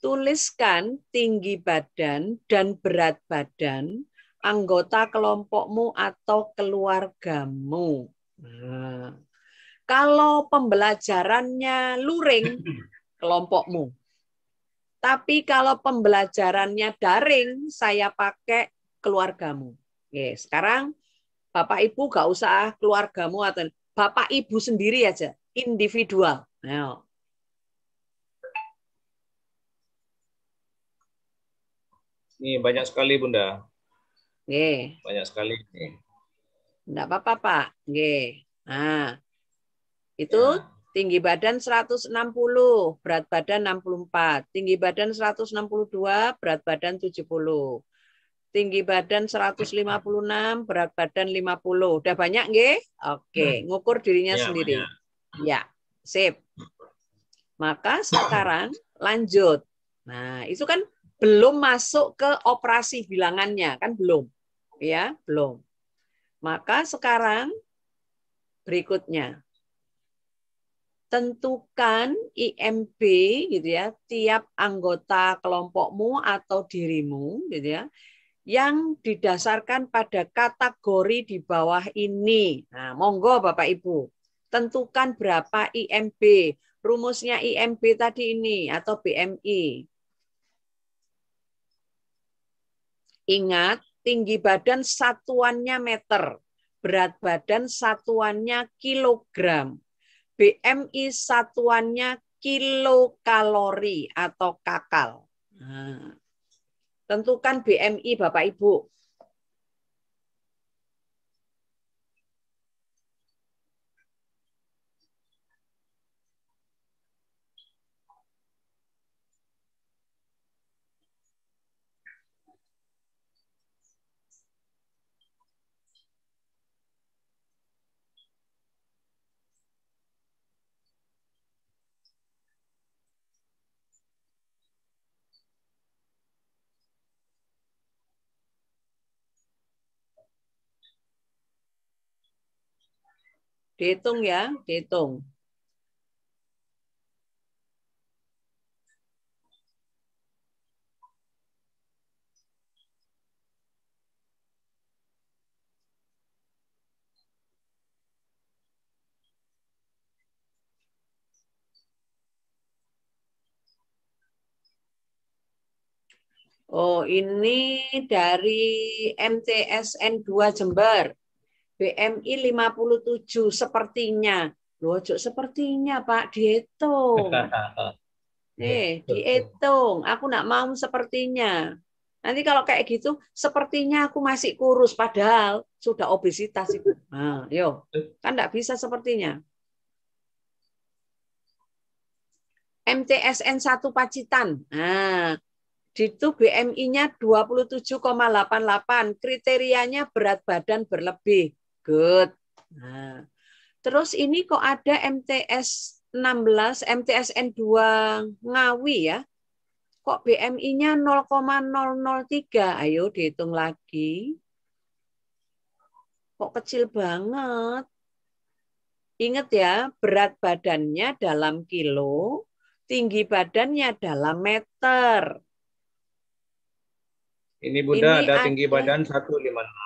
tuliskan tinggi badan dan berat badan anggota kelompokmu atau keluargamu. Nah, kalau pembelajarannya luring kelompokmu tapi kalau pembelajarannya daring, saya pakai keluargamu. Oke, sekarang Bapak Ibu gak usah keluargamu atau Bapak Ibu sendiri aja, individual. Nah, Ini banyak sekali Bunda. Oke. Banyak sekali. Nggak Enggak apa-apa Pak. Nge. Nah, itu ya. Tinggi badan 160, berat badan 64. Tinggi badan 162, berat badan 70. Tinggi badan 156, berat badan 50. Udah banyak nggih? Oke, hmm. ngukur dirinya ya, sendiri. Banyak. Ya, sip. Maka sekarang lanjut. Nah, itu kan belum masuk ke operasi bilangannya, kan belum. Ya, belum. Maka sekarang berikutnya tentukan IMB gitu ya tiap anggota kelompokmu atau dirimu gitu ya yang didasarkan pada kategori di bawah ini. Nah, monggo Bapak Ibu, tentukan berapa IMB. Rumusnya IMB tadi ini atau BMI. Ingat, tinggi badan satuannya meter, berat badan satuannya kilogram, BMI satuannya kilokalori atau kakal. Ah. tentukan BMI Bapak Ibu. Dihitung ya, dihitung. Oh, ini dari MTSN 2 Jember. BMI 57 sepertinya. Loh, sepertinya Pak, dihitung. Nih, iya, eh, dihitung. Aku nak mau sepertinya. Nanti kalau kayak gitu, sepertinya aku masih kurus, padahal sudah obesitas itu. Nah, yo, kan tidak bisa sepertinya. MTSN 1 Pacitan. Nah, di itu BMI-nya 27,88. Kriterianya berat badan berlebih. Good. Nah, terus ini kok ada MTS 16, N 2 Ngawi ya. Kok BMI-nya 0,003? Ayo dihitung lagi. Kok kecil banget? Ingat ya, berat badannya dalam kilo, tinggi badannya dalam meter. Ini Bunda Ini ada, ada tinggi badan 156.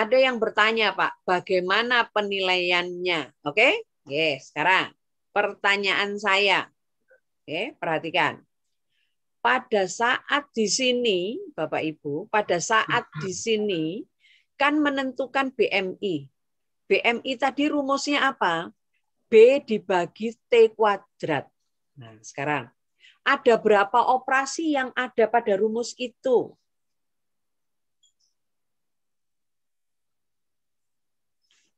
ada yang bertanya, Pak, bagaimana penilaiannya? Oke? Okay? Yes, sekarang pertanyaan saya. Oke, okay, perhatikan. Pada saat di sini, Bapak Ibu, pada saat di sini kan menentukan BMI. BMI tadi rumusnya apa? B dibagi T kuadrat. Nah, sekarang ada berapa operasi yang ada pada rumus itu?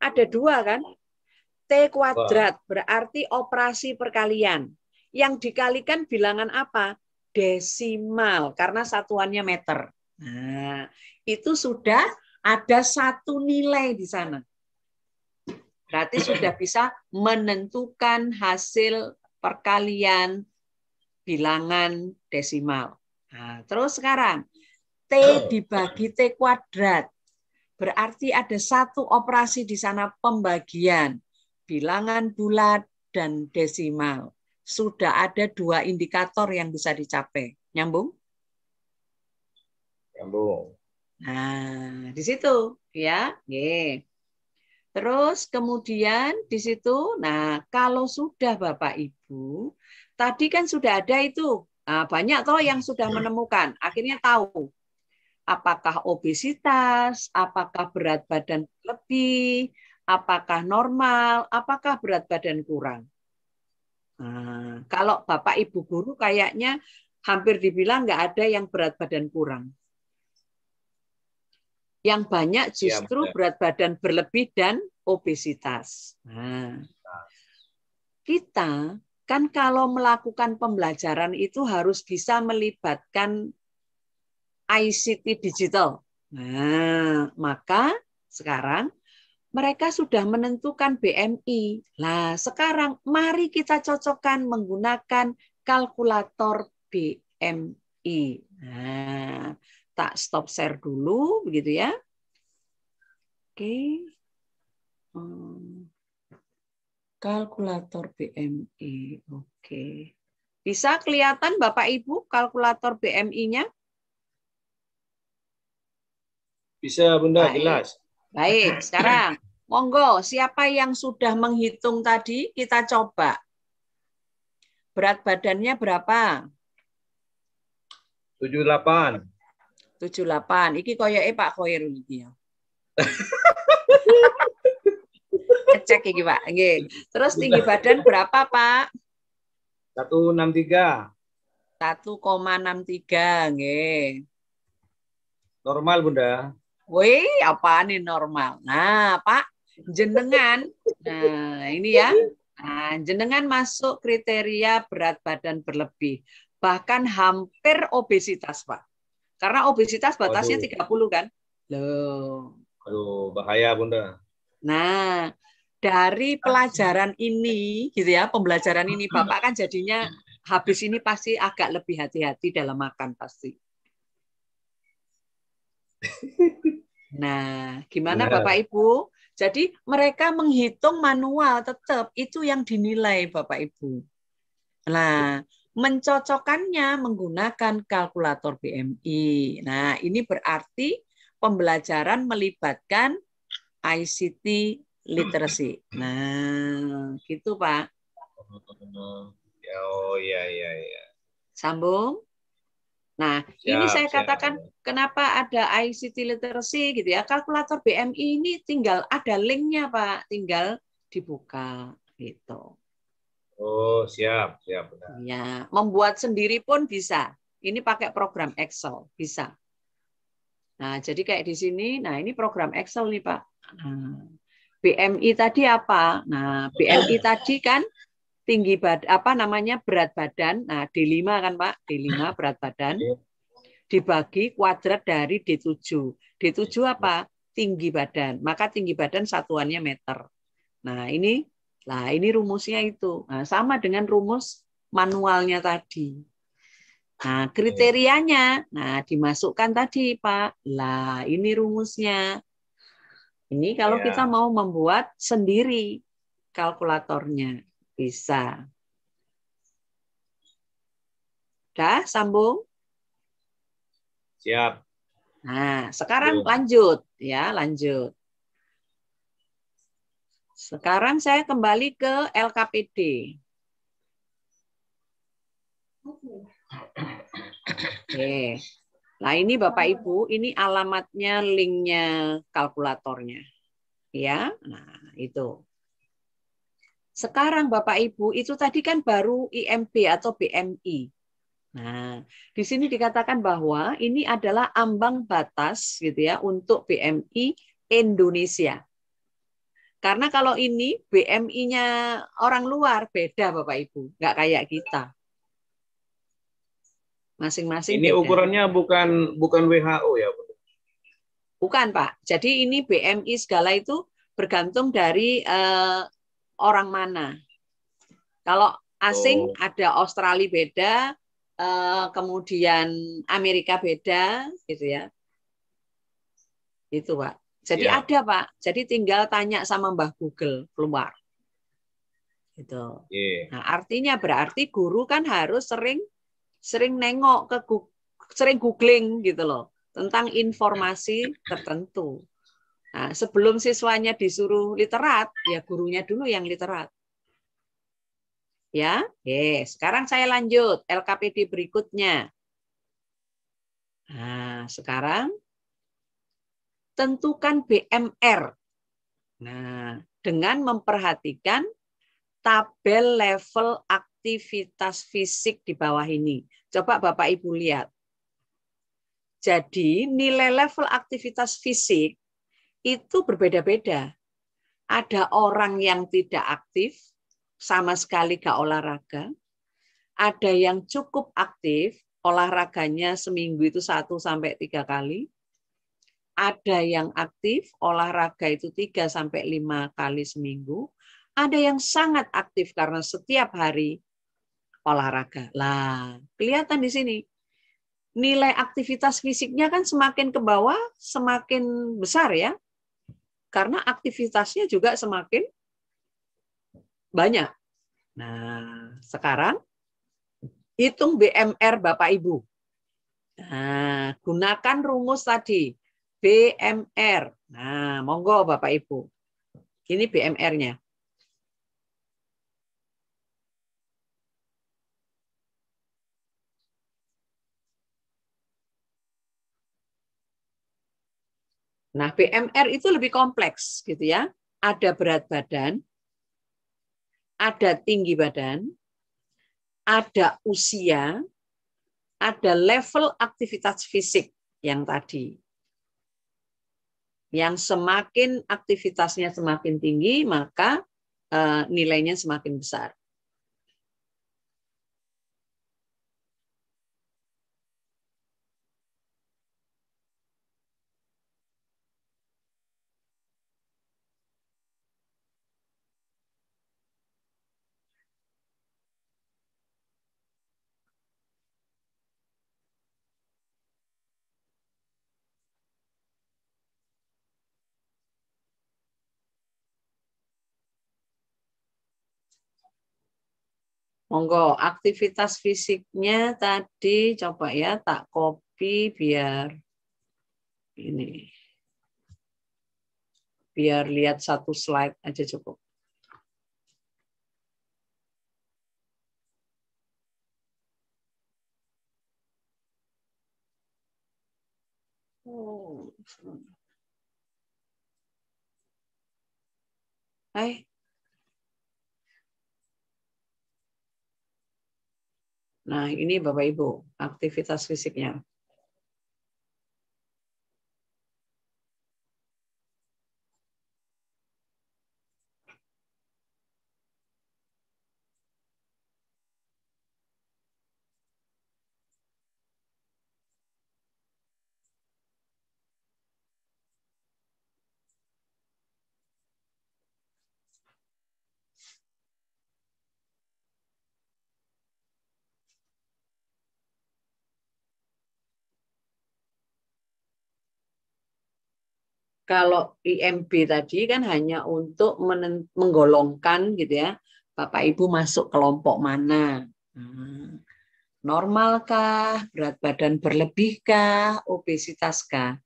Ada dua kan? T kuadrat berarti operasi perkalian. Yang dikalikan bilangan apa? Desimal, karena satuannya meter. Nah, itu sudah ada satu nilai di sana. Berarti sudah bisa menentukan hasil perkalian bilangan desimal. Nah, terus sekarang T dibagi T kuadrat Berarti ada satu operasi di sana pembagian, bilangan bulat dan desimal. Sudah ada dua indikator yang bisa dicapai. Nyambung? Nyambung. Nah, di situ ya. Yeah. Terus kemudian di situ, nah kalau sudah Bapak Ibu, tadi kan sudah ada itu ah, banyak toh yang sudah hmm. menemukan, akhirnya tahu apakah obesitas, apakah berat badan lebih, apakah normal, apakah berat badan kurang. Nah, kalau Bapak Ibu guru kayaknya hampir dibilang nggak ada yang berat badan kurang. Yang banyak iya, justru berat badan berlebih dan obesitas. Nah, kita kan kalau melakukan pembelajaran itu harus bisa melibatkan ICT digital. Nah, maka sekarang mereka sudah menentukan BMI. Lah, sekarang mari kita cocokkan menggunakan kalkulator BMI. Nah, tak stop share dulu begitu ya. Oke. Hmm, kalkulator BMI. Oke. Bisa kelihatan Bapak Ibu kalkulator BMI-nya? Bisa, Bunda, Baik. jelas. Baik, sekarang monggo siapa yang sudah menghitung tadi kita coba. Berat badannya berapa? 78. 78. Iki koyoke Pak Khoir iki ya. Cek iki, Pak. Nggih. Terus tinggi badan berapa, Pak? 163. 1,63, nggih. Normal, Bunda. Wih, apaan nih normal? Nah, Pak, jenengan. Nah, ini ya. Nah, jenengan masuk kriteria berat badan berlebih. Bahkan hampir obesitas, Pak. Karena obesitas batasnya Aduh. 30 kan? Loh. Aduh, bahaya, Bunda. Nah, dari pelajaran ini gitu ya, pembelajaran ini hmm. Bapak kan jadinya habis ini pasti agak lebih hati-hati dalam makan pasti. Nah, gimana Benar. Iya. Bapak Ibu? Jadi mereka menghitung manual tetap itu yang dinilai Bapak Ibu. Nah, mencocokkannya menggunakan kalkulator BMI. Nah, ini berarti pembelajaran melibatkan ICT literacy. Nah, gitu Pak. Oh ya ya ya. Sambung. Nah, siap, ini saya siap. katakan kenapa ada ICT literacy gitu ya. Kalkulator BMI ini tinggal ada linknya Pak, tinggal dibuka gitu. Oh siap siap benar. Ya, membuat sendiri pun bisa. Ini pakai program Excel bisa. Nah, jadi kayak di sini, nah ini program Excel nih Pak. Nah, BMI tadi apa? Nah, BMI tadi kan tinggi bad apa namanya berat badan. Nah, D5 kan Pak, D5 berat badan iya. dibagi kuadrat dari D7. D7 apa? Tinggi badan. Maka tinggi badan satuannya meter. Nah, ini lah ini rumusnya itu. Nah, sama dengan rumus manualnya tadi. Nah, iya. kriterianya nah dimasukkan tadi, Pak. Lah, ini rumusnya. Ini kalau yeah. kita mau membuat sendiri kalkulatornya bisa. Dah, sambung? Siap. Nah, sekarang lanjut ya, lanjut. Sekarang saya kembali ke LKPD. Oke. Nah, ini Bapak Ibu, ini alamatnya linknya kalkulatornya. Ya, nah itu. Sekarang Bapak Ibu itu tadi kan baru IMB atau BMI. Nah, di sini dikatakan bahwa ini adalah ambang batas gitu ya untuk BMI Indonesia. Karena kalau ini BMI-nya orang luar beda Bapak Ibu, nggak kayak kita. Masing-masing. Ini beda. ukurannya bukan bukan WHO ya, Bu. Bukan Pak. Jadi ini BMI segala itu bergantung dari eh, orang mana. Kalau asing oh. ada Australia beda, eh, kemudian Amerika beda, gitu ya. Itu Pak. Jadi ya. ada Pak. Jadi tinggal tanya sama Mbah Google keluar. Gitu. Yeah. Nah, artinya berarti guru kan harus sering sering nengok ke sering googling gitu loh tentang ya. informasi tertentu. Nah, sebelum siswanya disuruh literat, ya gurunya dulu yang literat. Ya, oke. Sekarang saya lanjut LKPD berikutnya. Nah, sekarang tentukan BMR. Nah, dengan memperhatikan tabel level aktivitas fisik di bawah ini. Coba Bapak Ibu lihat. Jadi, nilai level aktivitas fisik itu berbeda-beda. Ada orang yang tidak aktif, sama sekali gak olahraga. Ada yang cukup aktif, olahraganya seminggu itu satu sampai tiga kali. Ada yang aktif, olahraga itu tiga sampai lima kali seminggu. Ada yang sangat aktif karena setiap hari olahraga. Lah, kelihatan di sini nilai aktivitas fisiknya kan semakin ke bawah semakin besar ya karena aktivitasnya juga semakin banyak. Nah, sekarang hitung BMR Bapak Ibu. Nah, gunakan rumus tadi BMR. Nah, monggo Bapak Ibu. Ini BMR-nya. Nah, BMR itu lebih kompleks gitu ya. Ada berat badan, ada tinggi badan, ada usia, ada level aktivitas fisik yang tadi. Yang semakin aktivitasnya semakin tinggi, maka eh, nilainya semakin besar. Monggo aktivitas fisiknya tadi coba ya tak copy biar ini biar lihat satu slide aja cukup. Oh. Nah, ini Bapak Ibu, aktivitas fisiknya. Kalau IMB tadi kan hanya untuk menggolongkan gitu ya, Bapak Ibu masuk kelompok mana. Hmm. Normalkah, berat badan berlebihkah, obesitaskah?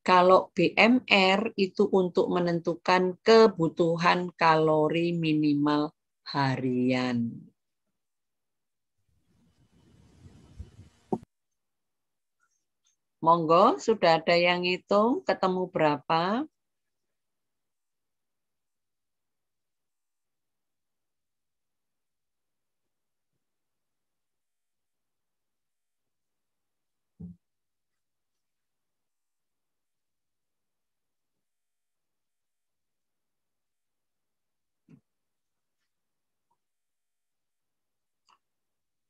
Kalau BMR itu untuk menentukan kebutuhan kalori minimal harian. Monggo, sudah ada yang hitung ketemu berapa?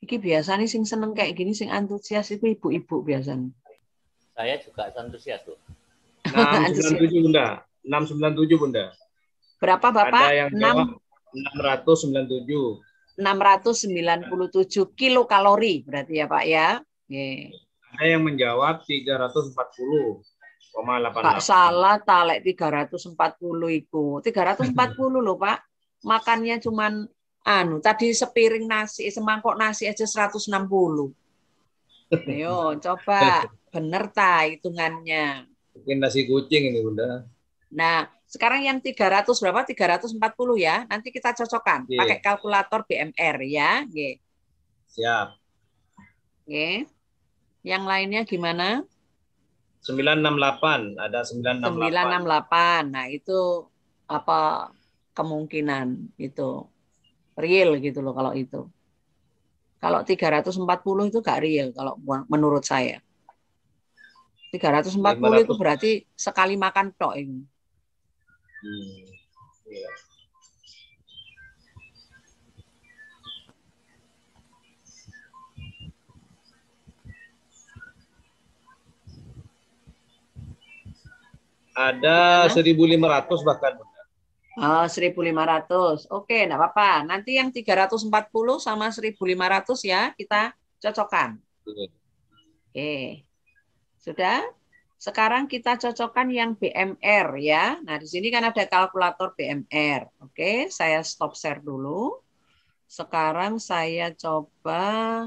Iki biasanya sing seneng kayak gini, sing antusias itu ibu-ibu biasanya. Saya juga antusias, tuh. 697, Bunda. 697, Bunda. Berapa, Bapak? Ada yang jawab 697. 697 kilokalori berarti ya Pak ya. Yeah. Ada yang menjawab 340. Pak salah talek 340 itu. 340 loh Pak. Makannya cuman anu tadi sepiring nasi, semangkok nasi aja 160. Ayo, coba bener ta hitungannya. Mungkin nasi kucing ini, Bunda. Nah, sekarang yang 300 berapa? 340 ya. Nanti kita cocokkan Oke. Iya. pakai kalkulator BMR ya. Oke. Siap. Oke. Yang lainnya gimana? 968, ada 968. 968. Nah, itu apa kemungkinan itu real gitu loh kalau itu. Kalau 340 itu gak real kalau menurut saya. 340 500. itu berarti sekali makan tok ini. Hmm. Iya. Ada 1.500 bahkan. Oh, 1500. Oke, enggak apa-apa. Nanti yang 340 sama 1500 ya, kita cocokkan. Oke. Sudah? Sekarang kita cocokkan yang BMR ya. Nah, di sini kan ada kalkulator BMR. Oke, saya stop share dulu. Sekarang saya coba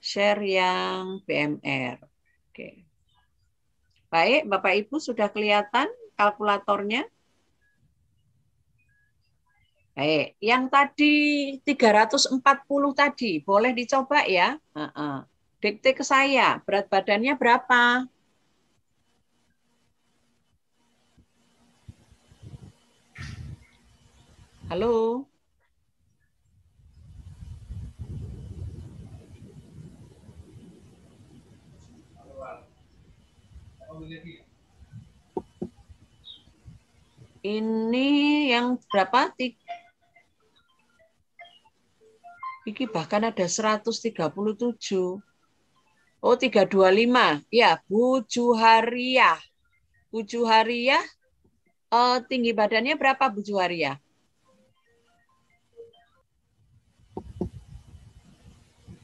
share yang BMR. Oke. Baik, Bapak Ibu sudah kelihatan kalkulatornya? Baik, eh, yang tadi 340 tadi boleh dicoba ya. Uh -uh. Dikte ke saya, berat badannya berapa? Halo. Ini yang berapa? Tiga Iki bahkan ada 137. Oh, 325. Ya, buju hariah. Buju hariah uh, eh, tinggi badannya berapa buju hariah?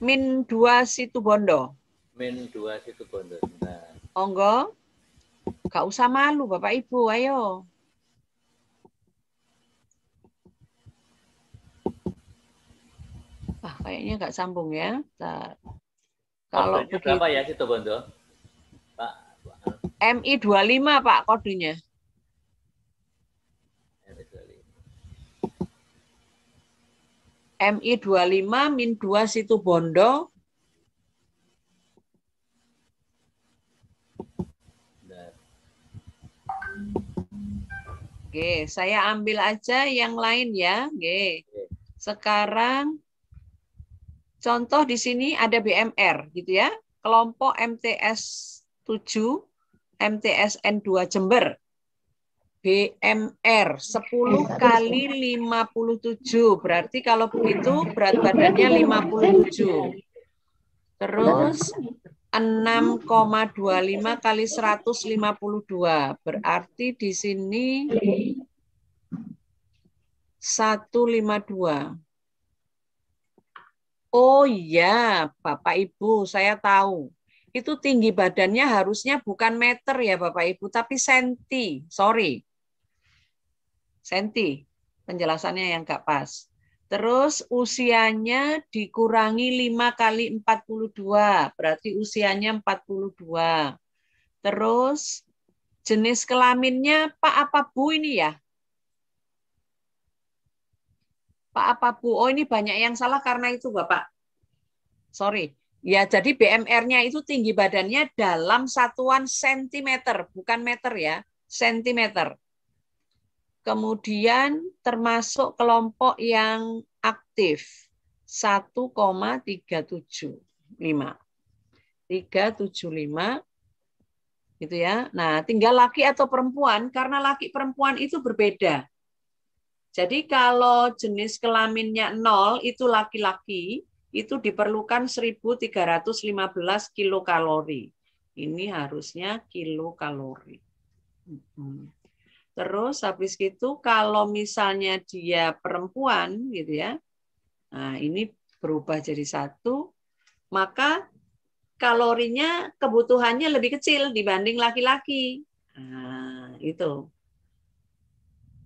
Min 2 situ bondo. Min 2 situ bondo. Nah. Onggo. Gak usah malu Bapak Ibu, ayo. Wah, kayaknya nggak sambung ya. Nah, kalau begitu, berapa ya situ Bondo? Pak. MI 25 Pak kodenya. MI 25 min 2 situ Bondo. Oke, saya ambil aja yang lain ya. Oke. Sekarang Contoh di sini ada BMR gitu ya, kelompok MTS 7, MTS N2 Jember. BMR 10 kali 57 berarti kalau begitu berat badannya 57. Terus 6,25 kali 152 berarti di sini 152. Oh iya, Bapak Ibu, saya tahu. Itu tinggi badannya harusnya bukan meter ya Bapak Ibu, tapi senti. Sorry. Senti. Penjelasannya yang nggak pas. Terus usianya dikurangi 5 kali 42, berarti usianya 42. Terus jenis kelaminnya Pak apa Bu ini ya? Bapak apa Bu? Oh ini banyak yang salah karena itu Bapak. Sorry. Ya, jadi BMR-nya itu tinggi badannya dalam satuan sentimeter, bukan meter ya, sentimeter. Kemudian termasuk kelompok yang aktif 1,375. 375 gitu ya. Nah, tinggal laki atau perempuan karena laki perempuan itu berbeda. Jadi kalau jenis kelaminnya 0 itu laki-laki, itu diperlukan 1315 kilokalori. Ini harusnya kilokalori. Terus habis itu kalau misalnya dia perempuan gitu ya. Nah, ini berubah jadi satu, maka kalorinya kebutuhannya lebih kecil dibanding laki-laki. Nah, itu.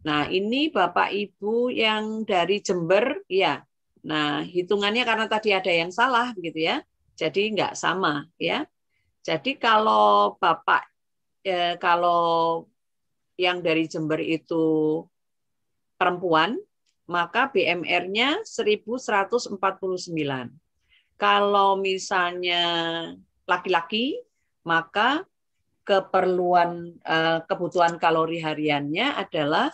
Nah, ini Bapak Ibu yang dari Jember, ya. Nah, hitungannya karena tadi ada yang salah begitu ya. Jadi nggak sama ya. Jadi kalau Bapak eh, kalau yang dari Jember itu perempuan, maka BMR-nya 1149. Kalau misalnya laki-laki, maka keperluan eh, kebutuhan kalori hariannya adalah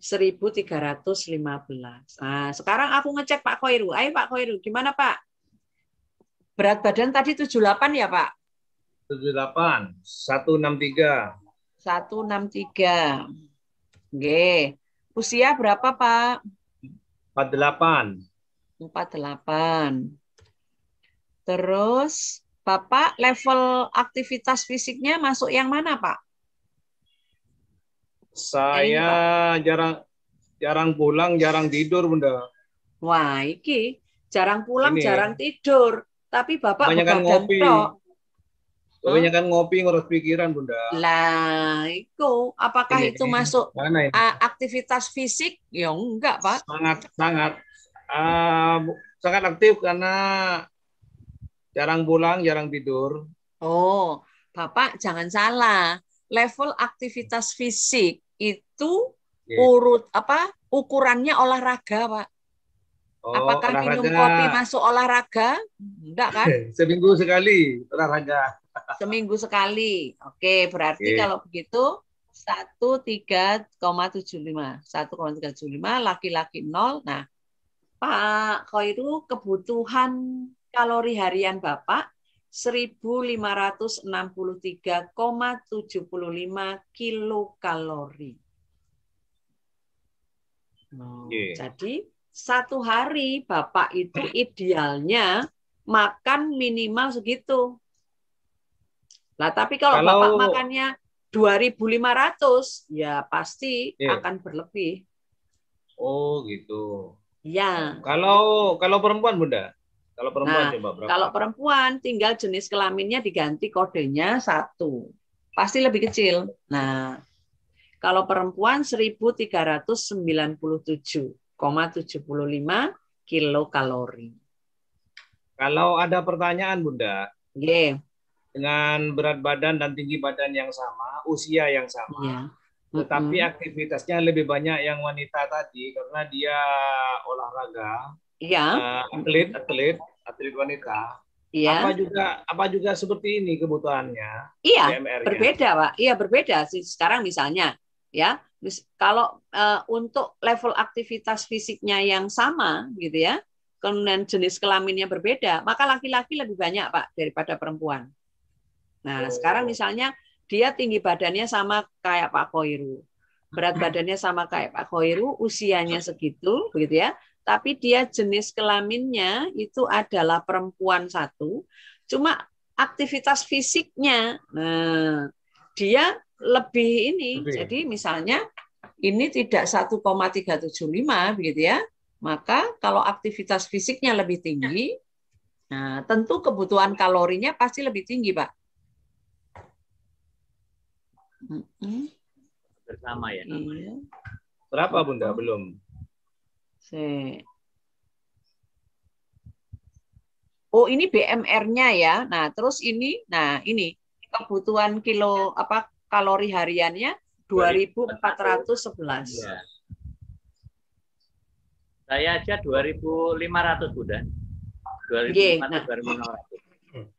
1315. Nah, sekarang aku ngecek Pak Koiru. Ayo Pak Koiru, gimana Pak? Berat badan tadi 78 ya Pak? 78, 163. 163. Oke. Usia berapa Pak? 48. 48. Terus Bapak level aktivitas fisiknya masuk yang mana Pak? Saya Enggak. jarang jarang pulang, jarang tidur, Bunda. Wah, iki jarang pulang, Ini. jarang tidur. Tapi Bapak kan ngopi. Tok. kan ngopi ngurus pikiran, Bunda. Lah, itu apakah Ini. itu masuk itu? aktivitas fisik? Ya enggak, Pak. Sangat sangat uh, sangat aktif karena jarang pulang, jarang tidur. Oh, Bapak jangan salah level aktivitas fisik itu yeah. urut apa ukurannya olahraga, Pak. Oh, Apakah olahraga. minum kopi masuk olahraga? Enggak kan? Seminggu sekali olahraga. Seminggu sekali. Oke, berarti yeah. kalau begitu 1,3,75. 1,375 laki-laki 0. Nah, Pak Koiru kebutuhan kalori harian Bapak 1563,75 kilokalori. Yeah. Jadi satu hari Bapak itu idealnya makan minimal segitu. Nah, tapi kalau, kalau Bapak makannya 2.500 ya pasti yeah. akan berlebih. Oh gitu. Ya. Kalau kalau perempuan Bunda? Kalau perempuan nah, coba Kalau perempuan tinggal jenis kelaminnya diganti kodenya satu. Pasti lebih kecil. Nah, kalau perempuan 1397,75 kilokalori. Kalau ada pertanyaan Bunda, yeah. dengan berat badan dan tinggi badan yang sama, usia yang sama, yeah. tetapi -hmm. aktivitasnya lebih banyak yang wanita tadi karena dia olahraga, yeah. Iya. uh, atlet atlet, atlet wanita Iya. Apa juga apa juga seperti ini kebutuhannya? Iya, berbeda, Pak. Iya, berbeda. sih Sekarang misalnya, ya, kalau e, untuk level aktivitas fisiknya yang sama, gitu ya, kemudian jenis kelaminnya berbeda, maka laki-laki lebih banyak pak daripada perempuan. Nah oh. sekarang misalnya dia tinggi badannya sama kayak Pak Koiru, berat badannya sama kayak Pak Koiru, usianya segitu, begitu ya tapi dia jenis kelaminnya itu adalah perempuan satu, cuma aktivitas fisiknya, nah dia lebih ini. Lebih. Ya? Jadi misalnya ini tidak 1,375 begitu ya, maka kalau aktivitas fisiknya lebih tinggi, ya. nah tentu kebutuhan kalorinya pasti lebih tinggi, Pak. Bersama ya namanya. Iya. Berapa Bunda? Belum. Sí. Oh, ini BMR-nya ya. Nah, terus ini, nah ini kebutuhan kilo apa kalori hariannya 2411. Ya. Saya aja 2500, Bu Dan. 2500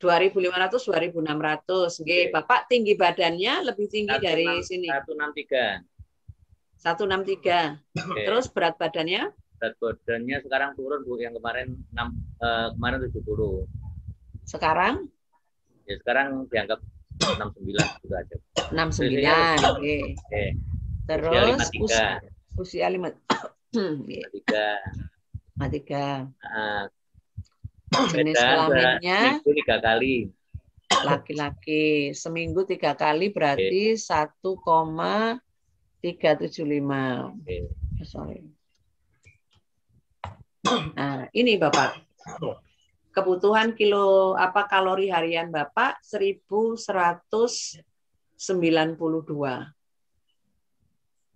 2600. 2500 2600. Bapak tinggi badannya lebih tinggi 16, dari sini. 163. 163. Okay. Terus berat badannya? berat badannya sekarang turun Bu yang kemarin 6 eh, kemarin 70. Sekarang? Ya sekarang dianggap 69 juga aja. 69. Oke. Okay. Okay. Terus usia 53. Usia lima 53. 53. Nah, jenis kelaminnya tiga kali laki-laki seminggu tiga kali berarti satu koma tiga tujuh lima eh, sorry Nah, ini Bapak. Kebutuhan kilo apa kalori harian Bapak 1192.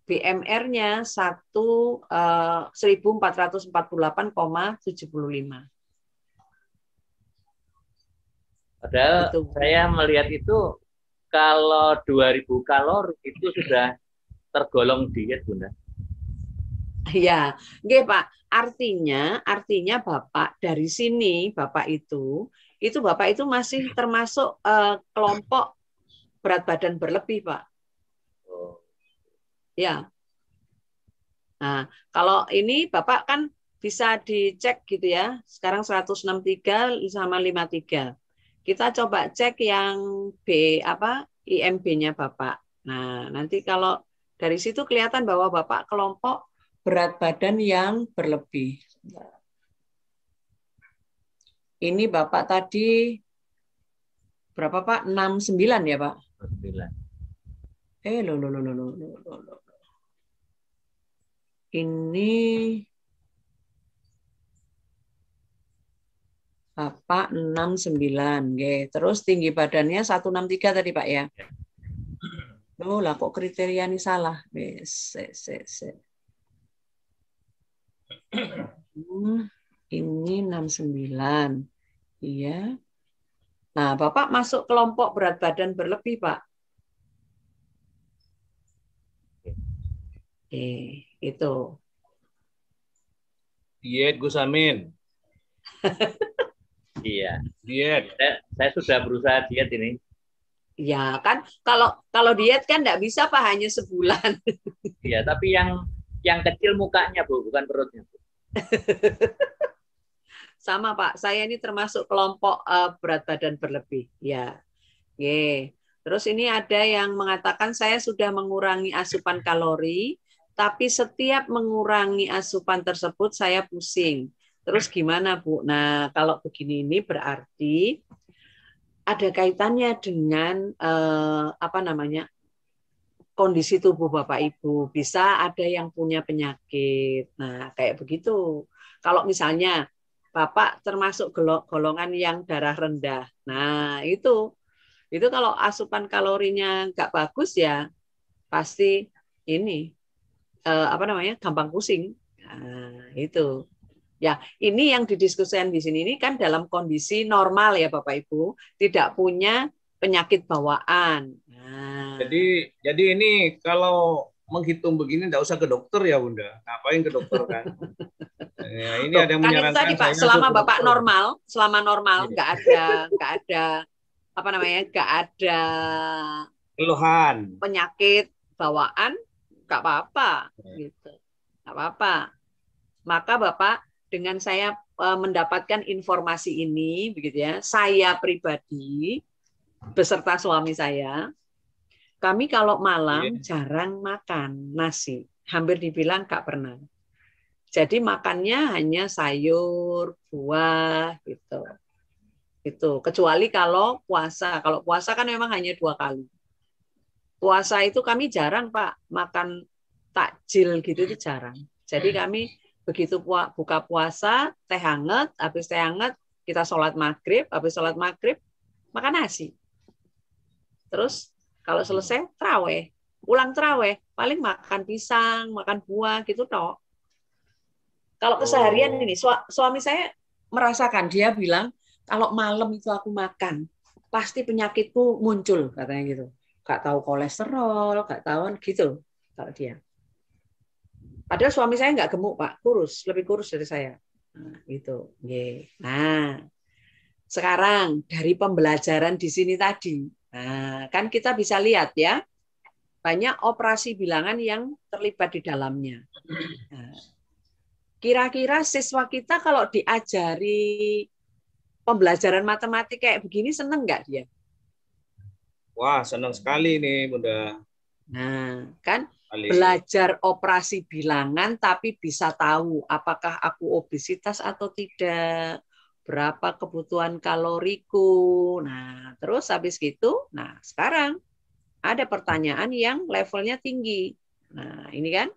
BMR-nya 1 eh, 1448,75. Padahal itu. saya melihat itu kalau 2000 kalori itu sudah tergolong diet, Bunda. Ya, nggih Pak. Artinya, artinya Bapak dari sini, Bapak itu, itu Bapak itu masih termasuk uh, kelompok berat badan berlebih, Pak. Ya. Nah, kalau ini Bapak kan bisa dicek gitu ya. Sekarang 163 sama 53. Kita coba cek yang B apa IMB-nya Bapak. Nah, nanti kalau dari situ kelihatan bahwa Bapak kelompok berat badan yang berlebih. Ini Bapak tadi berapa Pak? 69 ya Pak? 69. Eh lo lo lo lo lo lo. Ini Bapak 69. Oke, terus tinggi badannya 163 tadi Pak ya? ya. Loh lah kok kriteria ini salah. Yes, yes, yes. Hmm, ini 69. Iya. Nah, Bapak masuk kelompok berat badan berlebih, Pak. Oke, itu. Diet Gus Amin. iya. Diet. Saya, saya sudah berusaha diet ini. Ya kan, kalau kalau diet kan tidak bisa pak hanya sebulan. Iya, tapi yang yang kecil mukanya bu, bukan perutnya. Bu. Sama Pak, saya ini termasuk kelompok uh, berat badan berlebih. Ya, Ye. Terus ini ada yang mengatakan saya sudah mengurangi asupan kalori, tapi setiap mengurangi asupan tersebut saya pusing. Terus gimana Bu? Nah kalau begini ini berarti ada kaitannya dengan uh, apa namanya kondisi tubuh Bapak Ibu. Bisa ada yang punya penyakit. Nah, kayak begitu. Kalau misalnya Bapak termasuk golongan yang darah rendah. Nah, itu itu kalau asupan kalorinya nggak bagus ya pasti ini eh, apa namanya gampang pusing. Nah, itu. Ya, ini yang didiskusikan di sini ini kan dalam kondisi normal ya Bapak Ibu, tidak punya penyakit bawaan. Jadi jadi ini kalau menghitung begini nggak usah ke dokter ya bunda ngapain ke dokter kan ya, ini ada yang kan menyarankan tadi pak selama bapak normal selama normal iya. nggak ada nggak ada apa namanya nggak ada keluhan penyakit bawaan nggak apa-apa iya. gitu nggak apa-apa maka bapak dengan saya e, mendapatkan informasi ini begitu ya saya pribadi beserta suami saya kami kalau malam yeah. jarang makan nasi, hampir dibilang nggak pernah. Jadi makannya hanya sayur, buah gitu. Itu kecuali kalau puasa. Kalau puasa kan memang hanya dua kali. Puasa itu kami jarang, Pak, makan takjil gitu itu jarang. Jadi hmm. kami begitu buka puasa, teh hangat, habis teh hangat kita sholat maghrib, habis sholat maghrib makan nasi. Terus kalau selesai traweh, pulang traweh paling makan pisang, makan buah gitu toh. Kalau keseharian oh. ini su suami saya merasakan dia bilang kalau malam itu aku makan pasti penyakitku muncul katanya gitu. Gak tahu kolesterol, gak tahu gitu kalau dia. Padahal suami saya nggak gemuk pak, kurus, lebih kurus dari saya. Nah, gitu, Nah, sekarang dari pembelajaran di sini tadi, Nah, kan kita bisa lihat ya, banyak operasi bilangan yang terlibat di dalamnya. Nah, kira-kira nah, siswa kita kalau diajari pembelajaran matematik kayak begini seneng nggak dia? Wah, seneng sekali nih, Bunda. Nah, kan Alisa. belajar operasi bilangan tapi bisa tahu apakah aku obesitas atau tidak, berapa kebutuhan kaloriku. Nah, terus habis gitu, nah sekarang ada pertanyaan yang levelnya tinggi. Nah, ini kan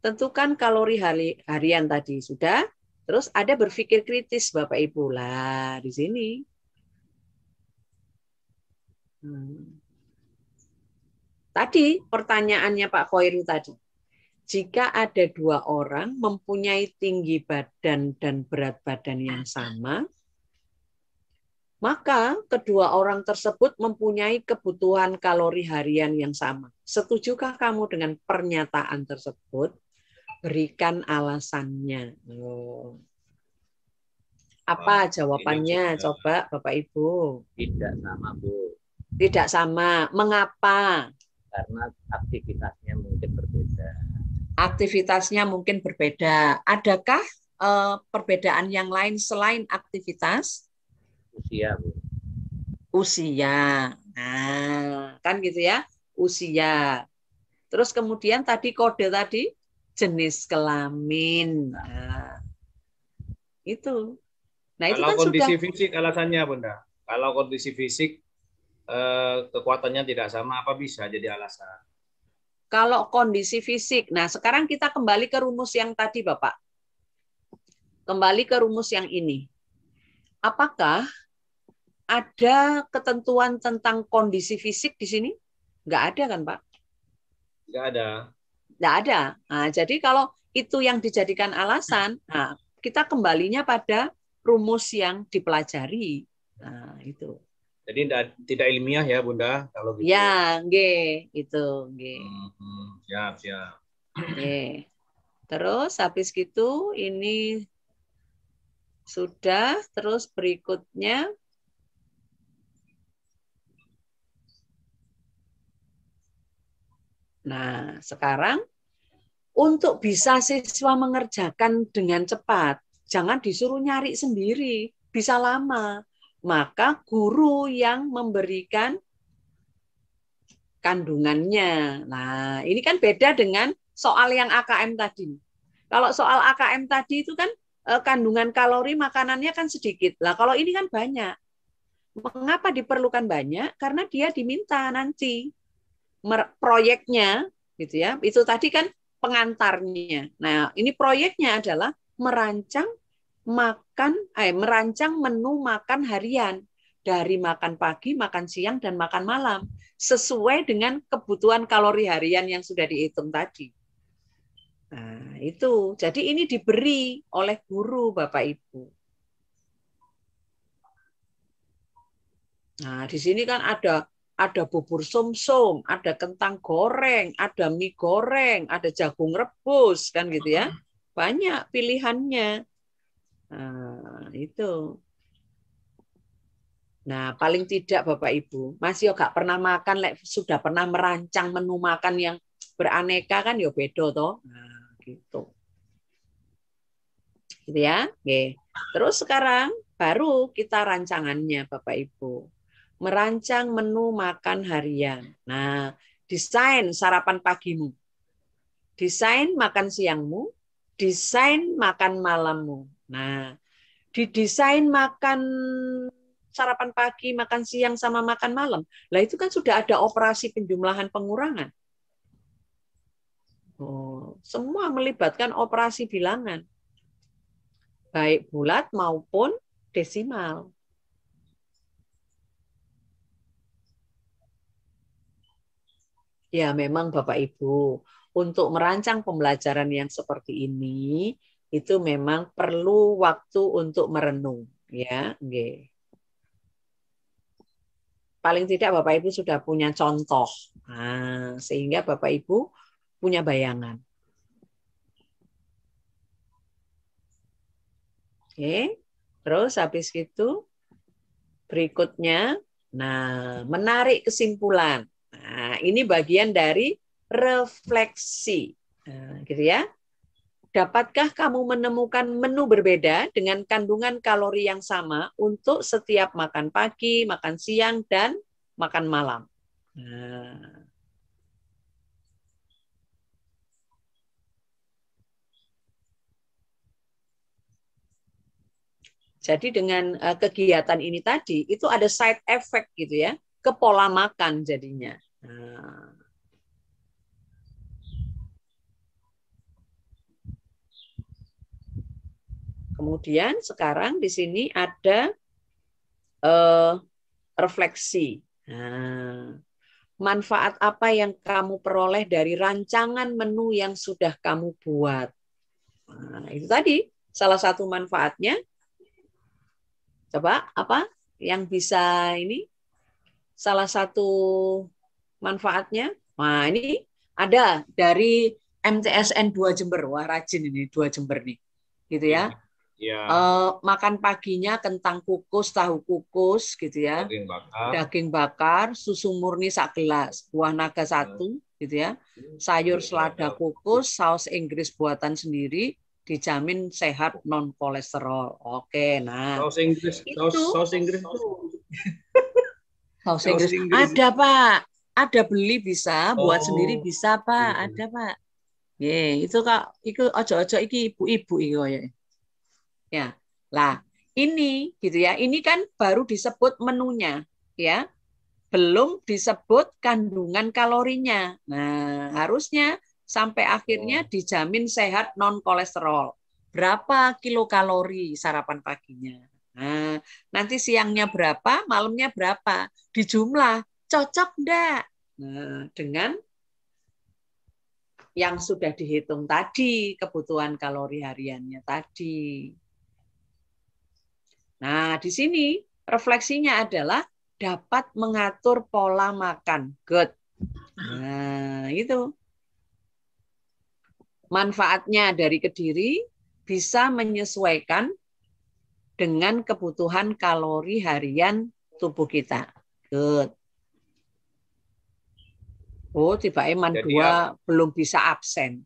tentukan kalori hari, harian tadi sudah. Terus ada berpikir kritis Bapak Ibu lah di sini. Hmm. Tadi pertanyaannya Pak Khoiru tadi jika ada dua orang mempunyai tinggi badan dan berat badan yang sama, maka kedua orang tersebut mempunyai kebutuhan kalori harian yang sama. Setujukah kamu dengan pernyataan tersebut? Berikan alasannya. Oh. Apa oh, jawabannya? Coba Bapak Ibu. Tidak sama, Bu. Tidak sama. Mengapa? Karena aktivitasnya mungkin berbeda aktivitasnya mungkin berbeda. Adakah uh, perbedaan yang lain selain aktivitas? Usia, Usia. Nah, kan gitu ya, usia. Terus kemudian tadi kode tadi jenis kelamin. Nah, itu. Nah, kalau kan kondisi sudah... fisik alasannya, Bunda. Kalau kondisi fisik eh, kekuatannya tidak sama apa bisa jadi alasan? Kalau kondisi fisik, nah sekarang kita kembali ke rumus yang tadi Bapak. Kembali ke rumus yang ini. Apakah ada ketentuan tentang kondisi fisik di sini? Enggak ada kan Pak? Enggak ada. Enggak ada. Nah, jadi kalau itu yang dijadikan alasan, nah, kita kembalinya pada rumus yang dipelajari. Nah, itu. Jadi tidak, ilmiah ya Bunda kalau gitu. Ya, G itu G. Hmm, siap, siap. G Terus habis gitu ini sudah, terus berikutnya Nah, sekarang untuk bisa siswa mengerjakan dengan cepat, jangan disuruh nyari sendiri, bisa lama maka guru yang memberikan kandungannya. Nah, ini kan beda dengan soal yang AKM tadi. Kalau soal AKM tadi itu kan e, kandungan kalori makanannya kan sedikit. Lah kalau ini kan banyak. Mengapa diperlukan banyak? Karena dia diminta nanti proyeknya gitu ya. Itu tadi kan pengantarnya. Nah, ini proyeknya adalah merancang makan eh merancang menu makan harian dari makan pagi, makan siang dan makan malam sesuai dengan kebutuhan kalori harian yang sudah dihitung tadi. Nah, itu. Jadi ini diberi oleh guru Bapak Ibu. Nah, di sini kan ada ada bubur sumsum, -sum, ada kentang goreng, ada mie goreng, ada jagung rebus kan gitu ya. Banyak pilihannya. Nah, itu. Nah, paling tidak Bapak Ibu, masih yo gak pernah makan lek sudah pernah merancang menu makan yang beraneka kan yo bedo toh. Nah, gitu. Gitu ya. Oke. Terus sekarang baru kita rancangannya Bapak Ibu. Merancang menu makan harian. Nah, desain sarapan pagimu. Desain makan siangmu, desain makan malammu. Nah, didesain makan sarapan pagi, makan siang, sama makan malam. Lah itu kan sudah ada operasi penjumlahan pengurangan. Oh, semua melibatkan operasi bilangan. Baik bulat maupun desimal. Ya memang Bapak Ibu, untuk merancang pembelajaran yang seperti ini, itu memang perlu waktu untuk merenung ya okay. paling tidak bapak ibu sudah punya contoh nah, sehingga bapak ibu punya bayangan oke terus habis itu berikutnya nah menarik kesimpulan nah ini bagian dari refleksi nah, gitu ya dapatkah kamu menemukan menu berbeda dengan kandungan kalori yang sama untuk setiap makan pagi, makan siang, dan makan malam? Nah. Jadi dengan eh, kegiatan ini tadi itu ada side effect gitu ya ke pola makan jadinya. Nah. Kemudian sekarang di sini ada uh, refleksi. Nah, manfaat apa yang kamu peroleh dari rancangan menu yang sudah kamu buat? Nah, itu tadi salah satu manfaatnya. Coba apa yang bisa ini? Salah satu manfaatnya. Nah, ini ada dari MTSN 2 Jember. Wah, rajin ini 2 Jember nih. Gitu ya. Iya ya. uh, makan paginya kentang kukus, tahu kukus gitu ya, daging bakar, daging bakar susu murni sak gelas, buah naga iya. satu gitu ya, hmm. sayur iya, selada iya. kukus, saus Inggris buatan sendiri, dijamin sehat non kolesterol. Oke, nah saus Inggris, itu, saus, saus Inggris saus Inggris ada pak, ada beli bisa, buat sendiri oh. bisa pak, hmm. ada pak. Ye, itu kak, itu ojo-ojo iki ibu-ibu iki ya. Ya. Lah, ini gitu ya. Ini kan baru disebut menunya, ya. Belum disebut kandungan kalorinya. Nah, harusnya sampai akhirnya oh. dijamin sehat non kolesterol. Berapa kilo kalori sarapan paginya? Nah, nanti siangnya berapa, malamnya berapa? Dijumlah, cocok enggak? Nah, dengan yang sudah dihitung tadi, kebutuhan kalori hariannya tadi. Nah, di sini refleksinya adalah dapat mengatur pola makan. Good. Nah, itu. Manfaatnya dari Kediri bisa menyesuaikan dengan kebutuhan kalori harian tubuh kita. Good. Oh, tiba Eman Jadi, 2 belum bisa absen.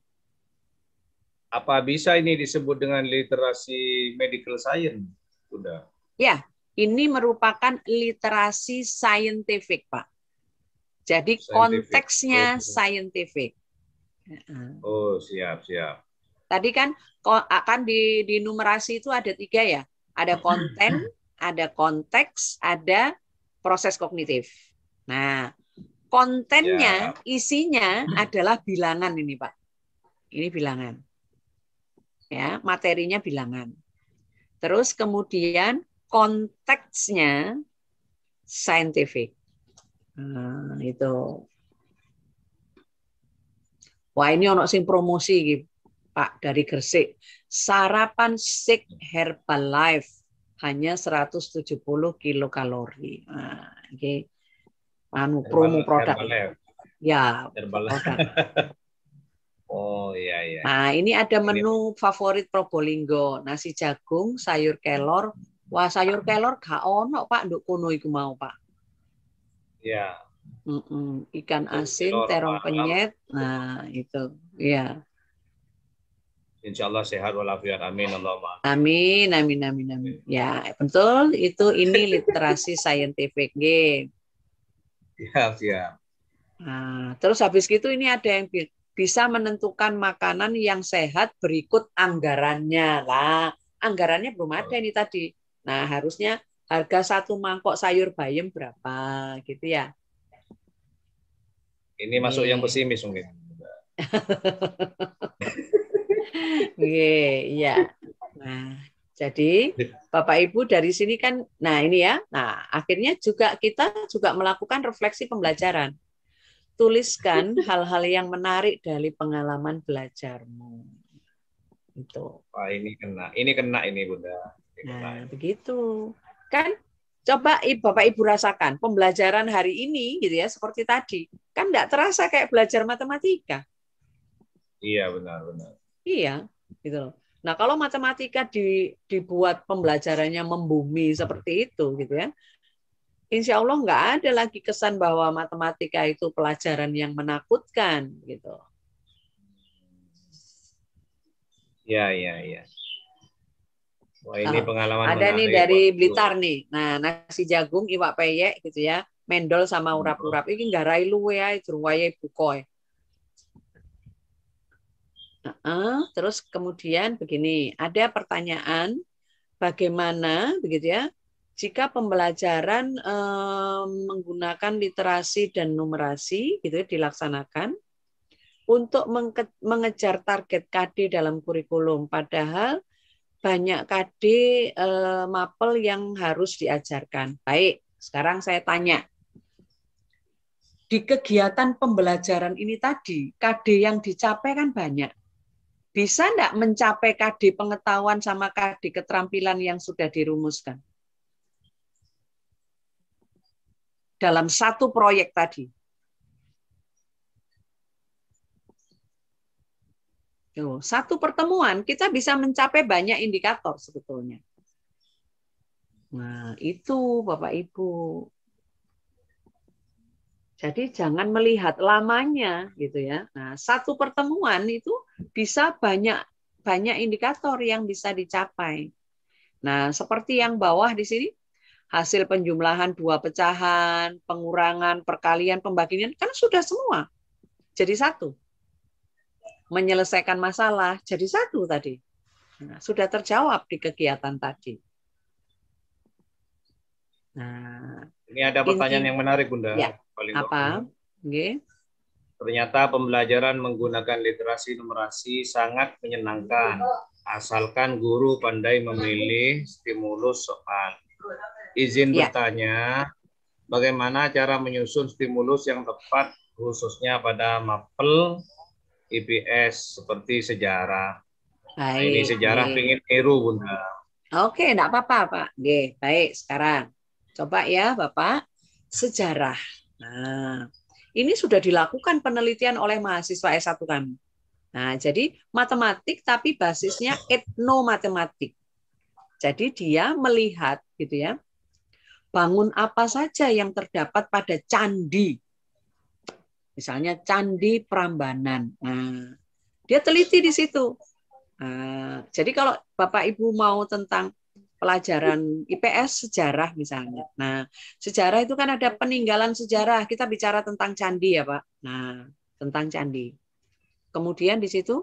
Apa bisa ini disebut dengan literasi medical science? Udah. Ya, ini merupakan literasi saintifik, Pak. Jadi scientific. konteksnya saintifik. Oh, siap, siap. Tadi kan akan di, di numerasi itu ada tiga ya. Ada konten, ada konteks, ada proses kognitif. Nah, kontennya, ya. isinya adalah bilangan ini, Pak. Ini bilangan. Ya, materinya bilangan. Terus kemudian konteksnya scientific. Nah, itu. Wah ini ono sing promosi gitu. Pak dari Gresik. Sarapan Sick Herbalife hanya 170 kilokalori. Nah, okay. anu promo produk. Ya, produk. Oh iya, iya iya. Nah, ini ada menu ini. favorit Probolinggo, nasi jagung, sayur kelor. Wah, sayur kelor gak ono, Pak, nduk kuno iku mau, Pak. Iya. Mm -mm. Ikan asin, kelor, terong malam. penyet. Nah, itu. Iya. Insya Allah sehat walafiat. Amin. Allahumma. Amin, amin, amin, amin. Ya, betul. Itu ini literasi scientific game. Ya ya. Nah, terus habis gitu ini ada yang bisa menentukan makanan yang sehat berikut anggarannya lah. Anggarannya belum ada ini tadi. Nah, harusnya harga satu mangkok sayur bayam berapa gitu ya. Ini masuk yang iya. pesimis mungkin. Iya, iya. Nah, jadi Bapak Ibu dari sini kan nah ini ya. Nah, akhirnya juga kita juga melakukan refleksi pembelajaran tuliskan hal-hal yang menarik dari pengalaman belajarmu. Itu. Wah, ini kena. Ini kena ini, Bunda. Ini nah, kena. begitu. Kan coba Bapak Ibu rasakan pembelajaran hari ini gitu ya seperti tadi. Kan enggak terasa kayak belajar matematika. Iya, benar, benar. Iya, gitu loh. Nah, kalau matematika di, dibuat pembelajarannya membumi seperti itu gitu ya insya Allah nggak ada lagi kesan bahwa matematika itu pelajaran yang menakutkan gitu. Ya, ya, ya. Wah, ini ah, pengalaman ada nih dari Blitar nih. Nah, nasi jagung, iwak peyek gitu ya, mendol sama hmm. urap-urap. Ini nggak rai luwe ya, jeruwaye bukoy. Uh -uh. Terus kemudian begini, ada pertanyaan bagaimana begitu ya jika pembelajaran um, menggunakan literasi dan numerasi gitu ya, dilaksanakan untuk menge mengejar target KD dalam kurikulum padahal banyak KD mapel yang harus diajarkan. Baik, sekarang saya tanya. Di kegiatan pembelajaran ini tadi, KD yang dicapai kan banyak. Bisa enggak mencapai KD pengetahuan sama KD keterampilan yang sudah dirumuskan? dalam satu proyek tadi. satu pertemuan kita bisa mencapai banyak indikator sebetulnya. Nah, itu Bapak Ibu. Jadi jangan melihat lamanya gitu ya. Nah, satu pertemuan itu bisa banyak banyak indikator yang bisa dicapai. Nah, seperti yang bawah di sini hasil penjumlahan dua pecahan, pengurangan, perkalian, pembagian, kan sudah semua. Jadi satu. Menyelesaikan masalah jadi satu tadi. Nah, sudah terjawab di kegiatan tadi. Nah, ini ada pertanyaan inti, yang menarik, Bunda. Ya, Paling apa? Okay. Ternyata pembelajaran menggunakan literasi numerasi sangat menyenangkan, asalkan guru pandai memilih stimulus soal izin ya. bertanya, bagaimana cara menyusun stimulus yang tepat khususnya pada mapel IPS seperti sejarah. Baik, nah, ini sejarah baik. pingin niru Bunda. Oke, enggak apa-apa Pak. Oke, baik sekarang. Coba ya Bapak, sejarah. Nah, ini sudah dilakukan penelitian oleh mahasiswa S1 kami. Nah, jadi matematik tapi basisnya etnomatematik. Jadi dia melihat gitu ya, bangun apa saja yang terdapat pada candi. Misalnya candi Prambanan. Nah, dia teliti di situ. Nah, jadi kalau Bapak Ibu mau tentang pelajaran IPS sejarah misalnya. Nah, sejarah itu kan ada peninggalan sejarah. Kita bicara tentang candi ya, Pak. Nah, tentang candi. Kemudian di situ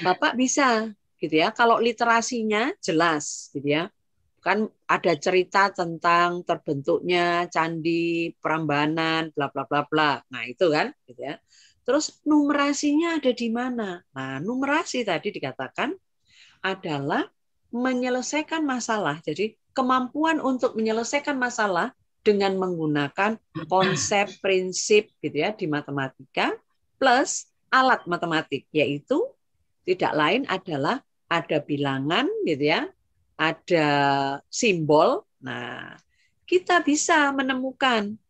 Bapak bisa gitu ya. Kalau literasinya jelas gitu ya kan ada cerita tentang terbentuknya candi Prambanan bla bla bla bla. Nah, itu kan gitu ya. Terus numerasinya ada di mana? Nah, numerasi tadi dikatakan adalah menyelesaikan masalah. Jadi kemampuan untuk menyelesaikan masalah dengan menggunakan konsep prinsip gitu ya di matematika plus alat matematik yaitu tidak lain adalah ada bilangan gitu ya ada simbol. Nah, kita bisa menemukan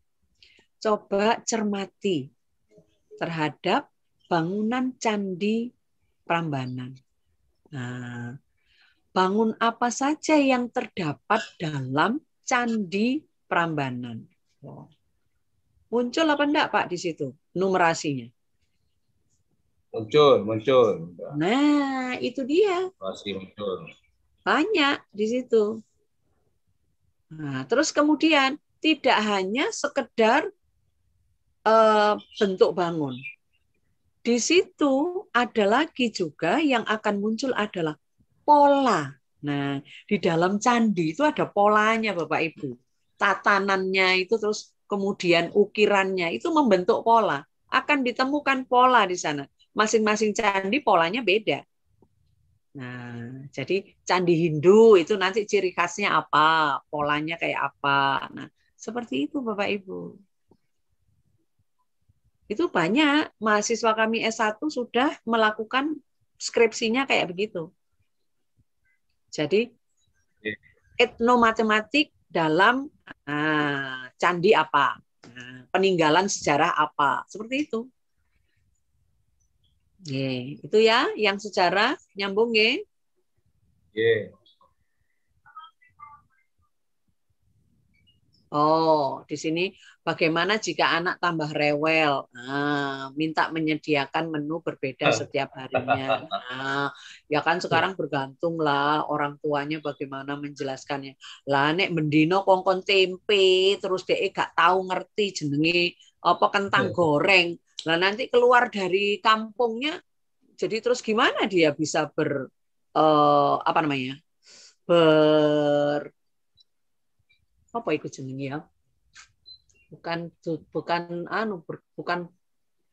coba cermati terhadap bangunan candi Prambanan. Nah, bangun apa saja yang terdapat dalam candi Prambanan? Muncul apa enggak Pak di situ numerasinya? Muncul, muncul. Nah, itu dia. Masih muncul. Banyak di situ. Nah, terus kemudian tidak hanya sekedar eh, bentuk bangun. Di situ ada lagi juga yang akan muncul adalah pola. Nah, di dalam candi itu ada polanya Bapak Ibu. Tatanannya itu terus kemudian ukirannya itu membentuk pola. Akan ditemukan pola di sana. Masing-masing candi polanya beda. Nah, jadi candi Hindu itu nanti ciri khasnya apa, polanya kayak apa. Nah, seperti itu Bapak Ibu. Itu banyak mahasiswa kami S1 sudah melakukan skripsinya kayak begitu. Jadi iya. etnomatematik dalam nah, candi apa, nah, peninggalan sejarah apa, seperti itu. Yeah. Itu ya yang secara nyambung ya. Yeah. Oh, di sini bagaimana jika anak tambah rewel? Nah, minta menyediakan menu berbeda ah. setiap harinya. Nah, ya kan sekarang bergantung lah orang tuanya bagaimana menjelaskannya. Lah nek mendino kongkon tempe terus dia gak tahu ngerti jenenge apa kentang iya. goreng Nah, nanti keluar dari kampungnya jadi terus gimana dia bisa ber uh, apa namanya? ber apa itu jenenge ya? Bukan bukan anu ber, bukan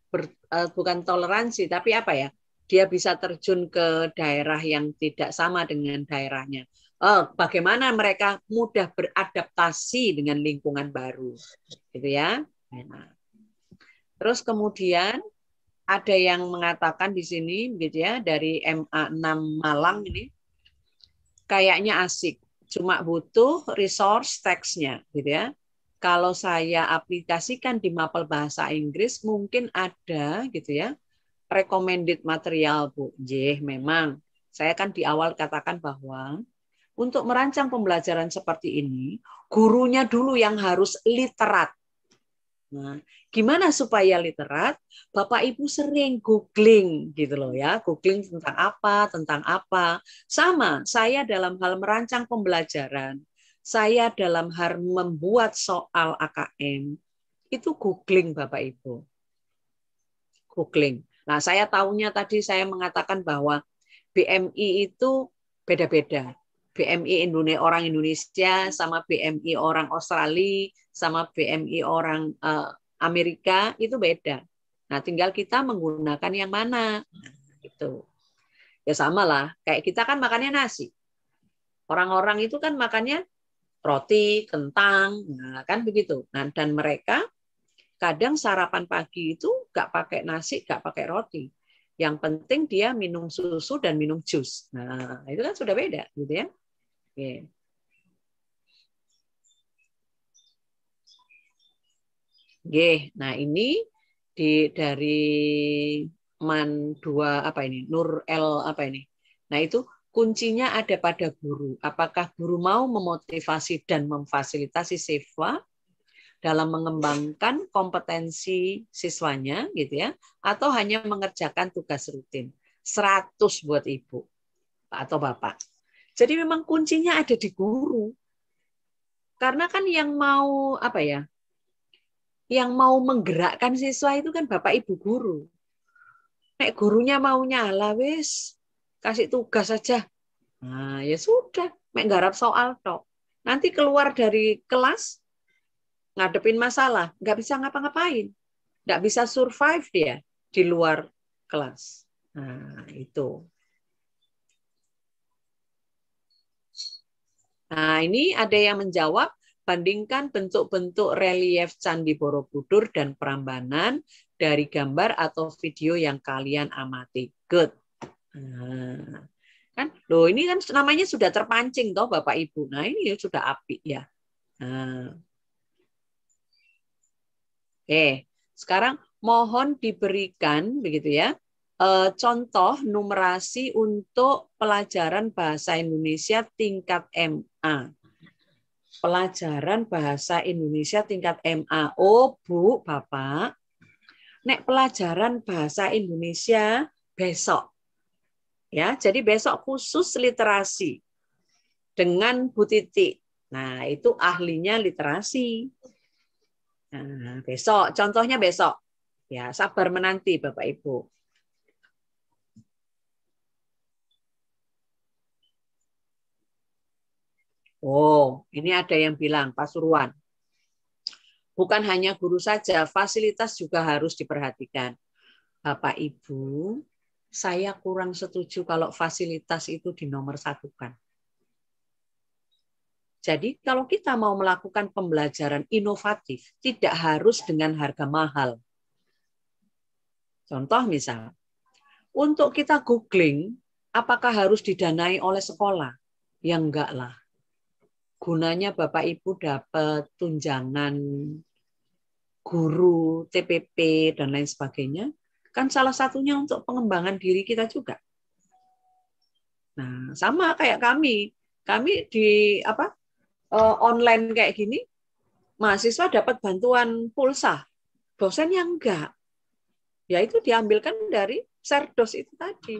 ber, uh, bukan toleransi tapi apa ya? Dia bisa terjun ke daerah yang tidak sama dengan daerahnya. Uh, bagaimana mereka mudah beradaptasi dengan lingkungan baru. Gitu ya. Nah, Terus kemudian ada yang mengatakan di sini gitu ya dari MA6 Malang ini kayaknya asik, cuma butuh resource teksnya gitu ya. Kalau saya aplikasikan di mapel bahasa Inggris mungkin ada gitu ya recommended material Bu. Jeh, memang saya kan di awal katakan bahwa untuk merancang pembelajaran seperti ini, gurunya dulu yang harus literat Nah, gimana supaya literat? Bapak Ibu sering googling gitu loh ya, googling tentang apa, tentang apa. Sama, saya dalam hal merancang pembelajaran, saya dalam hal membuat soal AKM, itu googling Bapak Ibu. Googling. Nah, saya tahunya tadi saya mengatakan bahwa BMI itu beda-beda. BMI Indonesia orang Indonesia sama BMI orang Australia sama BMI orang uh, Amerika itu beda. Nah, tinggal kita menggunakan yang mana. Gitu. Ya sama lah, kayak kita kan makannya nasi. Orang-orang itu kan makannya roti, kentang, nah kan begitu. Nah, dan mereka kadang sarapan pagi itu nggak pakai nasi, nggak pakai roti. Yang penting dia minum susu dan minum jus. Nah, itu kan sudah beda, gitu ya. Oke. Oke, nah ini di dari man dua apa ini? Nur L apa ini? Nah, itu kuncinya ada pada guru. Apakah guru mau memotivasi dan memfasilitasi siswa dalam mengembangkan kompetensi siswanya gitu ya atau hanya mengerjakan tugas rutin. 100 buat ibu atau bapak. Jadi memang kuncinya ada di guru. Karena kan yang mau apa ya? Yang mau menggerakkan siswa itu kan bapak ibu guru. Nek gurunya mau nyala wis kasih tugas saja. Nah, ya sudah, mek garap soal tok. Nanti keluar dari kelas ngadepin masalah, nggak bisa ngapa-ngapain. Nggak bisa survive dia di luar kelas. Nah, itu. Nah, ini ada yang menjawab, bandingkan bentuk-bentuk relief Candi Borobudur dan Prambanan dari gambar atau video yang kalian amati. Good. Nah, kan? Loh, ini kan namanya sudah terpancing toh Bapak Ibu. Nah, ini ya sudah api ya. Nah. Oke, sekarang mohon diberikan begitu ya Eh, contoh numerasi untuk pelajaran bahasa Indonesia tingkat MA. Pelajaran bahasa Indonesia tingkat MA. Oh, Bu, Bapak, nek pelajaran bahasa Indonesia besok. Ya, jadi besok khusus literasi dengan Bu Titi. Nah, itu ahlinya literasi. Nah, besok, contohnya besok. Ya, sabar menanti Bapak Ibu. Oh, ini ada yang bilang Pasuruan. Bukan hanya guru saja, fasilitas juga harus diperhatikan. Bapak Ibu, saya kurang setuju kalau fasilitas itu dinomor satukan. Jadi kalau kita mau melakukan pembelajaran inovatif, tidak harus dengan harga mahal. Contoh misal, untuk kita googling, apakah harus didanai oleh sekolah? Yang enggak lah gunanya Bapak Ibu dapat tunjangan guru, TPP, dan lain sebagainya, kan salah satunya untuk pengembangan diri kita juga. Nah, sama kayak kami, kami di apa eh, online kayak gini, mahasiswa dapat bantuan pulsa, dosen yang enggak. Ya itu diambilkan dari serdos itu tadi.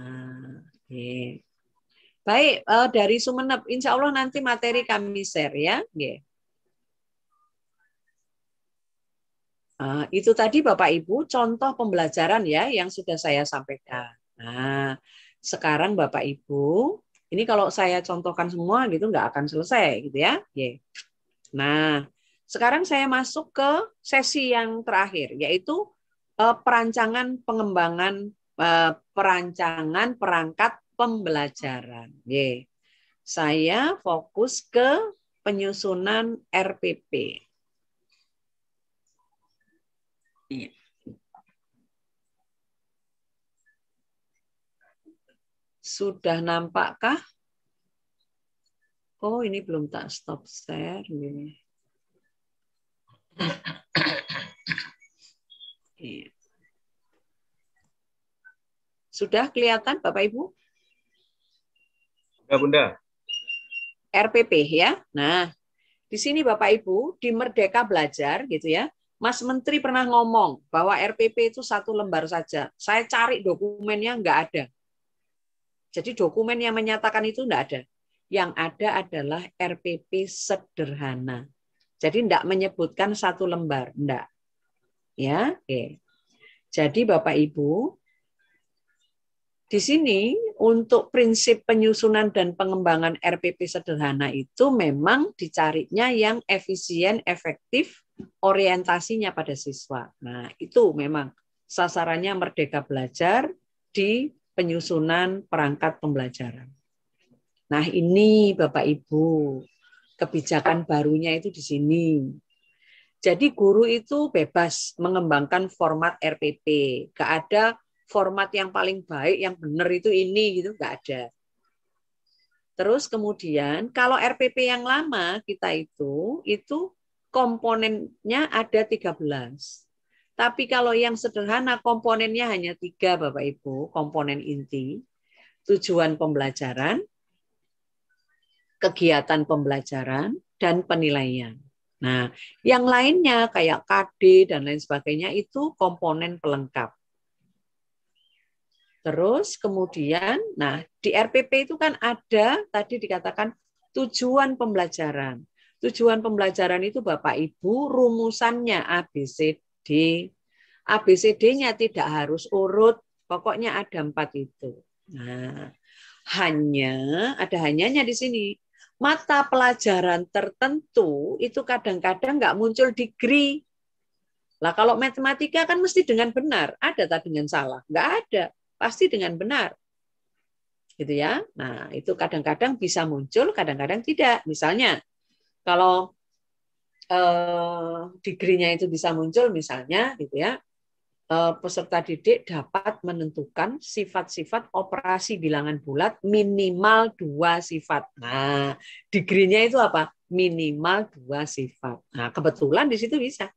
Nah, Baik, uh, dari Sumeneb, insya Allah nanti materi kami share ya. Yeah. Eh, uh, itu tadi Bapak Ibu contoh pembelajaran ya yang sudah saya sampaikan. Nah, sekarang Bapak Ibu, ini kalau saya contohkan semua gitu nggak akan selesai gitu ya. Yeah. Nah, sekarang saya masuk ke sesi yang terakhir yaitu uh, perancangan pengembangan uh, perancangan perangkat pembelajaran. Y. Saya fokus ke penyusunan RPP. Iya. Sudah nampakkah? Oh, ini belum tak stop share. Ini. Iya. Sudah kelihatan Bapak Ibu? Ya, Bunda. RPP ya. Nah, di sini Bapak Ibu di Merdeka Belajar gitu ya. Mas Menteri pernah ngomong bahwa RPP itu satu lembar saja. Saya cari dokumennya enggak ada. Jadi dokumen yang menyatakan itu enggak ada. Yang ada adalah RPP sederhana. Jadi enggak menyebutkan satu lembar, enggak. Ya, oke. Jadi Bapak Ibu, di sini untuk prinsip penyusunan dan pengembangan RPP sederhana itu memang dicarinya yang efisien, efektif, orientasinya pada siswa. Nah, itu memang sasarannya merdeka belajar di penyusunan perangkat pembelajaran. Nah, ini Bapak Ibu, kebijakan barunya itu di sini. Jadi guru itu bebas mengembangkan format RPP. Gak ada format yang paling baik, yang benar itu ini gitu, nggak ada. Terus kemudian kalau RPP yang lama kita itu, itu komponennya ada 13. Tapi kalau yang sederhana komponennya hanya tiga Bapak Ibu, komponen inti, tujuan pembelajaran, kegiatan pembelajaran, dan penilaian. Nah, yang lainnya kayak KD dan lain sebagainya itu komponen pelengkap. Terus kemudian, nah di RPP itu kan ada tadi dikatakan tujuan pembelajaran. Tujuan pembelajaran itu Bapak Ibu rumusannya ABCD. ABCD-nya tidak harus urut, pokoknya ada empat itu. Nah, hanya ada hanyanya di sini. Mata pelajaran tertentu itu kadang-kadang nggak muncul di degree. Lah kalau matematika kan mesti dengan benar, ada tak dengan salah? Nggak ada pasti dengan benar. Gitu ya. Nah, itu kadang-kadang bisa muncul, kadang-kadang tidak. Misalnya kalau eh, degree-nya itu bisa muncul misalnya gitu ya. Eh, peserta didik dapat menentukan sifat-sifat operasi bilangan bulat minimal dua sifat. Nah, degree-nya itu apa? Minimal dua sifat. Nah, kebetulan di situ bisa.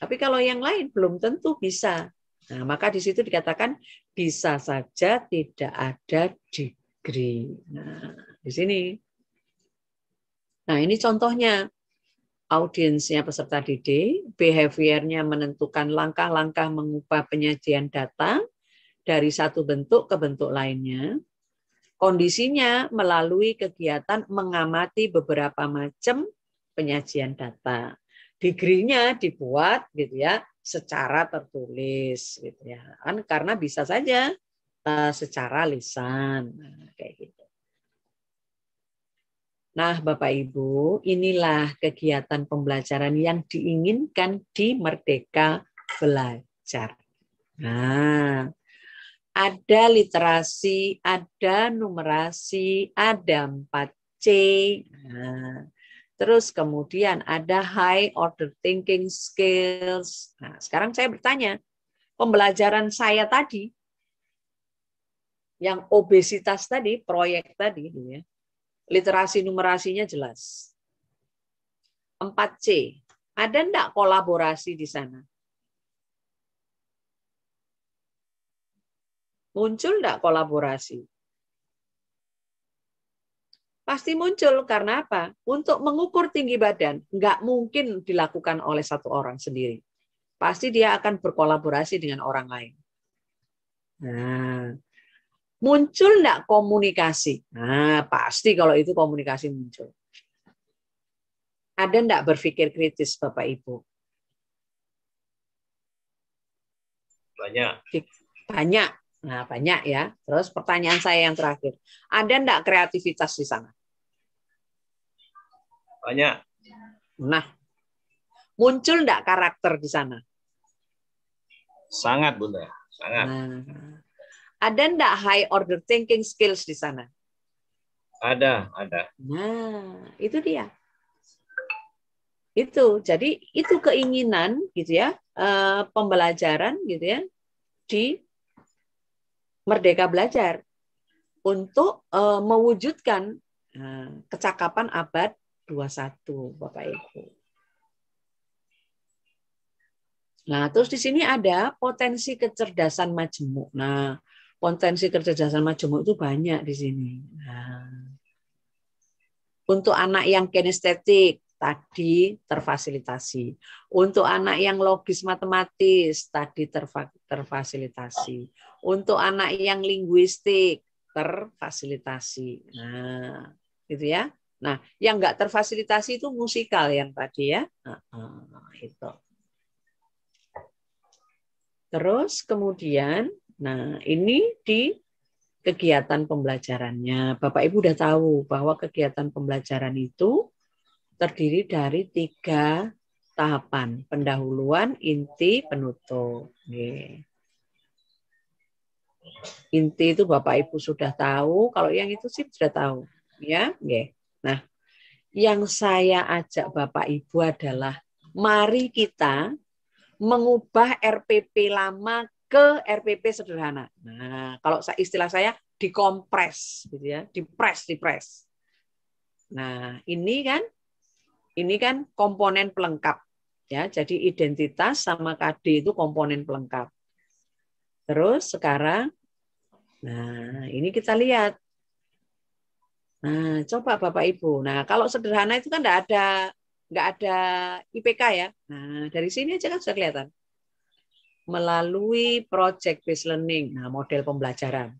Tapi kalau yang lain belum tentu bisa. Nah, maka di situ dikatakan bisa saja tidak ada degree. Nah, di sini. Nah, ini contohnya audiensnya peserta didik, behaviornya menentukan langkah-langkah mengubah penyajian data dari satu bentuk ke bentuk lainnya. Kondisinya melalui kegiatan mengamati beberapa macam penyajian data. Degree-nya dibuat gitu ya secara tertulis gitu ya kan karena bisa saja uh, secara lisan nah, kayak gitu. Nah, Bapak Ibu, inilah kegiatan pembelajaran yang diinginkan di Merdeka Belajar. Nah, ada literasi, ada numerasi, ada 4C. Nah, Terus kemudian ada high order thinking skills. Nah, sekarang saya bertanya, pembelajaran saya tadi yang obesitas tadi, proyek tadi gitu ya. Literasi numerasinya jelas. 4C. Ada enggak kolaborasi di sana? Muncul enggak kolaborasi? pasti muncul karena apa? Untuk mengukur tinggi badan nggak mungkin dilakukan oleh satu orang sendiri. Pasti dia akan berkolaborasi dengan orang lain. Nah, muncul nggak komunikasi? Nah, pasti kalau itu komunikasi muncul. Ada nggak berpikir kritis, Bapak Ibu? Banyak. Banyak. Nah, banyak ya. Terus pertanyaan saya yang terakhir. Ada nggak kreativitas di sana? Banyak. Nah, muncul enggak karakter di sana? Sangat, Bunda. Sangat. Nah, ada enggak high order thinking skills di sana? Ada, ada. Nah, itu dia. Itu. Jadi itu keinginan gitu ya, eh, pembelajaran gitu ya di Merdeka Belajar untuk eh, mewujudkan eh, kecakapan abad 21 Bapak Ibu. Nah, terus di sini ada potensi kecerdasan majemuk. Nah, potensi kecerdasan majemuk itu banyak di sini. Nah, untuk anak yang kinestetik tadi terfasilitasi. Untuk anak yang logis matematis tadi terfasilitasi. Untuk anak yang linguistik terfasilitasi. Nah, gitu ya. Nah, yang nggak terfasilitasi itu musikal yang tadi ya. Nah, ah, itu. Terus kemudian, nah ini di kegiatan pembelajarannya. Bapak Ibu udah tahu bahwa kegiatan pembelajaran itu terdiri dari tiga tahapan. Pendahuluan, inti, penutup. Inti itu Bapak Ibu sudah tahu, kalau yang itu sih sudah tahu. Ya, Oke. Nah, yang saya ajak Bapak Ibu adalah mari kita mengubah RPP lama ke RPP sederhana. Nah, kalau istilah saya dikompres gitu ya, dipres, dipres. Nah, ini kan ini kan komponen pelengkap ya. Jadi identitas sama KD itu komponen pelengkap. Terus sekarang nah, ini kita lihat Nah, coba Bapak Ibu. Nah, kalau sederhana itu kan enggak ada enggak ada IPK ya. Nah, dari sini aja kan sudah kelihatan. Melalui project based learning, nah model pembelajaran.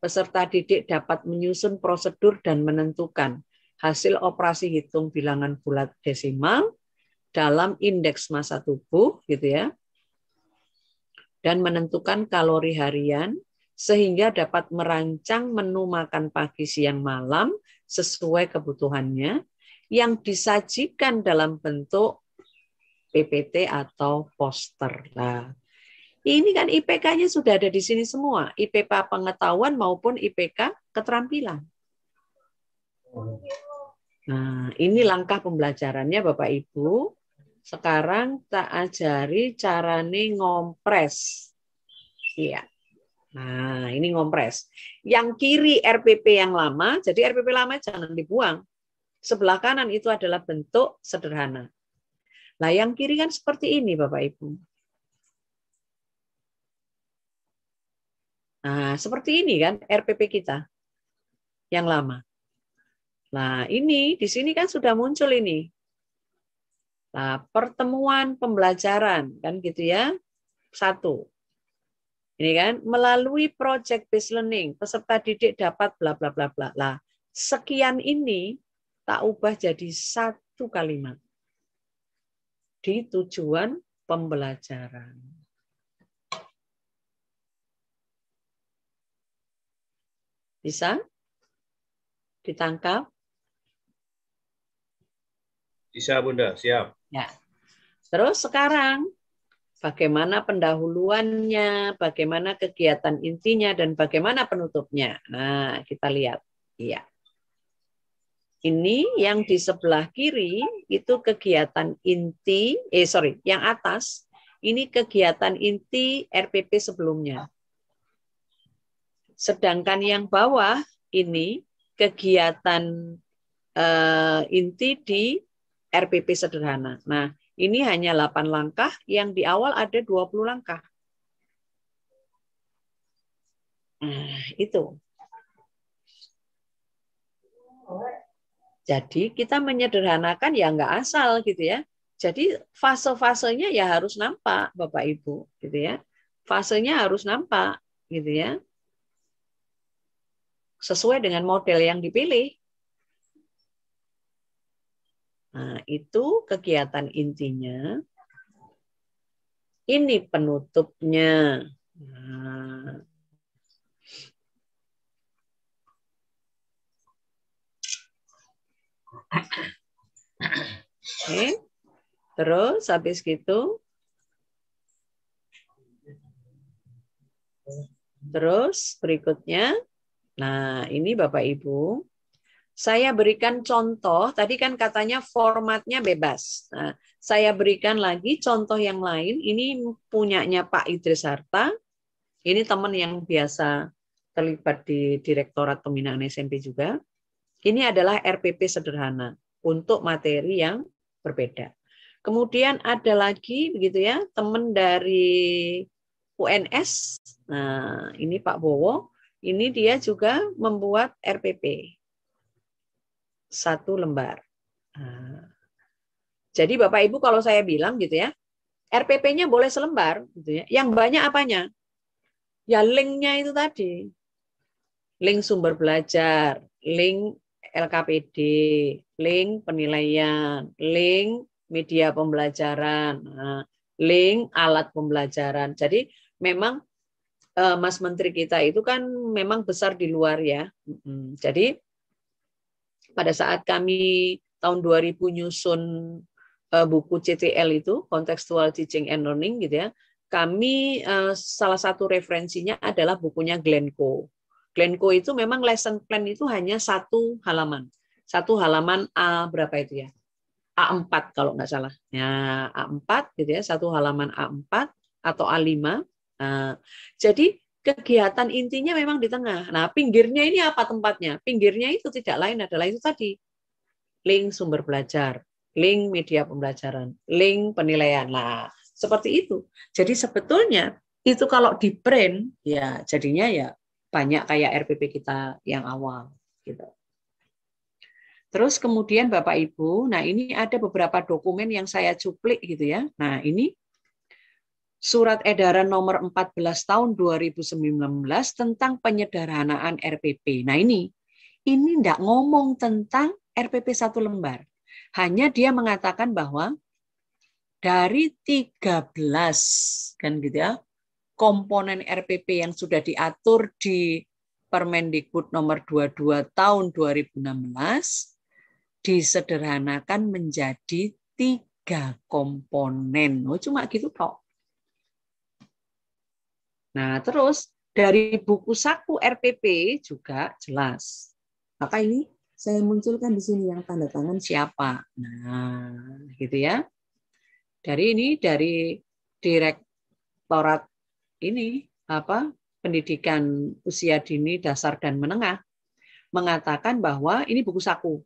Peserta didik dapat menyusun prosedur dan menentukan hasil operasi hitung bilangan bulat desimal dalam indeks massa tubuh gitu ya. Dan menentukan kalori harian sehingga dapat merancang menu makan pagi, siang, malam sesuai kebutuhannya yang disajikan dalam bentuk PPT atau poster. Nah, ini kan IPK-nya sudah ada di sini semua, IPK pengetahuan maupun IPK keterampilan. Nah, ini langkah pembelajarannya Bapak Ibu. Sekarang tak ajari carane ngompres. Iya. Nah, ini ngompres. Yang kiri RPP yang lama, jadi RPP lama jangan dibuang. Sebelah kanan itu adalah bentuk sederhana. Nah, yang kiri kan seperti ini, Bapak Ibu. Nah, seperti ini kan RPP kita yang lama. Nah, ini di sini kan sudah muncul ini. Nah, pertemuan pembelajaran kan gitu ya. Satu. Ini kan melalui project based learning peserta didik dapat bla bla bla bla. Lah, sekian ini tak ubah jadi satu kalimat di tujuan pembelajaran. Bisa? Ditangkap? Bisa, Bunda. Siap. Ya. Terus sekarang bagaimana pendahuluannya, bagaimana kegiatan intinya, dan bagaimana penutupnya. Nah, kita lihat. Iya. Ini yang di sebelah kiri itu kegiatan inti, eh sorry, yang atas ini kegiatan inti RPP sebelumnya. Sedangkan yang bawah ini kegiatan eh, inti di RPP sederhana. Nah, ini hanya 8 langkah, yang di awal ada 20 langkah. Nah, itu. Jadi kita menyederhanakan ya nggak asal gitu ya. Jadi fase-fasenya ya harus nampak Bapak Ibu gitu ya. Fasenya harus nampak gitu ya. Sesuai dengan model yang dipilih Nah, itu kegiatan intinya. Ini penutupnya. Nah. Terus habis gitu Terus berikutnya, nah ini Bapak Ibu, saya berikan contoh, tadi kan katanya formatnya bebas. Nah, saya berikan lagi contoh yang lain, ini punyanya Pak Idris Harta, ini teman yang biasa terlibat di Direktorat Pembinaan SMP juga. Ini adalah RPP sederhana untuk materi yang berbeda. Kemudian ada lagi begitu ya, teman dari UNS. Nah, ini Pak Bowo, ini dia juga membuat RPP satu lembar. Ah. Jadi Bapak Ibu kalau saya bilang gitu ya, RPP-nya boleh selembar gitu ya. Yang banyak apanya? Ya linknya itu tadi. Link sumber belajar, link LKPD, link penilaian, link media pembelajaran, ah, link alat pembelajaran. Jadi memang eh, Mas Menteri kita itu kan memang besar di luar ya. Jadi pada saat kami tahun 2000 nyusun uh, buku CTL itu Contextual Teaching and Learning gitu ya. Kami eh, salah satu referensinya adalah bukunya Glencoe. Glencoe itu memang lesson plan itu hanya satu halaman. Satu halaman A berapa itu ya? A4 kalau nggak salah. Ya, A4 gitu ya, satu halaman A4 atau A5. Nah, jadi kegiatan intinya memang di tengah. Nah, pinggirnya ini apa tempatnya? Pinggirnya itu tidak lain adalah itu tadi. Link sumber belajar, link media pembelajaran, link penilaian. Nah, seperti itu. Jadi sebetulnya itu kalau di print ya jadinya ya banyak kayak RPP kita yang awal gitu. Terus kemudian Bapak Ibu, nah ini ada beberapa dokumen yang saya cuplik gitu ya. Nah, ini Surat Edaran Nomor 14 Tahun 2019 tentang penyederhanaan RPP. Nah ini, ini tidak ngomong tentang RPP satu lembar. Hanya dia mengatakan bahwa dari 13 kan gitu ya, komponen RPP yang sudah diatur di Permendikbud nomor 22 tahun 2016 disederhanakan menjadi tiga komponen. Oh, cuma gitu kok. Nah, terus dari buku saku RPP juga jelas. Maka ini saya munculkan di sini yang tanda tangan siapa. Nah, gitu ya. Dari ini dari Direktorat ini apa? Pendidikan usia dini dasar dan menengah mengatakan bahwa ini buku saku.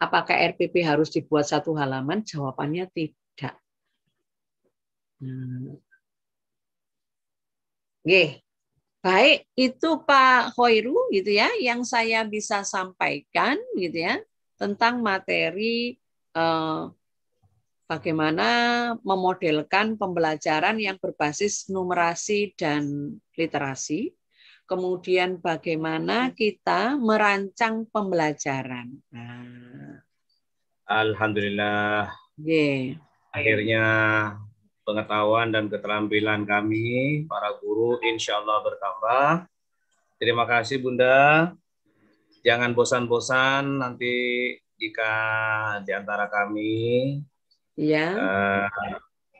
Apakah RPP harus dibuat satu halaman? Jawabannya tidak. Nah, Oke, baik itu Pak Hoiru gitu ya yang saya bisa sampaikan gitu ya tentang materi eh, bagaimana memodelkan pembelajaran yang berbasis numerasi dan literasi. Kemudian bagaimana kita merancang pembelajaran. Nah. Alhamdulillah. Yeah. Akhirnya pengetahuan dan keterampilan kami, para guru, insya Allah bertambah. Terima kasih Bunda. Jangan bosan-bosan nanti jika di antara kami ya. Uh, eh,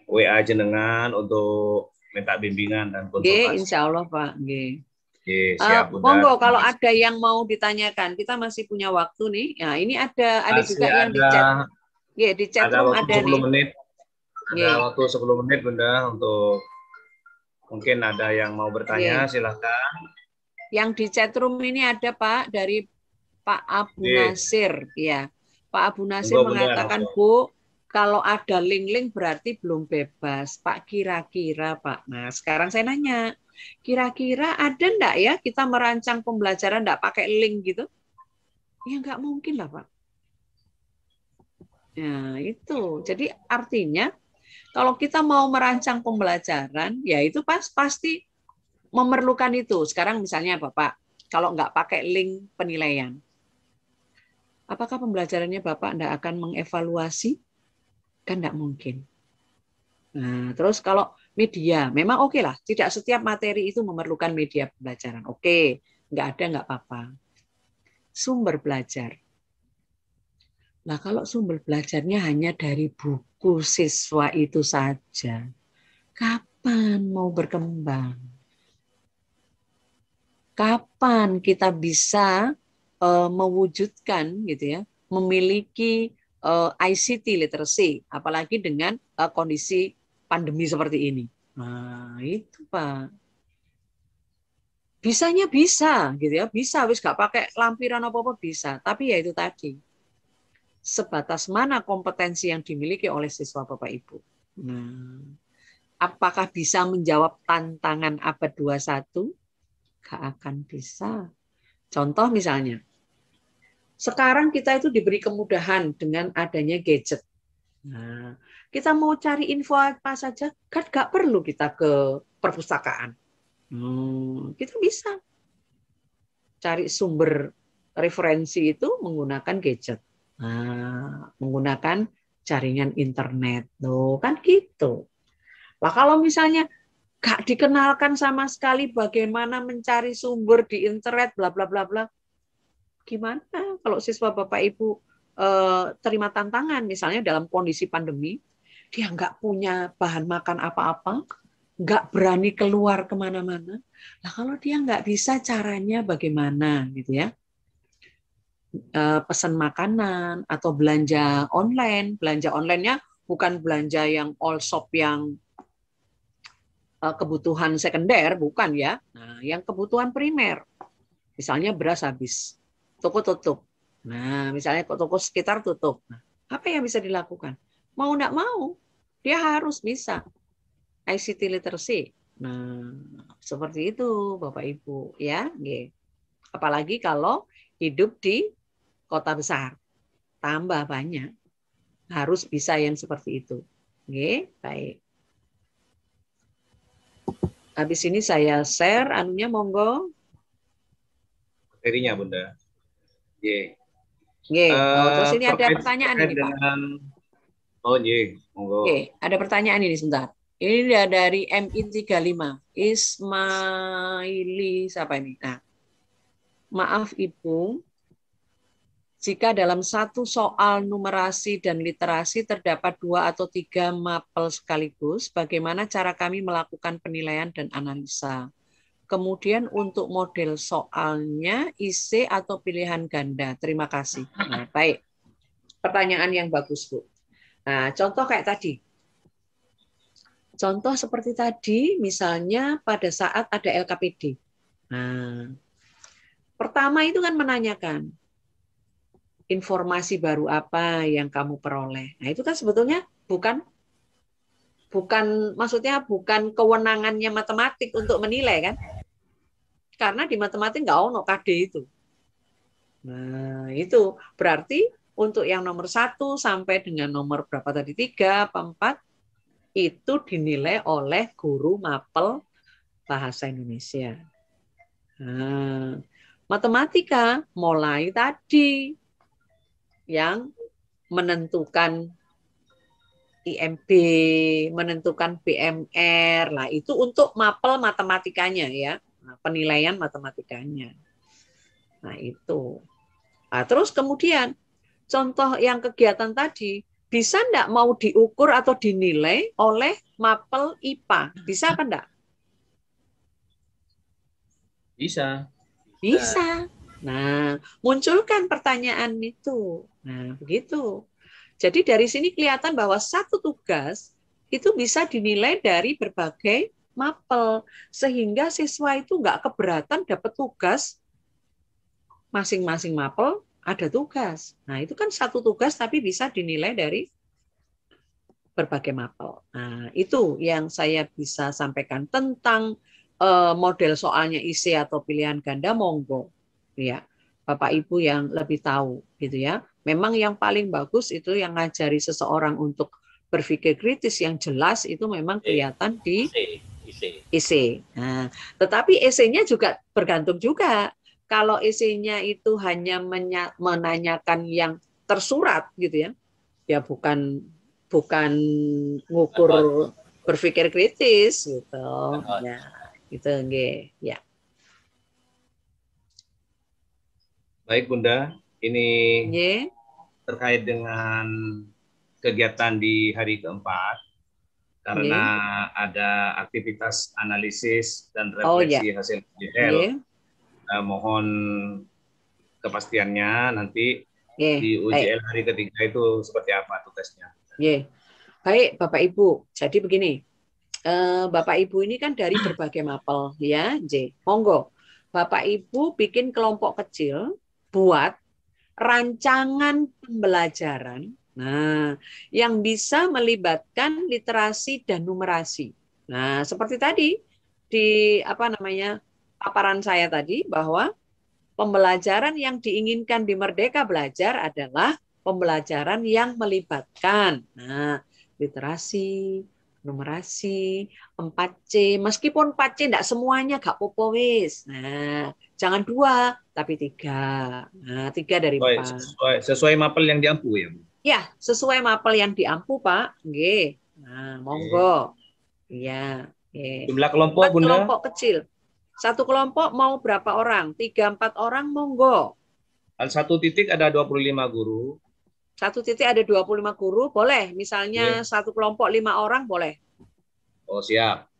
WA jenengan untuk minta bimbingan dan konsultasi. G, insya Allah Pak. G. G, siap, uh, kalau ada yang mau ditanyakan, kita masih punya waktu nih. ya ini ada ada juga ada, yang di chat. Ya, di chat ada, ada nih. menit ada yeah. waktu 10 menit Bunda untuk mungkin ada yang mau bertanya yeah. silahkan. Yang di chat room ini ada Pak dari Pak Abu yeah. Nasir ya. Pak Abu Nasir Bunda, mengatakan Bu kalau ada link-link berarti belum bebas. Pak kira-kira Pak. Nah sekarang saya nanya kira-kira ada enggak ya kita merancang pembelajaran enggak pakai link gitu? Ya enggak mungkin lah Pak. Nah, itu. Jadi artinya kalau kita mau merancang pembelajaran, ya itu pas pasti memerlukan itu. Sekarang misalnya Bapak, kalau nggak pakai link penilaian, apakah pembelajarannya Bapak nggak akan mengevaluasi? Kan nggak mungkin. Nah, terus kalau media, memang oke okay lah, tidak setiap materi itu memerlukan media pembelajaran. Oke, okay. nggak ada nggak apa-apa. Sumber belajar, Nah, kalau sumber belajarnya hanya dari buku siswa itu saja, kapan mau berkembang? Kapan kita bisa uh, mewujudkan gitu ya, memiliki uh, eh, ICT literacy, apalagi dengan uh, kondisi pandemi seperti ini. Nah, itu Pak bisanya bisa gitu ya bisa wis gak pakai lampiran apa apa bisa tapi ya itu tadi sebatas mana kompetensi yang dimiliki oleh siswa Bapak Ibu. Nah, apakah bisa menjawab tantangan abad 21? Gak akan bisa. Contoh misalnya, sekarang kita itu diberi kemudahan dengan adanya gadget. Nah, kita mau cari info apa saja, kan gak perlu kita ke perpustakaan. Hmm, kita bisa cari sumber referensi itu menggunakan gadget. Ah, menggunakan jaringan internet tuh kan gitu. Lah kalau misalnya gak dikenalkan sama sekali bagaimana mencari sumber di internet bla bla bla bla. Gimana kalau siswa Bapak Ibu eh, terima tantangan misalnya dalam kondisi pandemi dia nggak punya bahan makan apa-apa, nggak berani keluar kemana-mana. Lah kalau dia nggak bisa caranya bagaimana gitu ya? Eh, pesan makanan atau belanja online. Belanja onlinenya bukan belanja yang all shop yang eh, kebutuhan sekunder, bukan ya. Nah, yang kebutuhan primer. Misalnya beras habis, toko tutup. Nah, misalnya toko sekitar tutup. Nah, apa yang bisa dilakukan? Mau tidak mau, dia harus bisa. ICT literacy. Nah, seperti itu Bapak Ibu ya. Apalagi kalau hidup di kota besar. Tambah banyak. Harus bisa yang seperti itu. Oke, baik. Habis ini saya share anunya monggo. Materinya Bunda. Ye. Ye. Oh, eh, terus ini ada pertanyaan ini Pak. Oh, ye, monggo. Ye, ada pertanyaan ini sebentar. Ini dari MI35. Ismaili siapa ini? Nah. Maaf Ibu, jika dalam satu soal numerasi dan literasi terdapat dua atau tiga mapel sekaligus, bagaimana cara kami melakukan penilaian dan analisa. Kemudian untuk model soalnya IC atau pilihan ganda. Terima kasih. Nah, baik. Pertanyaan yang bagus, Bu. Nah, contoh kayak tadi. Contoh seperti tadi, misalnya pada saat ada LKPD. Nah, pertama itu kan menanyakan, informasi baru apa yang kamu peroleh. Nah, itu kan sebetulnya bukan bukan maksudnya bukan kewenangannya matematik untuk menilai kan? Karena di matematik nggak ono KD itu. Nah, itu berarti untuk yang nomor satu sampai dengan nomor berapa tadi tiga, empat itu dinilai oleh guru mapel bahasa Indonesia. Nah, matematika mulai tadi yang menentukan IMB, menentukan BMR. Lah itu untuk mapel matematikanya ya, nah, penilaian matematikanya. Nah, itu. Nah, terus kemudian contoh yang kegiatan tadi bisa enggak mau diukur atau dinilai oleh mapel IPA? Bisa apa enggak? Bisa. Bisa. Nah, munculkan pertanyaan itu. Nah, begitu. Jadi dari sini kelihatan bahwa satu tugas itu bisa dinilai dari berbagai mapel sehingga siswa itu nggak keberatan dapat tugas masing-masing mapel ada tugas. Nah, itu kan satu tugas tapi bisa dinilai dari berbagai mapel. Nah, itu yang saya bisa sampaikan tentang eh, model soalnya isi atau pilihan ganda monggo gitu ya. Bapak Ibu yang lebih tahu gitu ya. Memang yang paling bagus itu yang ngajari seseorang untuk berpikir kritis yang jelas itu memang kelihatan di IC. Nah, tetapi EC-nya juga bergantung juga. Kalau EC-nya itu hanya menanyakan yang tersurat gitu ya. Ya bukan bukan ngukur berpikir kritis gitu. Ya, gitu nggih. Ya. Baik Bunda, ini yeah. terkait dengan kegiatan di hari keempat karena yeah. ada aktivitas analisis dan oh, refleksi oh, iya. yeah. hasil UGL. Yeah. Nah, mohon kepastiannya nanti yeah. di UGL hari ketiga itu seperti apa tugasnya. Yeah. Baik Bapak Ibu, jadi begini. Eh, Bapak Ibu ini kan dari berbagai mapel ya, J. Monggo. Bapak Ibu bikin kelompok kecil buat rancangan pembelajaran nah yang bisa melibatkan literasi dan numerasi. Nah, seperti tadi di apa namanya paparan saya tadi bahwa pembelajaran yang diinginkan di Merdeka Belajar adalah pembelajaran yang melibatkan nah literasi, numerasi, 4C. Meskipun 4C tidak semuanya gak popo Nah, jangan dua tapi tiga nah tiga dari sesuai, empat sesuai, sesuai mapel yang diampu ya ya sesuai mapel yang diampu pak Oke. nah monggo iya Oke. jumlah kelompok Empat kelompok kecil satu kelompok mau berapa orang tiga empat orang monggo satu titik ada 25 guru satu titik ada 25 guru boleh misalnya satu kelompok lima orang boleh oh siap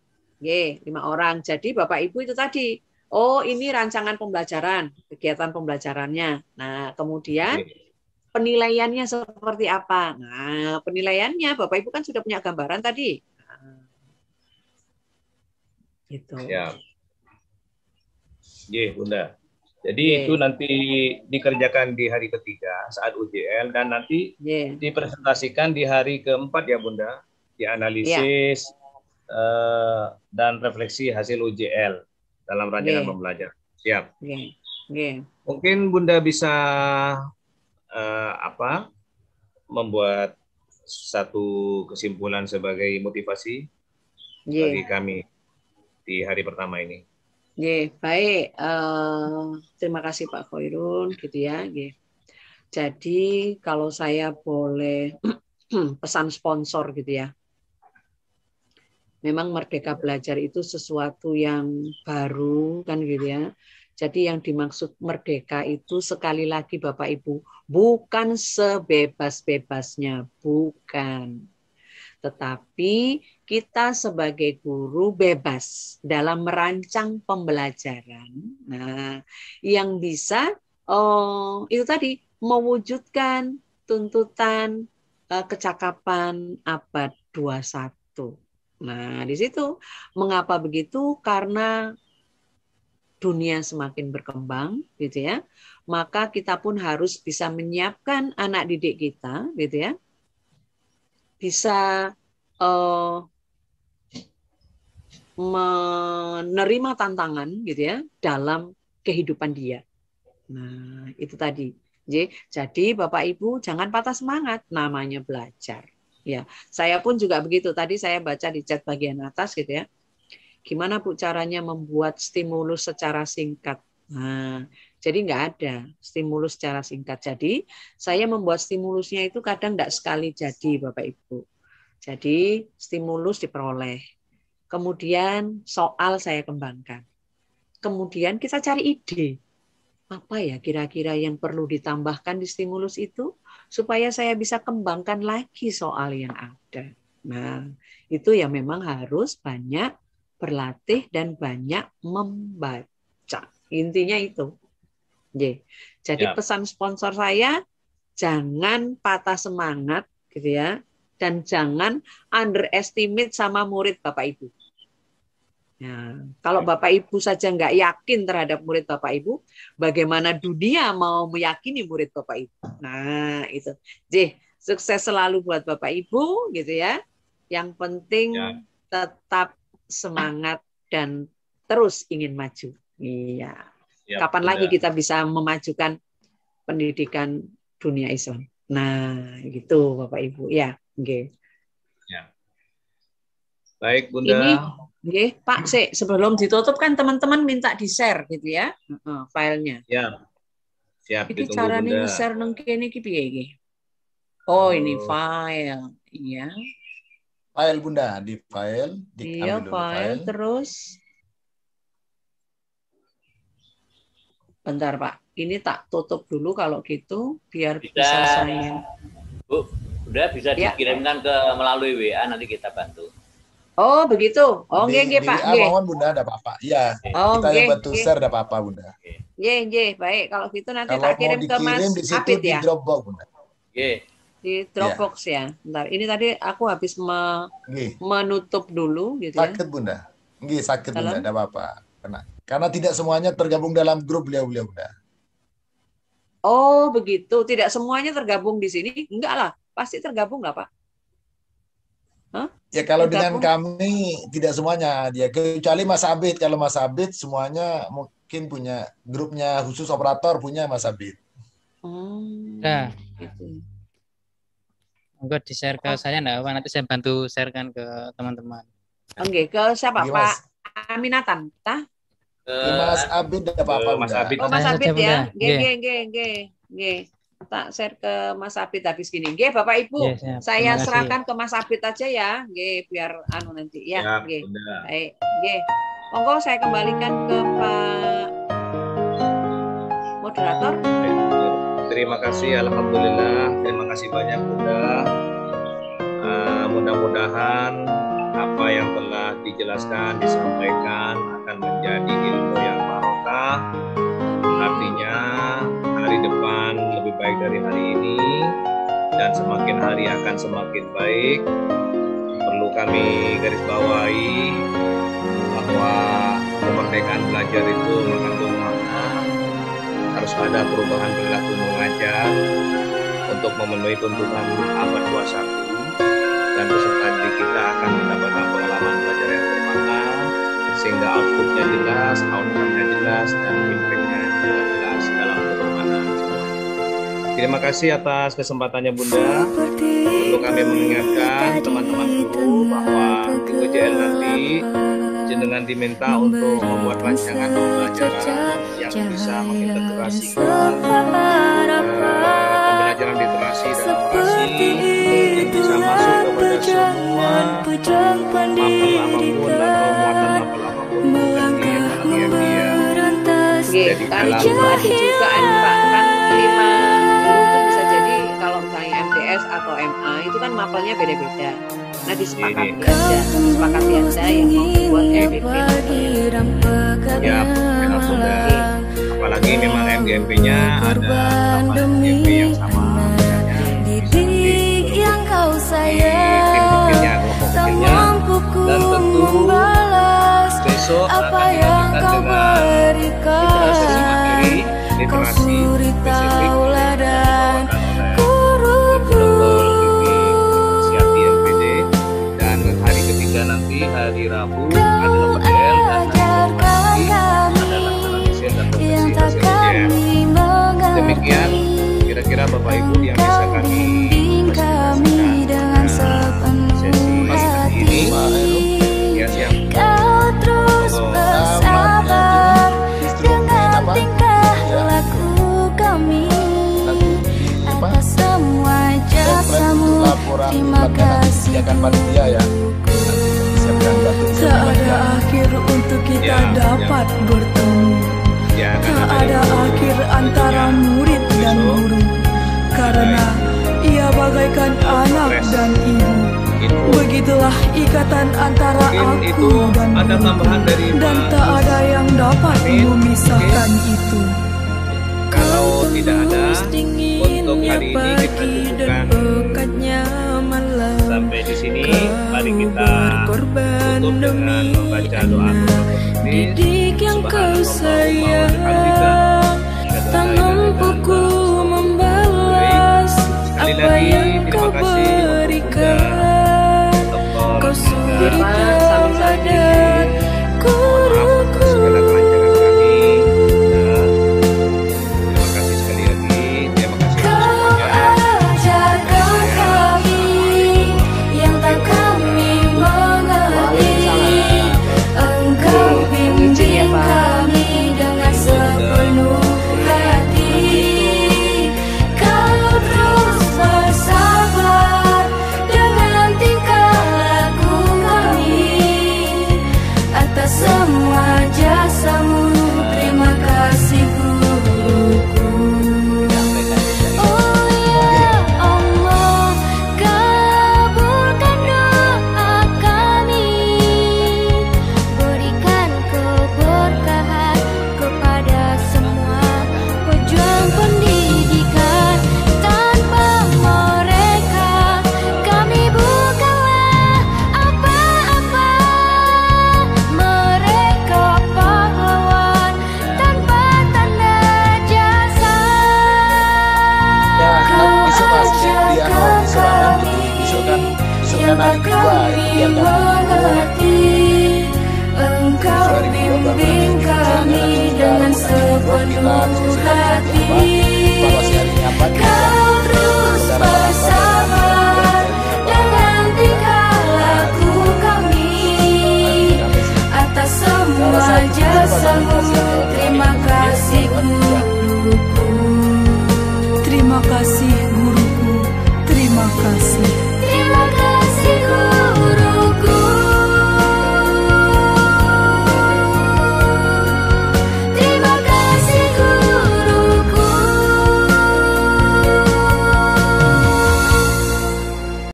Oke, lima orang. Jadi Bapak Ibu itu tadi oh ini rancangan pembelajaran, kegiatan pembelajarannya. Nah, kemudian penilaiannya seperti apa? Nah, penilaiannya Bapak Ibu kan sudah punya gambaran tadi. Nah, gitu. Ya. Ye, Bunda. Jadi Ye. itu nanti dikerjakan di hari ketiga saat UJL dan nanti Ye. dipresentasikan di hari keempat ya Bunda, dianalisis ya. uh, dan refleksi hasil UJL dalam rancangan yeah. pembelajar. Siap. Yeah. Yeah. Mungkin Bunda bisa uh, apa membuat satu kesimpulan sebagai motivasi yeah. bagi kami di hari pertama ini. yeah, baik. Uh, terima kasih Pak Khoirun, gitu ya. Yeah. Jadi kalau saya boleh pesan sponsor gitu ya memang merdeka belajar itu sesuatu yang baru kan gitu ya. Jadi yang dimaksud merdeka itu sekali lagi Bapak Ibu, bukan sebebas-bebasnya, bukan. Tetapi kita sebagai guru bebas dalam merancang pembelajaran. Nah, yang bisa oh itu tadi mewujudkan tuntutan eh, kecakapan abad 21. Nah, di situ mengapa begitu? Karena dunia semakin berkembang, gitu ya. Maka kita pun harus bisa menyiapkan anak didik kita, gitu ya. Bisa uh, menerima tantangan, gitu ya, dalam kehidupan dia. Nah, itu tadi. Jadi, Bapak Ibu jangan patah semangat, namanya belajar. Ya, saya pun juga begitu. Tadi saya baca di chat bagian atas gitu ya. Gimana Bu caranya membuat stimulus secara singkat? Nah, jadi nggak ada stimulus secara singkat. Jadi saya membuat stimulusnya itu kadang nggak sekali jadi Bapak Ibu. Jadi stimulus diperoleh. Kemudian soal saya kembangkan. Kemudian kita cari ide apa ya kira-kira yang perlu ditambahkan di stimulus itu supaya saya bisa kembangkan lagi soal yang ada. Nah, itu ya memang harus banyak berlatih dan banyak membaca. Intinya itu. Jadi ya. pesan sponsor saya jangan patah semangat gitu ya dan jangan underestimate sama murid Bapak Ibu. Nah, kalau ya. Bapak Ibu saja nggak yakin terhadap murid Bapak Ibu, bagaimana dunia mau meyakini murid Bapak Ibu? Nah, itu. jadi sukses selalu buat Bapak Ibu gitu ya. Yang penting ya. tetap semangat dan terus ingin maju. Iya. Ya, Kapan benar. lagi kita bisa memajukan pendidikan dunia Islam? Nah, gitu Bapak Ibu. Ya, oke. Okay. Baik, Bunda. Ini Pak, se, sebelum ditutup kan teman-teman minta di-share gitu ya, uh, filenya. Ya, siap. Jadi cara nih share nungke ini kipi ya Oh, oh, ini oh. file, iya. File Bunda, di file, di iya, file, file, terus Bentar, Pak. Ini tak tutup dulu kalau gitu biar bisa, bisa saya. Bu, udah bisa ya. dikirimkan ke melalui WA nanti kita bantu. Oh begitu. Oh nggih nggih Pak. Ah, nggih. mohon Bunda ada apa-apa. Iya. Oh, kita yang bantu share ada apa-apa Bunda. Nggih nggih baik. Kalau gitu nanti Kalau tak kirim ke Mas di situ, Apit ya. Di Dropbox Bunda. Nggih. Di Dropbox ya. ya. Bentar. Ini tadi aku habis me nge. menutup dulu gitu sakit, ya. Sakit Bunda. Nggih sakit Bunda ada apa-apa. Karena karena tidak semuanya tergabung dalam grup beliau-beliau Bunda. Oh begitu. Tidak semuanya tergabung di sini. Enggak lah. Pasti tergabung lah Pak. Ya kalau Tidak dengan kami tidak semuanya dia ya, kecuali Mas Abid kalau Mas Abid semuanya mungkin punya grupnya khusus operator punya Mas Abid. Oh. Nah. Gitu. Enggak di share ke oh. saya enggak apa nanti saya bantu sharekan ke teman-teman. Oke, okay, ke siapa Gimana? Pak Aminatan? Tah? Mas Abid apa-apa. Mas Abid. Oh, Mas Abid ya. Nggih, nggih, nggih, nggih tak share ke Mas Abid habis gini. Nggih, Bapak Ibu, ya, saya serahkan ke Mas Abid aja ya. Nggih, biar anu nanti ya. Oke. Baik. Nggih. Monggo saya kembalikan ke Pak moderator. Terima kasih, alhamdulillah. Terima kasih banyak Bunda. Uh, ah, mudah-mudahan apa yang telah dijelaskan, disampaikan akan menjadi ilmu yang barokah. Artinya hari depan lebih baik dari hari ini dan semakin hari akan semakin baik. Perlu kami garis bawahi bahwa kemerdekaan belajar itu mengandung makna harus ada perubahan perilaku mengajar untuk memenuhi tuntutan abad 21 dan peserta didik kita akan mendapatkan pengalaman belajar yang bermakna sehingga outputnya jelas, outcome jelas, dan impactnya jelas dalam Terima kasih atas kesempatannya Bunda untuk kami mengingatkan teman-teman guru bahwa di UJL nanti jenengan diminta untuk membuat rancangan pembelajaran yang bisa mengintegrasikan uh, pembelajaran literasi dan operasi yang bisa masuk kepada semua apapun dan permuatan Iya, tadi ada Pak kan lima guru itu bisa jadi kalau misalnya MTS atau MA itu kan mapelnya beda-beda. Nah disepakati Ini. aja, disepakati aja yang mau buat MPP. Ya, iya, memang sudah. Apalagi memang MGMP-nya ada sama MGMP yang sama. Didik gitu. yang kau sayang, tak mampu ku membalas apa yang kau berikan literasi materi literasi spesifik disediakan panitia ya ada akhir untuk kita ya, ya. dapat ya. bertemu ya, tak ada akhir antara murid dan guru karena ia bagaikan anak dan ibu begitulah ikatan antara aku dan ada tambahan dari dan tak ada yang dapat memisahkan itu kalau tidak ada untuk hari ini kita cukupkan sampai di sini mari kita tutup dengan membaca doa didik yang kau sayang tak mampu ku membalas apa yang kau berikan kau sadar.